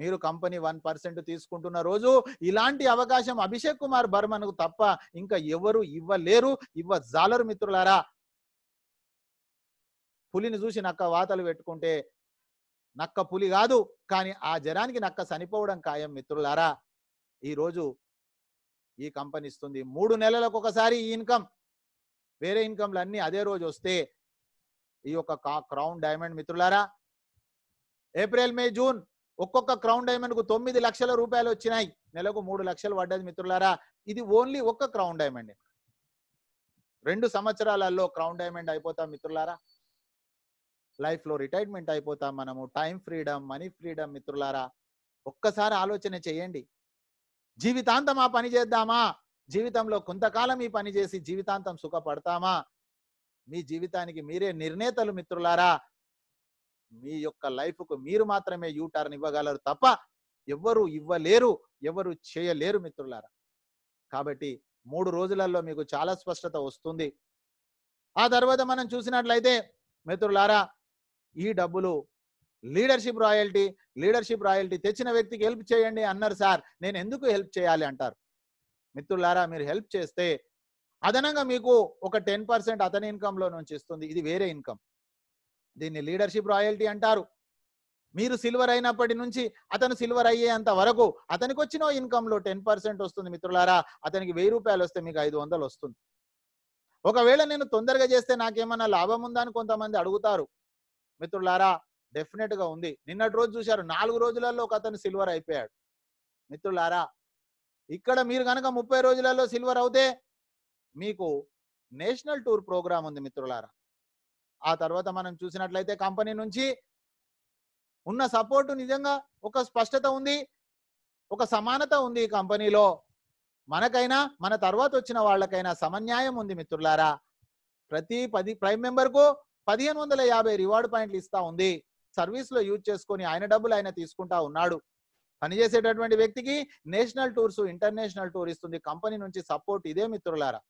A: మీరు కంపెనీ వన్ పర్సెంట్ తీసుకుంటున్న రోజు ఇలాంటి అవకాశం అభిషేక్ కుమార్ బర్మన్కు తప్ప ఇంకా ఎవరు ఇవ్వలేరు ఇవ్వ జాలరు మిత్రులారా పులిని చూసి నక్క వాతలు పెట్టుకుంటే నక్క పులి కాదు కానీ ఆ జనానికి నక్క చనిపోవడం ఖాయం మిత్రులారా ఈరోజు ఈ కంపెనీ ఇస్తుంది మూడు నెలలకు ఒకసారి ఈ ఇన్కమ్ వేరే ఇన్కమ్లు అన్ని అదే రోజు వస్తే ఈ యొక్క క్రౌన్ డైమండ్ మిత్రులారా ఏప్రిల్ మే జూన్ ఒక్కొక్క క్రౌన్ కు తొమ్మిది లక్షల రూపాయలు వచ్చినాయి నెలకు మూడు లక్షలు పడ్డది మిత్రులారా ఇది ఓన్లీ ఒక్క క్రౌన్ డైమండ్ రెండు సంవత్సరాలలో క్రౌన్ డైమండ్ అయిపోతాం మిత్రులారా లైఫ్లో రిటైర్మెంట్ అయిపోతాం మనము టైం ఫ్రీడమ్ మనీ ఫ్రీడమ్ మిత్రులారా ఒక్కసారి ఆలోచన చేయండి జీవితాంతం ఆ పని చేద్దామా జీవితంలో కొంతకాలం ఈ పని చేసి జీవితాంతం సుఖపడతామా మీ జీవితానికి మీరే నిర్ణేతలు మిత్రులారా మీ యొక్క లైఫ్కు మీరు మాత్రమే యూటర్న్ ఇవ్వగలరు తప్ప ఎవ్వరు ఇవ్వలేరు ఎవరు చేయలేరు మిత్రులారా కాబట్టి మూడు రోజులలో మీకు చాలా స్పష్టత వస్తుంది ఆ తర్వాత మనం చూసినట్లయితే మిత్రులారా ఈ డబ్బులు లీడర్షిప్ రాయల్టీ లీడర్షిప్ రాయల్టీ తెచ్చిన వ్యక్తికి హెల్ప్ చేయండి అన్నారు సార్ నేను ఎందుకు హెల్ప్ చేయాలి అంటారు మిత్రులారా మీరు హెల్ప్ చేస్తే అదనంగా మీకు ఒక టెన్ పర్సెంట్ అతని ఇన్కంలో నుంచి ఇస్తుంది ఇది వేరే ఇన్కమ్ దీన్ని లీడర్షిప్ రాయల్టీ అంటారు మీరు సిల్వర్ అయినప్పటి నుంచి అతను సిల్వర్ అయ్యేంత వరకు అతనికి వచ్చిన ఇన్కంలో టెన్ పర్సెంట్ వస్తుంది మిత్రులారా అతనికి వెయ్యి రూపాయలు వస్తే మీకు ఐదు వందలు వస్తుంది ఒకవేళ నేను తొందరగా చేస్తే నాకేమన్నా లాభం ఉందా అని కొంతమంది అడుగుతారు మిత్రులారా డెఫినెట్ గా ఉంది నిన్నటి రోజు చూశారు నాలుగు రోజులలో ఒక అతను సిల్వర్ అయిపోయాడు మిత్రులారా ఇక్కడ మీరు కనుక ముప్పై రోజులలో సిల్వర్ అవుతే మీకు నేషనల్ టూర్ ప్రోగ్రామ్ ఉంది మిత్రులారా ఆ తర్వాత మనం చూసినట్లయితే కంపెనీ నుంచి ఉన్న సపోర్టు నిజంగా ఒక స్పష్టత ఉంది ఒక సమానత ఉంది ఈ కంపెనీలో మనకైనా మన తర్వాత వచ్చిన వాళ్ళకైనా సమన్యాయం ఉంది మిత్రులారా ప్రతి పది ప్రైమ్ మెంబర్కు పదిహేను వందల యాభై రివార్డు పాయింట్లు ఇస్తా ఉంది సర్వీస్లో యూజ్ చేసుకొని ఆయన డబ్బులు ఆయన తీసుకుంటా ఉన్నాడు పనిచేసేటటువంటి వ్యక్తికి నేషనల్ టూర్స్ ఇంటర్నేషనల్ టూర్ ఇస్తుంది కంపెనీ నుంచి సపోర్ట్ ఇదే మిత్రులారా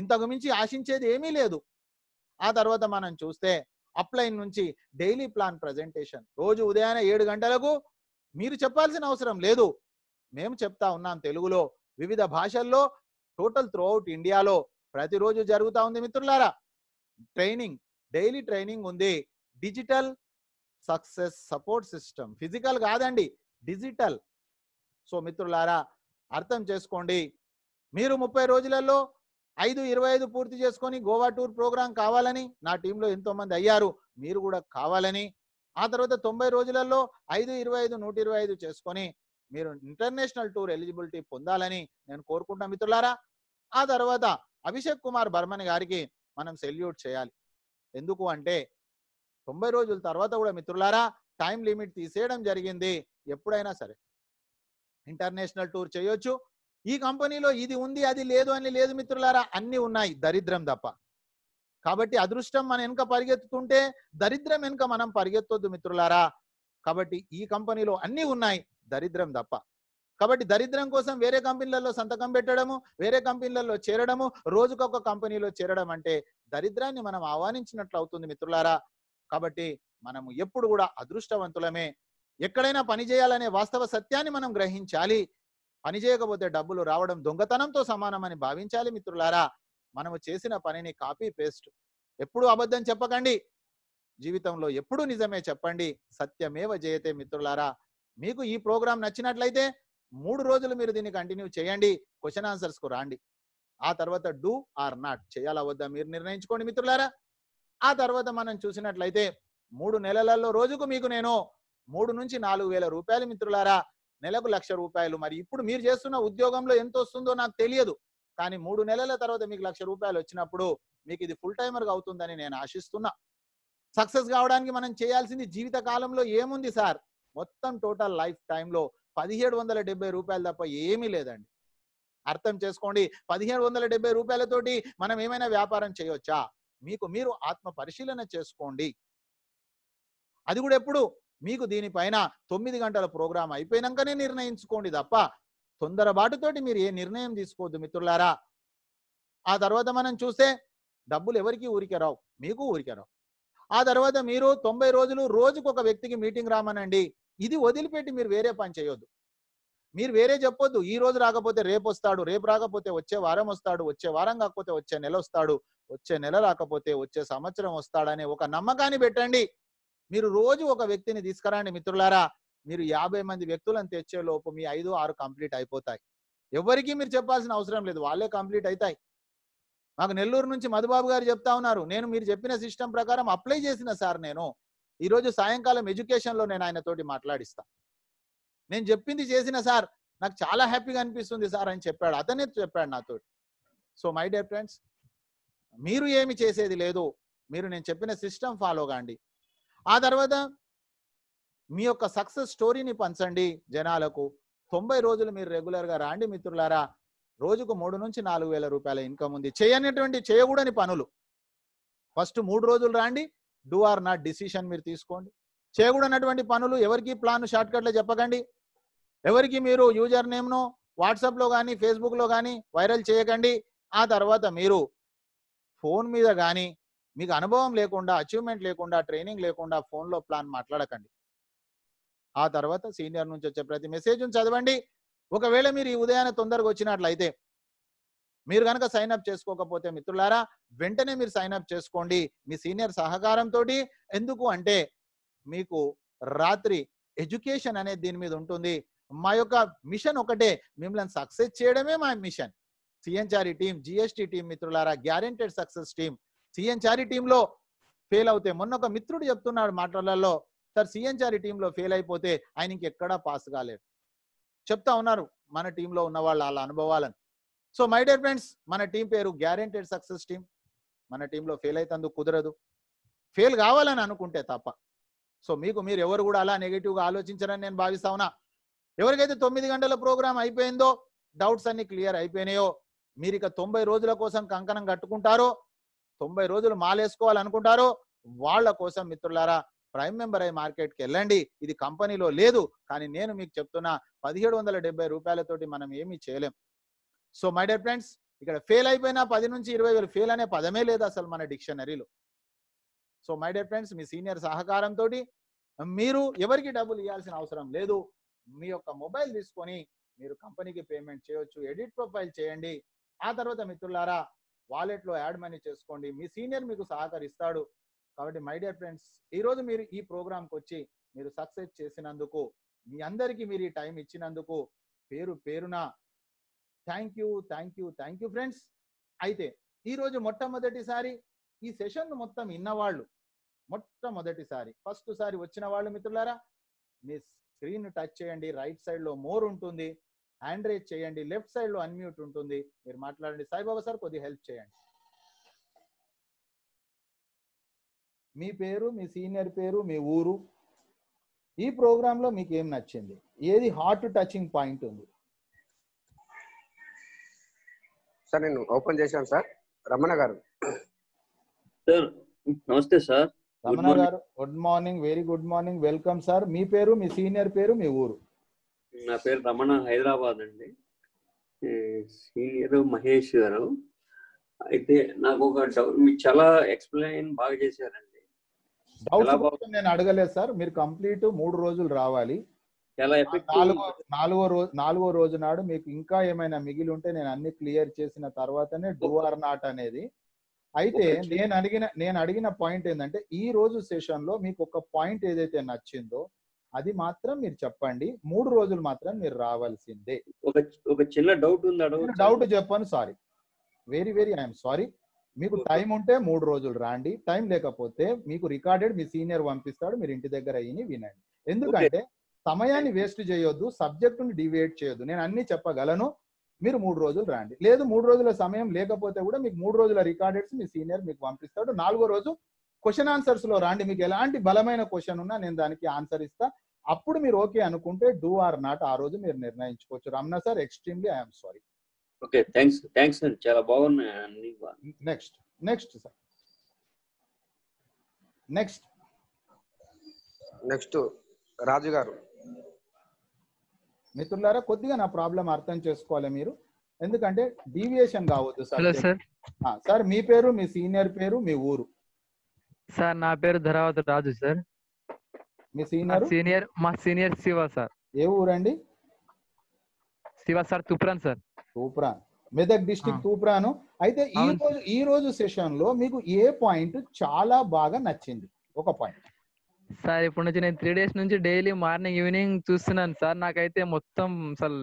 A: ఇంతకు మించి ఆశించేది ఏమీ లేదు ఆ తర్వాత మనం చూస్తే అప్లైన్ నుంచి డైలీ ప్లాన్ ప్రజెంటేషన్ రోజు ఉదయాన్నే ఏడు గంటలకు మీరు చెప్పాల్సిన అవసరం లేదు మేము చెప్తా ఉన్నాం తెలుగులో వివిధ భాషల్లో టోటల్ త్రూఅవుట్ ఇండియాలో ప్రతిరోజు జరుగుతూ ఉంది మిత్రులారా ట్రైనింగ్ డైలీ ట్రైనింగ్ ఉంది digital success support system physical కాదండి డిజిటల్ సో మిత్రులారా అర్థం చేసుకోండి మీరు ముప్పై రోజులలో ఐదు ఇరవై ఐదు పూర్తి చేసుకొని గోవా టూర్ ప్రోగ్రాం కావాలని నా టీంలో ఎంతోమంది అయ్యారు మీరు కూడా కావాలని ఆ తర్వాత తొంభై రోజులలో ఐదు ఇరవై ఐదు నూట ఇరవై ఐదు చేసుకొని మీరు ఇంటర్నేషనల్ టూర్ ఎలిజిబిలిటీ పొందాలని నేను కోరుకుంటున్నా మిత్రులారా ఆ తర్వాత అభిషేక్ కుమార్ బర్మన్ గారికి మనం సెల్యూట్ చేయాలి ఎందుకు అంటే తొంభై రోజుల తర్వాత కూడా మిత్రులారా టైం లిమిట్ తీసేయడం జరిగింది ఎప్పుడైనా సరే ఇంటర్నేషనల్ టూర్ చేయొచ్చు ఈ కంపెనీలో ఇది ఉంది అది లేదు అని లేదు మిత్రులారా అన్ని ఉన్నాయి దరిద్రం తప్ప కాబట్టి అదృష్టం మన వెనుక పరిగెత్తుతుంటే దరిద్రం వెనుక మనం పరిగెత్తొద్దు మిత్రులారా కాబట్టి ఈ కంపెనీలో అన్ని ఉన్నాయి దరిద్రం తప్ప కాబట్టి దరిద్రం కోసం వేరే కంపెనీలలో సంతకం పెట్టడము వేరే కంపెనీలలో చేరడము రోజుకొక కంపెనీలో చేరడం అంటే దరిద్రాన్ని మనం ఆహ్వానించినట్లు అవుతుంది మిత్రులారా కాబట్టి మనము ఎప్పుడు కూడా అదృష్టవంతులమే ఎక్కడైనా పని చేయాలనే వాస్తవ సత్యాన్ని మనం గ్రహించాలి పని చేయకపోతే డబ్బులు రావడం దొంగతనంతో సమానమని భావించాలి మిత్రులారా మనము చేసిన పనిని కాపీ పేస్ట్ ఎప్పుడు అబద్ధం చెప్పకండి జీవితంలో ఎప్పుడు నిజమే చెప్పండి సత్యమేవ జయతే మిత్రులారా మీకు ఈ ప్రోగ్రాం నచ్చినట్లయితే మూడు రోజులు మీరు దీన్ని కంటిన్యూ చేయండి క్వశ్చన్ ఆన్సర్స్కు రాండి ఆ తర్వాత డూ ఆర్ నాట్ చేయాలా వద్దా మీరు నిర్ణయించుకోండి మిత్రులారా ఆ తర్వాత మనం చూసినట్లయితే మూడు నెలలలో రోజుకు మీకు నేను మూడు నుంచి నాలుగు వేల రూపాయలు మిత్రులారా నెలకు లక్ష రూపాయలు మరి ఇప్పుడు మీరు చేస్తున్న ఉద్యోగంలో ఎంత వస్తుందో నాకు తెలియదు కానీ మూడు నెలల తర్వాత మీకు లక్ష రూపాయలు వచ్చినప్పుడు మీకు ఇది ఫుల్ టైమర్గా అవుతుందని నేను ఆశిస్తున్నా సక్సెస్ కావడానికి మనం చేయాల్సింది జీవిత కాలంలో ఏముంది సార్ మొత్తం టోటల్ లైఫ్ టైంలో పదిహేడు వందల డెబ్బై రూపాయలు తప్ప ఏమీ లేదండి అర్థం చేసుకోండి పదిహేడు వందల డెబ్బై రూపాయలతోటి మనం ఏమైనా వ్యాపారం చేయొచ్చా మీకు మీరు ఆత్మ పరిశీలన చేసుకోండి అది కూడా ఎప్పుడు మీకు దీనిపైన తొమ్మిది గంటల ప్రోగ్రాం అయిపోయినాకనే నిర్ణయించుకోండి తప్ప తొందరబాటుతోటి మీరు ఏ నిర్ణయం తీసుకోవద్దు మిత్రులారా ఆ తర్వాత మనం చూస్తే డబ్బులు ఎవరికి ఊరికే రావు మీకు ఊరికే రావు ఆ తర్వాత మీరు తొంభై రోజులు రోజుకు ఒక వ్యక్తికి మీటింగ్ రామనండి ఇది వదిలిపెట్టి మీరు వేరే పని చేయొద్దు మీరు వేరే చెప్పొద్దు ఈ రోజు రాకపోతే రేపు వస్తాడు రేపు రాకపోతే వచ్చే వారం వస్తాడు వచ్చే వారం కాకపోతే వచ్చే నెల వస్తాడు వచ్చే నెల రాకపోతే వచ్చే సంవత్సరం వస్తాడనే ఒక నమ్మకాన్ని పెట్టండి మీరు రోజు ఒక వ్యక్తిని తీసుకురండి మిత్రులారా మీరు యాభై మంది వ్యక్తులను తెచ్చే లోపు మీ ఐదు ఆరు కంప్లీట్ అయిపోతాయి ఎవరికి మీరు చెప్పాల్సిన అవసరం లేదు వాళ్ళే కంప్లీట్ అవుతాయి మాకు నెల్లూరు నుంచి మధుబాబు గారు చెప్తా ఉన్నారు నేను మీరు చెప్పిన సిస్టమ్ ప్రకారం అప్లై చేసిన సార్ నేను ఈరోజు సాయంకాలం ఎడ్యుకేషన్లో నేను ఆయనతోటి మాట్లాడిస్తాను నేను చెప్పింది చేసిన సార్ నాకు చాలా హ్యాపీగా అనిపిస్తుంది సార్ అని చెప్పాడు అతనే చెప్పాడు నాతో సో మై డియర్ ఫ్రెండ్స్ మీరు ఏమి చేసేది లేదు మీరు నేను చెప్పిన సిస్టమ్ ఫాలో కాండి ఆ తర్వాత మీ యొక్క సక్సెస్ స్టోరీని పంచండి జనాలకు తొంభై రోజులు మీరు రెగ్యులర్గా రాండి మిత్రులారా రోజుకు మూడు నుంచి నాలుగు వేల రూపాయల ఇన్కమ్ ఉంది చేయనటువంటి చేయకూడని పనులు ఫస్ట్ మూడు రోజులు రాండి డూ ఆర్ నాట్ డిసిషన్ మీరు తీసుకోండి చేయకూడనటువంటి పనులు ఎవరికి ప్లాన్ షార్ట్కట్లో చెప్పకండి ఎవరికి మీరు యూజర్ నేమ్ను వాట్సాప్లో కానీ ఫేస్బుక్లో కానీ వైరల్ చేయకండి ఆ తర్వాత మీరు ఫోన్ మీద కానీ మీకు అనుభవం లేకుండా అచీవ్మెంట్ లేకుండా ట్రైనింగ్ లేకుండా ఫోన్లో ప్లాన్ మాట్లాడకండి ఆ తర్వాత సీనియర్ నుంచి వచ్చే ప్రతి మెసేజ్ను చదవండి ఒకవేళ మీరు ఈ ఉదయాన్నే తొందరగా వచ్చినట్లయితే మీరు కనుక సైన్ అప్ చేసుకోకపోతే మిత్రులారా వెంటనే మీరు సైన్ అప్ చేసుకోండి మీ సీనియర్ సహకారంతో ఎందుకు అంటే మీకు రాత్రి ఎడ్యుకేషన్ అనేది దీని మీద ఉంటుంది మా యొక్క మిషన్ ఒకటే మిమ్మల్ని సక్సెస్ చేయడమే మా మిషన్ సిఎన్చారి టీం జిఎస్టి టీం మిత్రులారా గ్యారెంటెడ్ సక్సెస్ టీం సిఎన్చారి టీంలో ఫెయిల్ అవుతే మొన్న ఒక మిత్రుడు చెప్తున్నాడు మాటలలో సార్ సిఎన్చారి టీంలో ఫెయిల్ అయిపోతే ఆయన ఇంకెక్కడా పాస్ కాలేదు చెప్తా ఉన్నారు మన టీంలో ఉన్న వాళ్ళు వాళ్ళ అనుభవాలను సో మై డియర్ ఫ్రెండ్స్ మన టీం పేరు గ్యారెంటెడ్ సక్సెస్ టీం మన టీంలో ఫెయిల్ అవుతందుకు కుదరదు ఫెయిల్ కావాలని అనుకుంటే తప్ప సో మీకు మీరు ఎవరు కూడా అలా నెగిటివ్గా ఆలోచించరని నేను భావిస్తా ఉన్నా ఎవరికైతే తొమ్మిది గంటల ప్రోగ్రాం అయిపోయిందో డౌట్స్ అన్ని క్లియర్ అయిపోయినాయో మీరు ఇక తొంభై రోజుల కోసం కంకణం కట్టుకుంటారో తొంభై రోజులు మాలేసుకోవాలనుకుంటారో వాళ్ళ కోసం మిత్రులారా ప్రైమ్ మెంబర్ అయ్యి మార్కెట్కి వెళ్ళండి ఇది కంపెనీలో లేదు కానీ నేను మీకు చెప్తున్నా పదిహేడు వందల డెబ్బై రూపాయలతోటి మనం ఏమీ చేయలేం సో మై డియర్ ఫ్రెండ్స్ ఇక్కడ ఫెయిల్ అయిపోయినా పది నుంచి ఇరవై వేలు ఫెయిల్ అనే పదమే లేదు అసలు మన డిక్షనరీలో సో మై డియర్ ఫ్రెండ్స్ మీ సీనియర్ సహకారంతో మీరు ఎవరికి డబ్బులు ఇవ్వాల్సిన అవసరం లేదు మీ యొక్క మొబైల్ తీసుకొని మీరు కంపెనీకి పేమెంట్ చేయొచ్చు ఎడిట్ ప్రొఫైల్ చేయండి ఆ తర్వాత మిత్రులారా వాలెట్లో యాడ్ మనీ చేసుకోండి మీ సీనియర్ మీకు సహకరిస్తాడు కాబట్టి మై డియర్ ఫ్రెండ్స్ ఈరోజు మీరు ఈ ప్రోగ్రామ్కి వచ్చి మీరు సక్సెస్ చేసినందుకు మీ అందరికీ మీరు ఈ టైం ఇచ్చినందుకు పేరు పేరున thank you thank you thank you friends అయితే ఈరోజు మొట్టమొదటిసారి ఈ సెషన్ మొత్తం ఇన్నవాళ్ళు మొట్టమొదటిసారి ఫస్ట్ సారి వచ్చిన వాళ్ళు మిత్రులారా మీ స్క్రీన్ టచ్ చేయండి రైట్ సైడ్ లో మోర్ ఉంటుంది హ్యాండ్ రేజ్ చేయండి లెఫ్ట్ సైడ్ లో అన్మ్యూట్ ఉంటుంది మీరు మాట్లాడండి సాయిబాబా సార్ కొద్దిగా హెల్ప్ చేయండి మీ పేరు మీ సీనియర్ పేరు మీ ఊరు ఈ ప్రోగ్రాంలో మీకు ఏం నచ్చింది ఏది హార్ట్ టచింగ్ పాయింట్ ఉంది సార్ నేను ఓపెన్ చేశాను సార్ రమణ గారు సార్ నమస్తే sir Ramana garu good morning very good morning welcome sir మీ పేరు మీ సీనియర్ పేరు మీ ఊరు
B: నా పేరు రమణ హైదరాబాద్ అండి సీనియర్ మహేష్ గారు అయితే నాకు ఒక డౌట్ మీకు చాలా ఎక్స్ప్లెయిన్ బాగా చేశారండి
A: డౌట్ నేను అడగలేదు సార్ మీరు కంప్లీట్ మూడు రోజులు రావాలి చాలా నాలుగో నాలుగో రోజు నాలుగో రోజు నాడు మీకు ఇంకా ఏమైనా మిగిలి ఉంటే నేను అన్ని క్లియర్ చేసిన తర్వాతనే డూ ఆర్ నాట్ అనేది అయితే నేను అడిగిన నేను అడిగిన పాయింట్ ఏంటంటే ఈ రోజు సెషన్ లో మీకు ఒక పాయింట్ ఏదైతే నచ్చిందో అది మాత్రం మీరు చెప్పండి మూడు రోజులు మాత్రం మీరు రావాల్సిందే ఒక చిన్న డౌట్ ఉంది డౌట్ చెప్పాను sorry very very I'm sorry మీకు టైం ఉంటే మూడు రోజులు రాండి టైం లేకపోతే మీకు రికార్డెడ్ మీ సీనియర్ పంపిస్తాడు మీరు ఇంటి దగ్గర అయ్యి వినండి ఎందుకంటే సమయాన్ని వేస్ట్ చేయొద్దు సబ్జెక్టుని డివేట్ చేయొద్దు నేను అన్ని చెప్పగలను మీరు మూడు రోజులు రాండి లేదు మూడు రోజుల సమయం లేకపోతే కూడా మీకు మూడు రోజుల రికార్డెడ్స్ మీ సీనియర్ మీకు పంపిస్తాడు నాలుగో రోజు క్వశ్చన్ ఆన్సర్స్ లో రాండి మీకు ఎలాంటి బలమైన క్వశ్చన్ ఉన్నా నేను దానికి ఆన్సర్ ఇస్తా అప్పుడు మీరు ఓకే అనుకుంటే డూ ఆర్ నాట్ ఆ రోజు మీరు నిర్ణయించుకోవచ్చు Ramana sir extremely I'm sorry
B: okay thanks thanks చాలా బాగున్నాయి
A: next next sir next
B: next Raju garu
A: మిత్రులారా కొద్దిగా నా ప్రాబ్లం అర్థం చేసుకోవాలి మీరు ఎందుకంటే డీవియేషన్ కావద్దు సార్ సార్ మీ పేరు మీ సీనియర్ పేరు మీ ఊరు సార్ నా పేరు ధరావత రాజు సార్ మీ సీనియర్ సీనియర్ మా సీనియర్ శివ సార్ ఏ ఊరండి Shiva sir Toopran sir Toopran Medak district Toopran అయితే ఈ రోజు ఈ రోజు సెషన్ లో మీకు ఏ పాయింట్ చాలా బాగా నచ్చింది ఒక పాయింట్ సార్ ఇప్పుడు నుంచి నేను త్రీ డేస్ నుంచి డైలీ మార్నింగ్ ఈవినింగ్ చూస్తున్నాను సార్ నాకైతే మొత్తం అసలు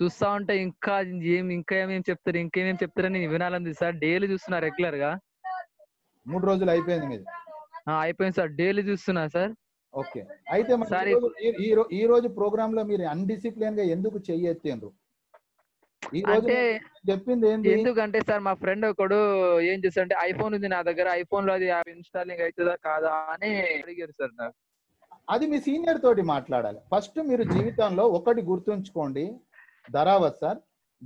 A: చూస్తా ఉంటే ఇంకా ఏం ఇంకా ఏమేమి చెప్తారు ఇంకేమేమి చెప్తారని వినాలంది సార్ డైలీ చూస్తున్నా రెగ్యులర్ గా మూడు రోజులు అయిపోయింది మీరు అయిపోయింది సార్ డైలీ చూస్తున్నా సార్ ఓకే అయితే ఈ రోజు- ఈ- రోజు ప్రోగ్రామ్ లో మీరు అన్డిసిప్లిన్ గా ఎందుకు చెయ్యొచ్చు ఈ చెప్పింది ఏంటి ఎందుకంటే సార్ మా ఫ్రెండ్ ఒకడు ఏం అంటే ఐఫోన్ ఉంది నా దగ్గర ఐఫోన్ లో అది ఇన్స్టాలింగ్ అవుతుందా కాదా అని అడిగారు సార్ నాకు అది మీ సీనియర్ తోటి మాట్లాడాలి ఫస్ట్ మీరు జీవితంలో ఒకటి గుర్తుంచుకోండి ధరావత్ సార్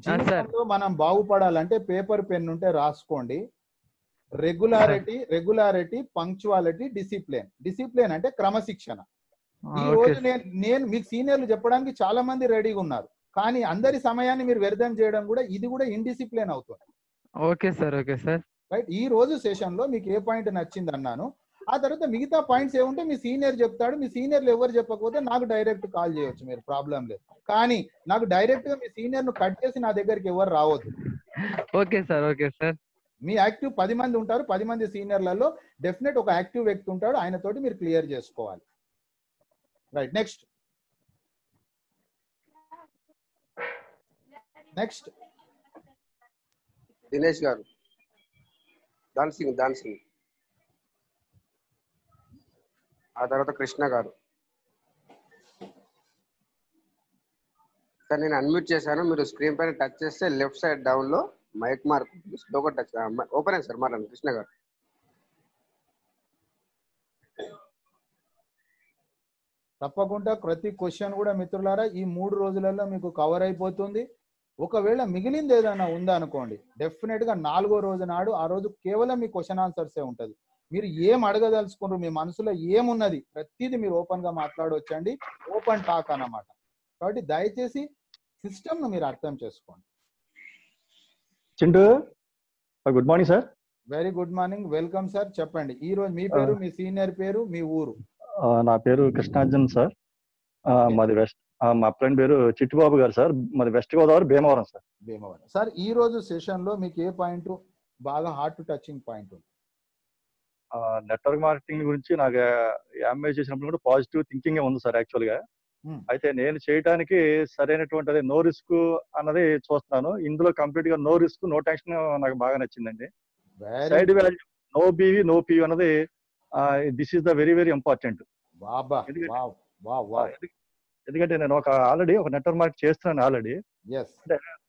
A: జీవితంలో మనం బాగుపడాలంటే పేపర్ పెన్ ఉంటే రాసుకోండి regularity regularity punctuality discipline discipline అంటే క్రమశిక్షణ ఈ రోజు నేను నేను మీకు సీనియర్లు చెప్పడానికి చాలా మంది రెడీగా ఉన్నారు కానీ అందరి సమయాన్ని మీరు వ్యర్థం చేయడం కూడా ఇది కూడా ఇన్డిసిప్లిన్ అవుతుంది okay sir okay sir right ఈ రోజు సెషన్ లో మీకు ఏ పాయింట్ నచ్చింది అన్నాను ఆ తర్వాత మిగతా పాయింట్స్ ఏముంటే మీ సీనియర్ చెప్తాడు మీ సీనియర్లు ఎవరు చెప్పకపోతే నాకు డైరెక్ట్ కాల్ చేయవచ్చు మీరు ప్రాబ్లం లేదు కానీ నాకు డైరెక్ట్ గా మీ సీనియర్ ను కట్ చేసి నా దగ్గరికి ఎవరు రావద్దు ఓకే సార్ ఓకే సార్ మీ యాక్టివ్ పది మంది ఉంటారు పది మంది సీనియర్లలో డెఫినెట్ ఒక యాక్టివ్ వ్యక్తి ఉంటాడు ఆయనతోటి మీరు క్లియర్ చేసుకోవాలి రైట్ నెక్స్ట్ నెక్స్ట్ దినేష్ గారు దాన్సింగ్ దాన్సింగ్ ఆ తర్వాత కృష్ణ గారు సార్ నేను అన్మ్యూట్ చేశాను మీరు స్క్రీన్ పైన టచ్ చేస్తే లెఫ్ట్ సైడ్ డౌన్లో మైక్ మార్క్ స్లోగా టచ్ ఓపెన్ అయింది సార్ మాట్లాడండి కృష్ణ గారు తప్పకుండా ప్రతి క్వశ్చన్ కూడా మిత్రులారా ఈ మూడు రోజులలో మీకు కవర్ అయిపోతుంది ఒకవేళ మిగిలింది ఏదైనా ఉందా అనుకోండి డెఫినెట్ గా నాలుగో రోజు నాడు ఆ రోజు కేవలం మీ క్వశ్చన్ ఆన్సర్సే ఉంటుంది మీరు ఏం అడగదలుచుకున్నారు మీ మనసులో ఏమున్నది ప్రతిదీ మీరు ఓపెన్ గా మాట్లాడవచ్చండి ఓపెన్ టాక్ అన్నమాట కాబట్టి దయచేసి సిస్టమ్ ను మీరు అర్థం చేసుకోండి
B: Chintu good morning sir
A: very good morning welcome sir చెప్పండి ఈ రోజు మీ పేరు మీ సీనియర్ పేరు మీ ఊరు
B: నా పేరు కృష్ణార్జున్ సార్ మాది వెస్ట్ మా ఫ్రెండ్ పేరు చిట్టిబాబు గారు సార్ మరి west Godavari Bhimavaram sir
A: Bhimavaram sir ఈ రోజు సెషన్ లో మీకు ఏ పాయింట్ బాగా హార్ట్ టచింగ్ పాయింట్ ఉంది
B: నెట్వర్క్ మార్కెటింగ్ గురించి నాకు ఎంఏ చేసినప్పుడు కూడా పాజిటివ్ థింకింగ్ ఉంది సార్ యాక్చువల్ గా hmm. అయితే నేను చేయడానికి సరైనటువంటి అదే నో రిస్క్ అన్నది చూస్తున్నాను ఇందులో కంప్లీట్ గా నో రిస్క్ నో టెన్షన్ నాకు బాగా నచ్చిందండి side value no BV no PV అన్నది this is the very very important ఎందుకంటే నేను ఒక ఆల్రెడీ ఒక నెట్వర్క్ మార్కెట్ చేస్తున్నాను ఆల్రెడీ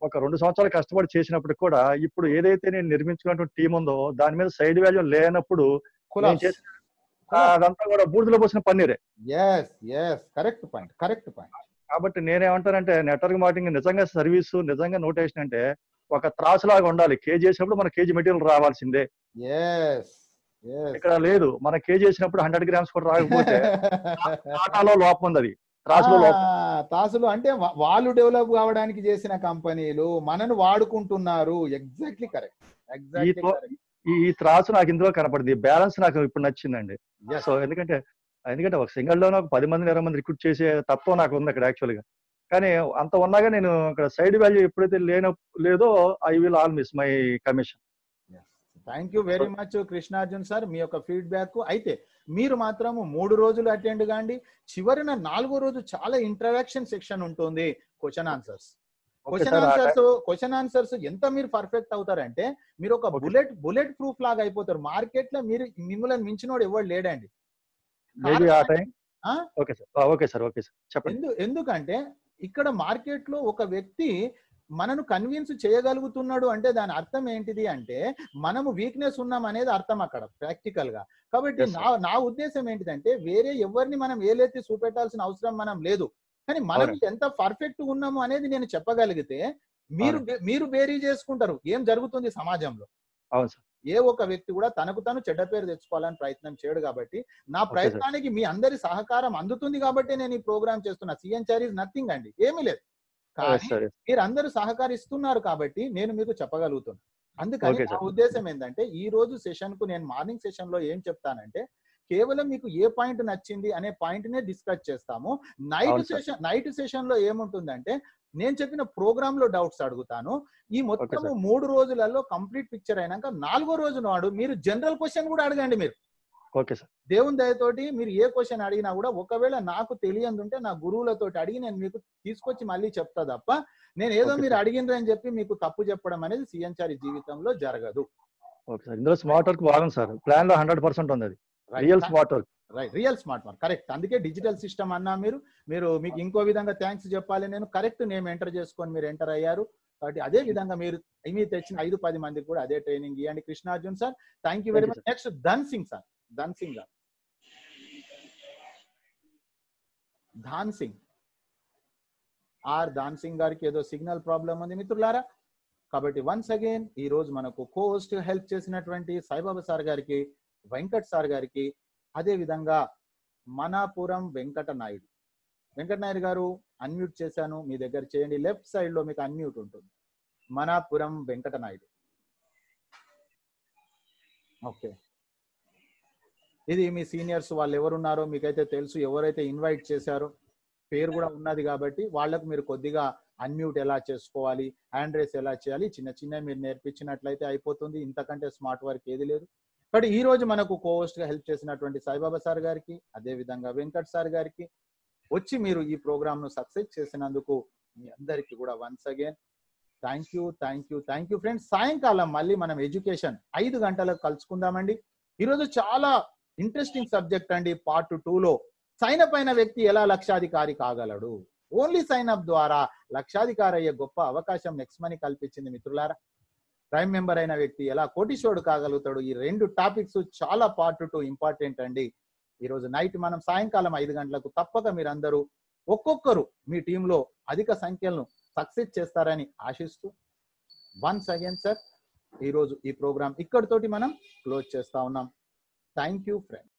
B: ఒక రెండు సంవత్సరాలు కష్టపడి చేసినప్పుడు కూడా ఇప్పుడు ఏదైతే నేను నిర్మించుకున్న టీం ఉందో దాని మీద సైడ్ వాల్యూ లేనప్పుడు అదంతా కూడా బూడిదలో పోసిన పన్నీరే కరెక్ట్ పాయింట్ కరెక్ట్ పాయింట్ కాబట్టి నేనేమంటానంటే నెట్వర్క్ మార్కెటింగ్ నిజంగా సర్వీస్ నిజంగా నోటేషన్ అంటే ఒక త్రాసు లాగా ఉండాలి కేజీ చేసినప్పుడు మన కేజీ మెటీరియల్ రావాల్సిందే ఇక్కడ లేదు మన కేజీ చేసినప్పుడు హండ్రెడ్ గ్రామ్స్ కూడా రాకపోతే [laughs] ఆటాలో లోపం ఉంది అది
A: త్రాసులు అంటే వాళ్ళు డెవలప్ కావడానికి చేసిన కంపెనీలు మనను వాడుకుంటున్నారు ఎగ్జాక్ట్లీ కరెక్ట్ ఎగ్జాక్ట్లీ
B: ఈ త్రాసు నాకు ఇందులో కనపడింది బ్యాలెన్స్ నాకు ఇప్పుడు నచ్చిందండి సో ఎందుకంటే ఎందుకంటే ఒక సింగిల్ లోనే ఒక పది మంది ఇరవై మంది రిక్రూట్ చేసే తత్వం నాకు ఉంది అక్కడ యాక్చువల్ గా కానీ అంత ఉన్నాగా నేను ఇక్కడ సైడ్ వాల్యూ ఎప్పుడైతే లేన లేదో I will all miss my commission
A: thank you very much Krishnarjun sir మీ యొక్క ఫీడ్బ్యాక్ అయితే మీరు మాత్రము మూడు రోజులు అటెండ్ కాండి చివరిన నాలుగో రోజు చాలా ఇంటరాక్షన్ సెక్షన్ ఉంటుంది question answers question answers question answers ఎంత మీరు పర్ఫెక్ట్ అవుతారంటే మీరు ఒక బుల్లెట్ బుల్లెట్ ప్రూఫ్ లాగా అయిపోతారు మార్కెట్ లో మీరు మిమ్మల్ని మించినోడు ఎవరు లేడండి
B: ఓకే సార్ ఓకే సార్
A: ఎందుకంటే ఇక్కడ మార్కెట్ లో ఒక వ్యక్తి మనను కన్విన్స్ చేయగలుగుతున్నాడు అంటే దాని అర్థం ఏంటిది అంటే మనము వీక్నెస్ ఉన్నాం అనేది అర్థం అక్కడ ప్రాక్టికల్ గా కాబట్టి నా నా ఉద్దేశం ఏంటిదంటే వేరే ఎవరిని మనం ఏలెత్తి చూపెట్టాల్సిన అవసరం మనం లేదు కానీ మనం ఎంత పర్ఫెక్ట్ ఉన్నాము అనేది నేను చెప్పగలిగితే మీరు మీరు బేరీ చేసుకుంటారు ఏం జరుగుతుంది సమాజంలో ఏ ఒక్క వ్యక్తి కూడా తనకు తను చెడ్డ పేరు తెచ్చుకోవాలని ప్రయత్నం చేయడు కాబట్టి నా ప్రయత్నానికి మీ అందరి సహకారం అందుతుంది కాబట్టి నేను ఈ ప్రోగ్రామ్ చేస్తున్నా సిఎన్ చారీ నథింగ్ అండి ఏమీ లేదు కానీ అందరూ సహకరిస్తున్నారు కాబట్టి నేను మీకు చెప్పగలుగుతున్నాను అందుకని నా ఉద్దేశం ఏంటంటే ఈ రోజు సెషన్ కు నేను మార్నింగ్ సెషన్ లో ఏం చెప్తానంటే కేవలం మీకు ఏ పాయింట్ నచ్చింది అనే పాయింట్ నే డిస్కస్ చేస్తాము నైట్ సెషన్ నైట్ సెషన్ లో ఏముంటుందంటే నేను చెప్పిన ప్రోగ్రామ్ లో డౌట్స్ అడుగుతాను ఈ మొత్తం మూడు రోజులలో కంప్లీట్ పిక్చర్ అయినాక నాలుగో రోజు నాడు మీరు జనరల్ క్వశ్చన్ కూడా అడగండి మీరు ఓకే సార్ దేవుని దయతోటి మీరు ఏ క్వశ్చన్ అడిగినా కూడా ఒకవేళ నాకు తెలియదుంటే నా గురువులతో అడిగి నేను మీకు తీసుకొచ్చి మళ్ళీ చెప్తా తప్ప నేను ఏదో మీరు అడిగిండ్రని చెప్పి మీకు తప్పు చెప్పడం అనేది సీఎం చారి జీవితంలో జరగదు
B: ఓకే సార్ ఇందులో స్మార్ట్ వర్క్ బాగుంది సార్ ప్లాన్ లో హండ్రెడ్ పర్సెంట్ ఉంది అది real smart
A: work right real smart work correct అందుకే డిజిటల్ సిస్టమ్ అన్నా మీరు మీరు మీకు ఇంకో విధంగా థ్యాంక్స్ చెప్పాలి నేను కరెక్ట్ నేమ్ ఎంటర్ చేసుకొని మీరు ఎంటర్ అయ్యారు కాబట్టి అదే విధంగా మీరు మీ తెచ్చిన ఐదు పది మందికి కూడా అదే ట్రైనింగ్ ఇవ్వండి Krishnarjun sir thank you very much next Dhan Singh sir Dhan Singh Dhan Singh ఆర్ ధాన్ సింగ్ గారికి ఏదో సిగ్నల్ ప్రాబ్లం ఉంది మిత్రులారా కాబట్టి వన్స్ అగైన్ ఈ రోజు మనకు కోస్ట్ హెల్ప్ చేసినటువంటి సాయిబాబా సార్ గారికి వెంకట్ సార్ గారికి అదే విధంగా మనాపురం వెంకట నాయుడు వెంకట నాయుడు గారు అన్మ్యూట్ చేశాను మీ దగ్గర చేయండి లెఫ్ట్ సైడ్ లో మీకు అన్మ్యూట్ ఉంటుంది మనాపురం వెంకట నాయుడు ఓకే ఇది మీ సీనియర్స్ వాళ్ళు ఎవరు ఉన్నారో మీకైతే తెలుసు ఎవరైతే ఇన్వైట్ చేశారో పేరు కూడా ఉన్నది కాబట్టి వాళ్ళకు మీరు కొద్దిగా అన్మ్యూట్ ఎలా చేసుకోవాలి హ్యాండ్ రేస్ ఎలా చేయాలి చిన్న చిన్న మీరు నేర్పించినట్లయితే అయిపోతుంది ఇంతకంటే స్మార్ట్ వర్క్ ఏది లేదు బట్ ఈ రోజు మనకు కోవస్ట్ గా హెల్ప్ చేసినటువంటి సాయిబాబా సార్ గారికి అదే విధంగా వెంకట్ సార్ గారికి వచ్చి మీరు ఈ ప్రోగ్రామ్ ను సక్సెస్ చేసినందుకు మీ అందరికీ కూడా once again thank you thank you thank you friends సాయంకాలం మళ్ళీ మనం ఎడ్యుకేషన్ ఐదు గంటలకు కలుసుకుందామండి ఈరోజు చాలా ఇంట్రెస్టింగ్ సబ్జెక్ట్ అండి పార్ట్ టూలో సైన్ అప్ అయిన వ్యక్తి ఎలా లక్షాధికారి కాగలడు ఓన్లీ సైన్ అప్ ద్వారా లక్షాధికారి అయ్యే గొప్ప అవకాశం నెక్స్ట్ మనీ కల్పించింది మిత్రులారా ప్రైమ్ మెంబర్ అయిన వ్యక్తి ఎలా కోటీశ్వరుడు కాగలుగుతాడు ఈ రెండు టాపిక్స్ చాలా పార్ట్ టూ ఇంపార్టెంట్ అండి ఈరోజు నైట్ మనం సాయంకాలం ఐదు గంటలకు తప్పక మీరందరూ ఒక్కొక్కరు మీ టీంలో అధిక సంఖ్యలను సక్సెస్ చేస్తారని ఆశిస్తూ వన్స్ అగైన్ సార్ ఈరోజు ఈ ప్రోగ్రాం ఇక్కడితోటి మనం క్లోజ్ చేస్తా ఉన్నాం Thank you, friend.